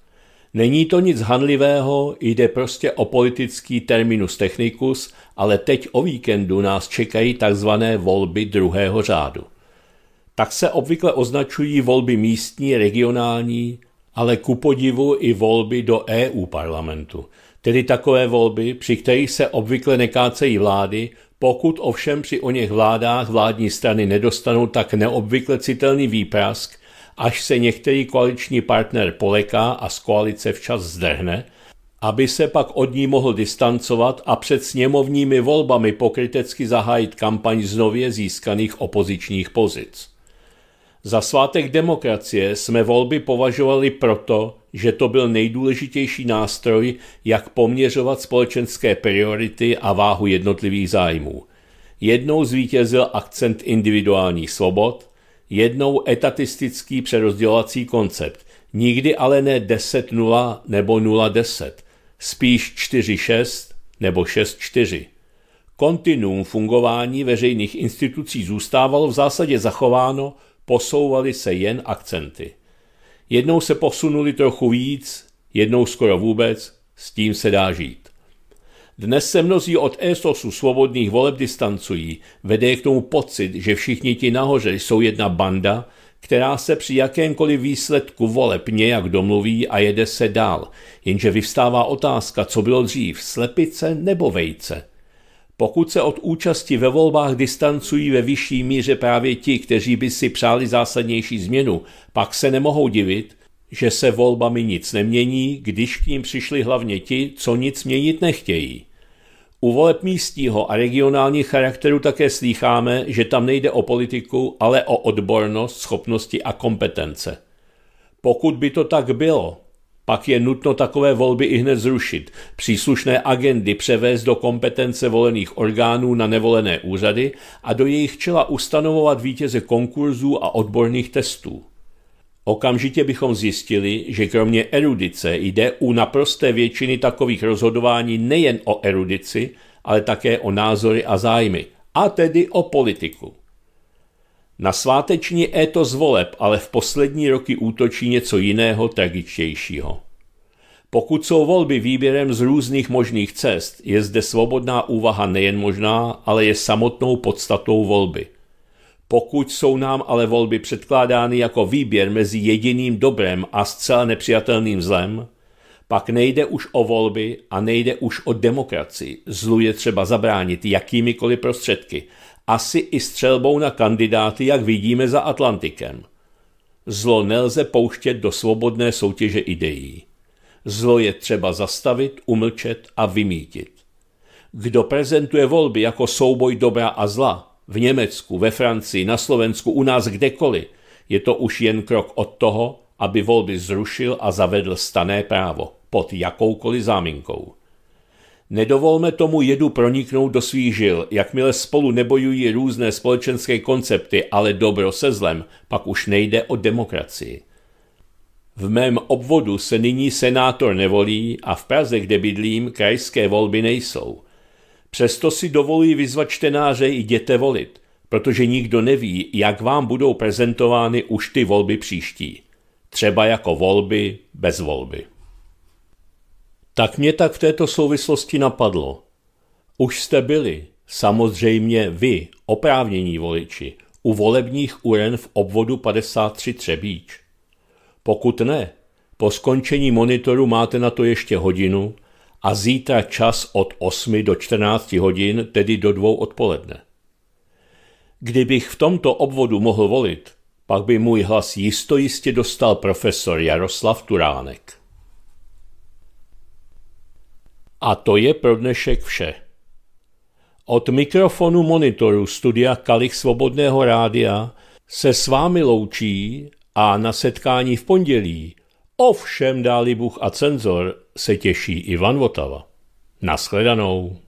Není to nic hanlivého, jde prostě o politický terminus technicus, ale teď o víkendu nás čekají tzv. volby druhého řádu. Tak se obvykle označují volby místní, regionální, ale ku podivu i volby do EU parlamentu, tedy takové volby, při kterých se obvykle nekácejí vlády, pokud ovšem při o něch vládách vládní strany nedostanou tak neobvykle citelný výprask, až se některý koaliční partner poleká a z koalice včas zdrhne, aby se pak od ní mohl distancovat a před sněmovními volbami pokrytecky zahájit kampaň z nově získaných opozičních pozic. Za svátek demokracie jsme volby považovali proto, že to byl nejdůležitější nástroj, jak poměřovat společenské priority a váhu jednotlivých zájmů. Jednou zvítězil akcent individuálních svobod, jednou etatistický přerozdělovací koncept, nikdy ale ne 10-0 nebo 0-10, spíš 4-6 nebo 6-4. Kontinuum fungování veřejných institucí zůstávalo v zásadě zachováno, posouvaly se jen akcenty. Jednou se posunuli trochu víc, jednou skoro vůbec, s tím se dá žít. Dnes se mnozí od ESOSu svobodných voleb distancují. Vede je k tomu pocit, že všichni ti nahoře jsou jedna banda, která se při jakémkoliv výsledku voleb nějak domluví a jede se dál. Jenže vyvstává otázka, co bylo dřív, slepice nebo vejce. Pokud se od účasti ve volbách distancují ve vyšší míře právě ti, kteří by si přáli zásadnější změnu, pak se nemohou divit, že se volbami nic nemění, když k ním přišli hlavně ti, co nic měnit nechtějí. U voleb místního a regionálního charakteru také slýcháme, že tam nejde o politiku, ale o odbornost, schopnosti a kompetence. Pokud by to tak bylo, pak je nutno takové volby i hned zrušit, příslušné agendy převést do kompetence volených orgánů na nevolené úřady a do jejich čela ustanovovat vítěze konkurzů a odborných testů. Okamžitě bychom zjistili, že kromě erudice jde u naprosté většiny takových rozhodování nejen o erudici, ale také o názory a zájmy, a tedy o politiku. Na sváteční éto zvoleb, ale v poslední roky útočí něco jiného tragičtějšího. Pokud jsou volby výběrem z různých možných cest, je zde svobodná úvaha nejen možná, ale je samotnou podstatou volby – pokud jsou nám ale volby předkládány jako výběr mezi jediným dobrem a zcela nepřijatelným zlem, pak nejde už o volby a nejde už o demokracii. Zlu je třeba zabránit jakýmikoliv prostředky, asi i střelbou na kandidáty, jak vidíme za Atlantikem. Zlo nelze pouštět do svobodné soutěže ideí. Zlo je třeba zastavit, umlčet a vymítit. Kdo prezentuje volby jako souboj dobra a zla, v Německu, ve Francii, na Slovensku, u nás kdekoliv, je to už jen krok od toho, aby volby zrušil a zavedl stané právo pod jakoukoliv záminkou. Nedovolme tomu jedu proniknout do svých žil, jakmile spolu nebojují různé společenské koncepty, ale dobro se zlem, pak už nejde o demokracii. V mém obvodu se nyní senátor nevolí a v Praze, kde bydlím, krajské volby nejsou. Přesto si dovoluji vyzvat čtenáře i děte volit, protože nikdo neví, jak vám budou prezentovány už ty volby příští. Třeba jako volby bez volby. Tak mě tak v této souvislosti napadlo. Už jste byli, samozřejmě vy, oprávnění voliči, u volebních uren v obvodu 53 Třebíč. Pokud ne, po skončení monitoru máte na to ještě hodinu a zítra čas od 8 do 14 hodin, tedy do dvou odpoledne. Kdybych v tomto obvodu mohl volit, pak by můj hlas jistojistě dostal profesor Jaroslav Turánek. A to je pro dnešek vše. Od mikrofonu monitoru studia Kalich Svobodného rádia se s vámi loučí a na setkání v pondělí Ovšem dáli Bůh a cenzor se těší Ivan Votava. Naschledanou.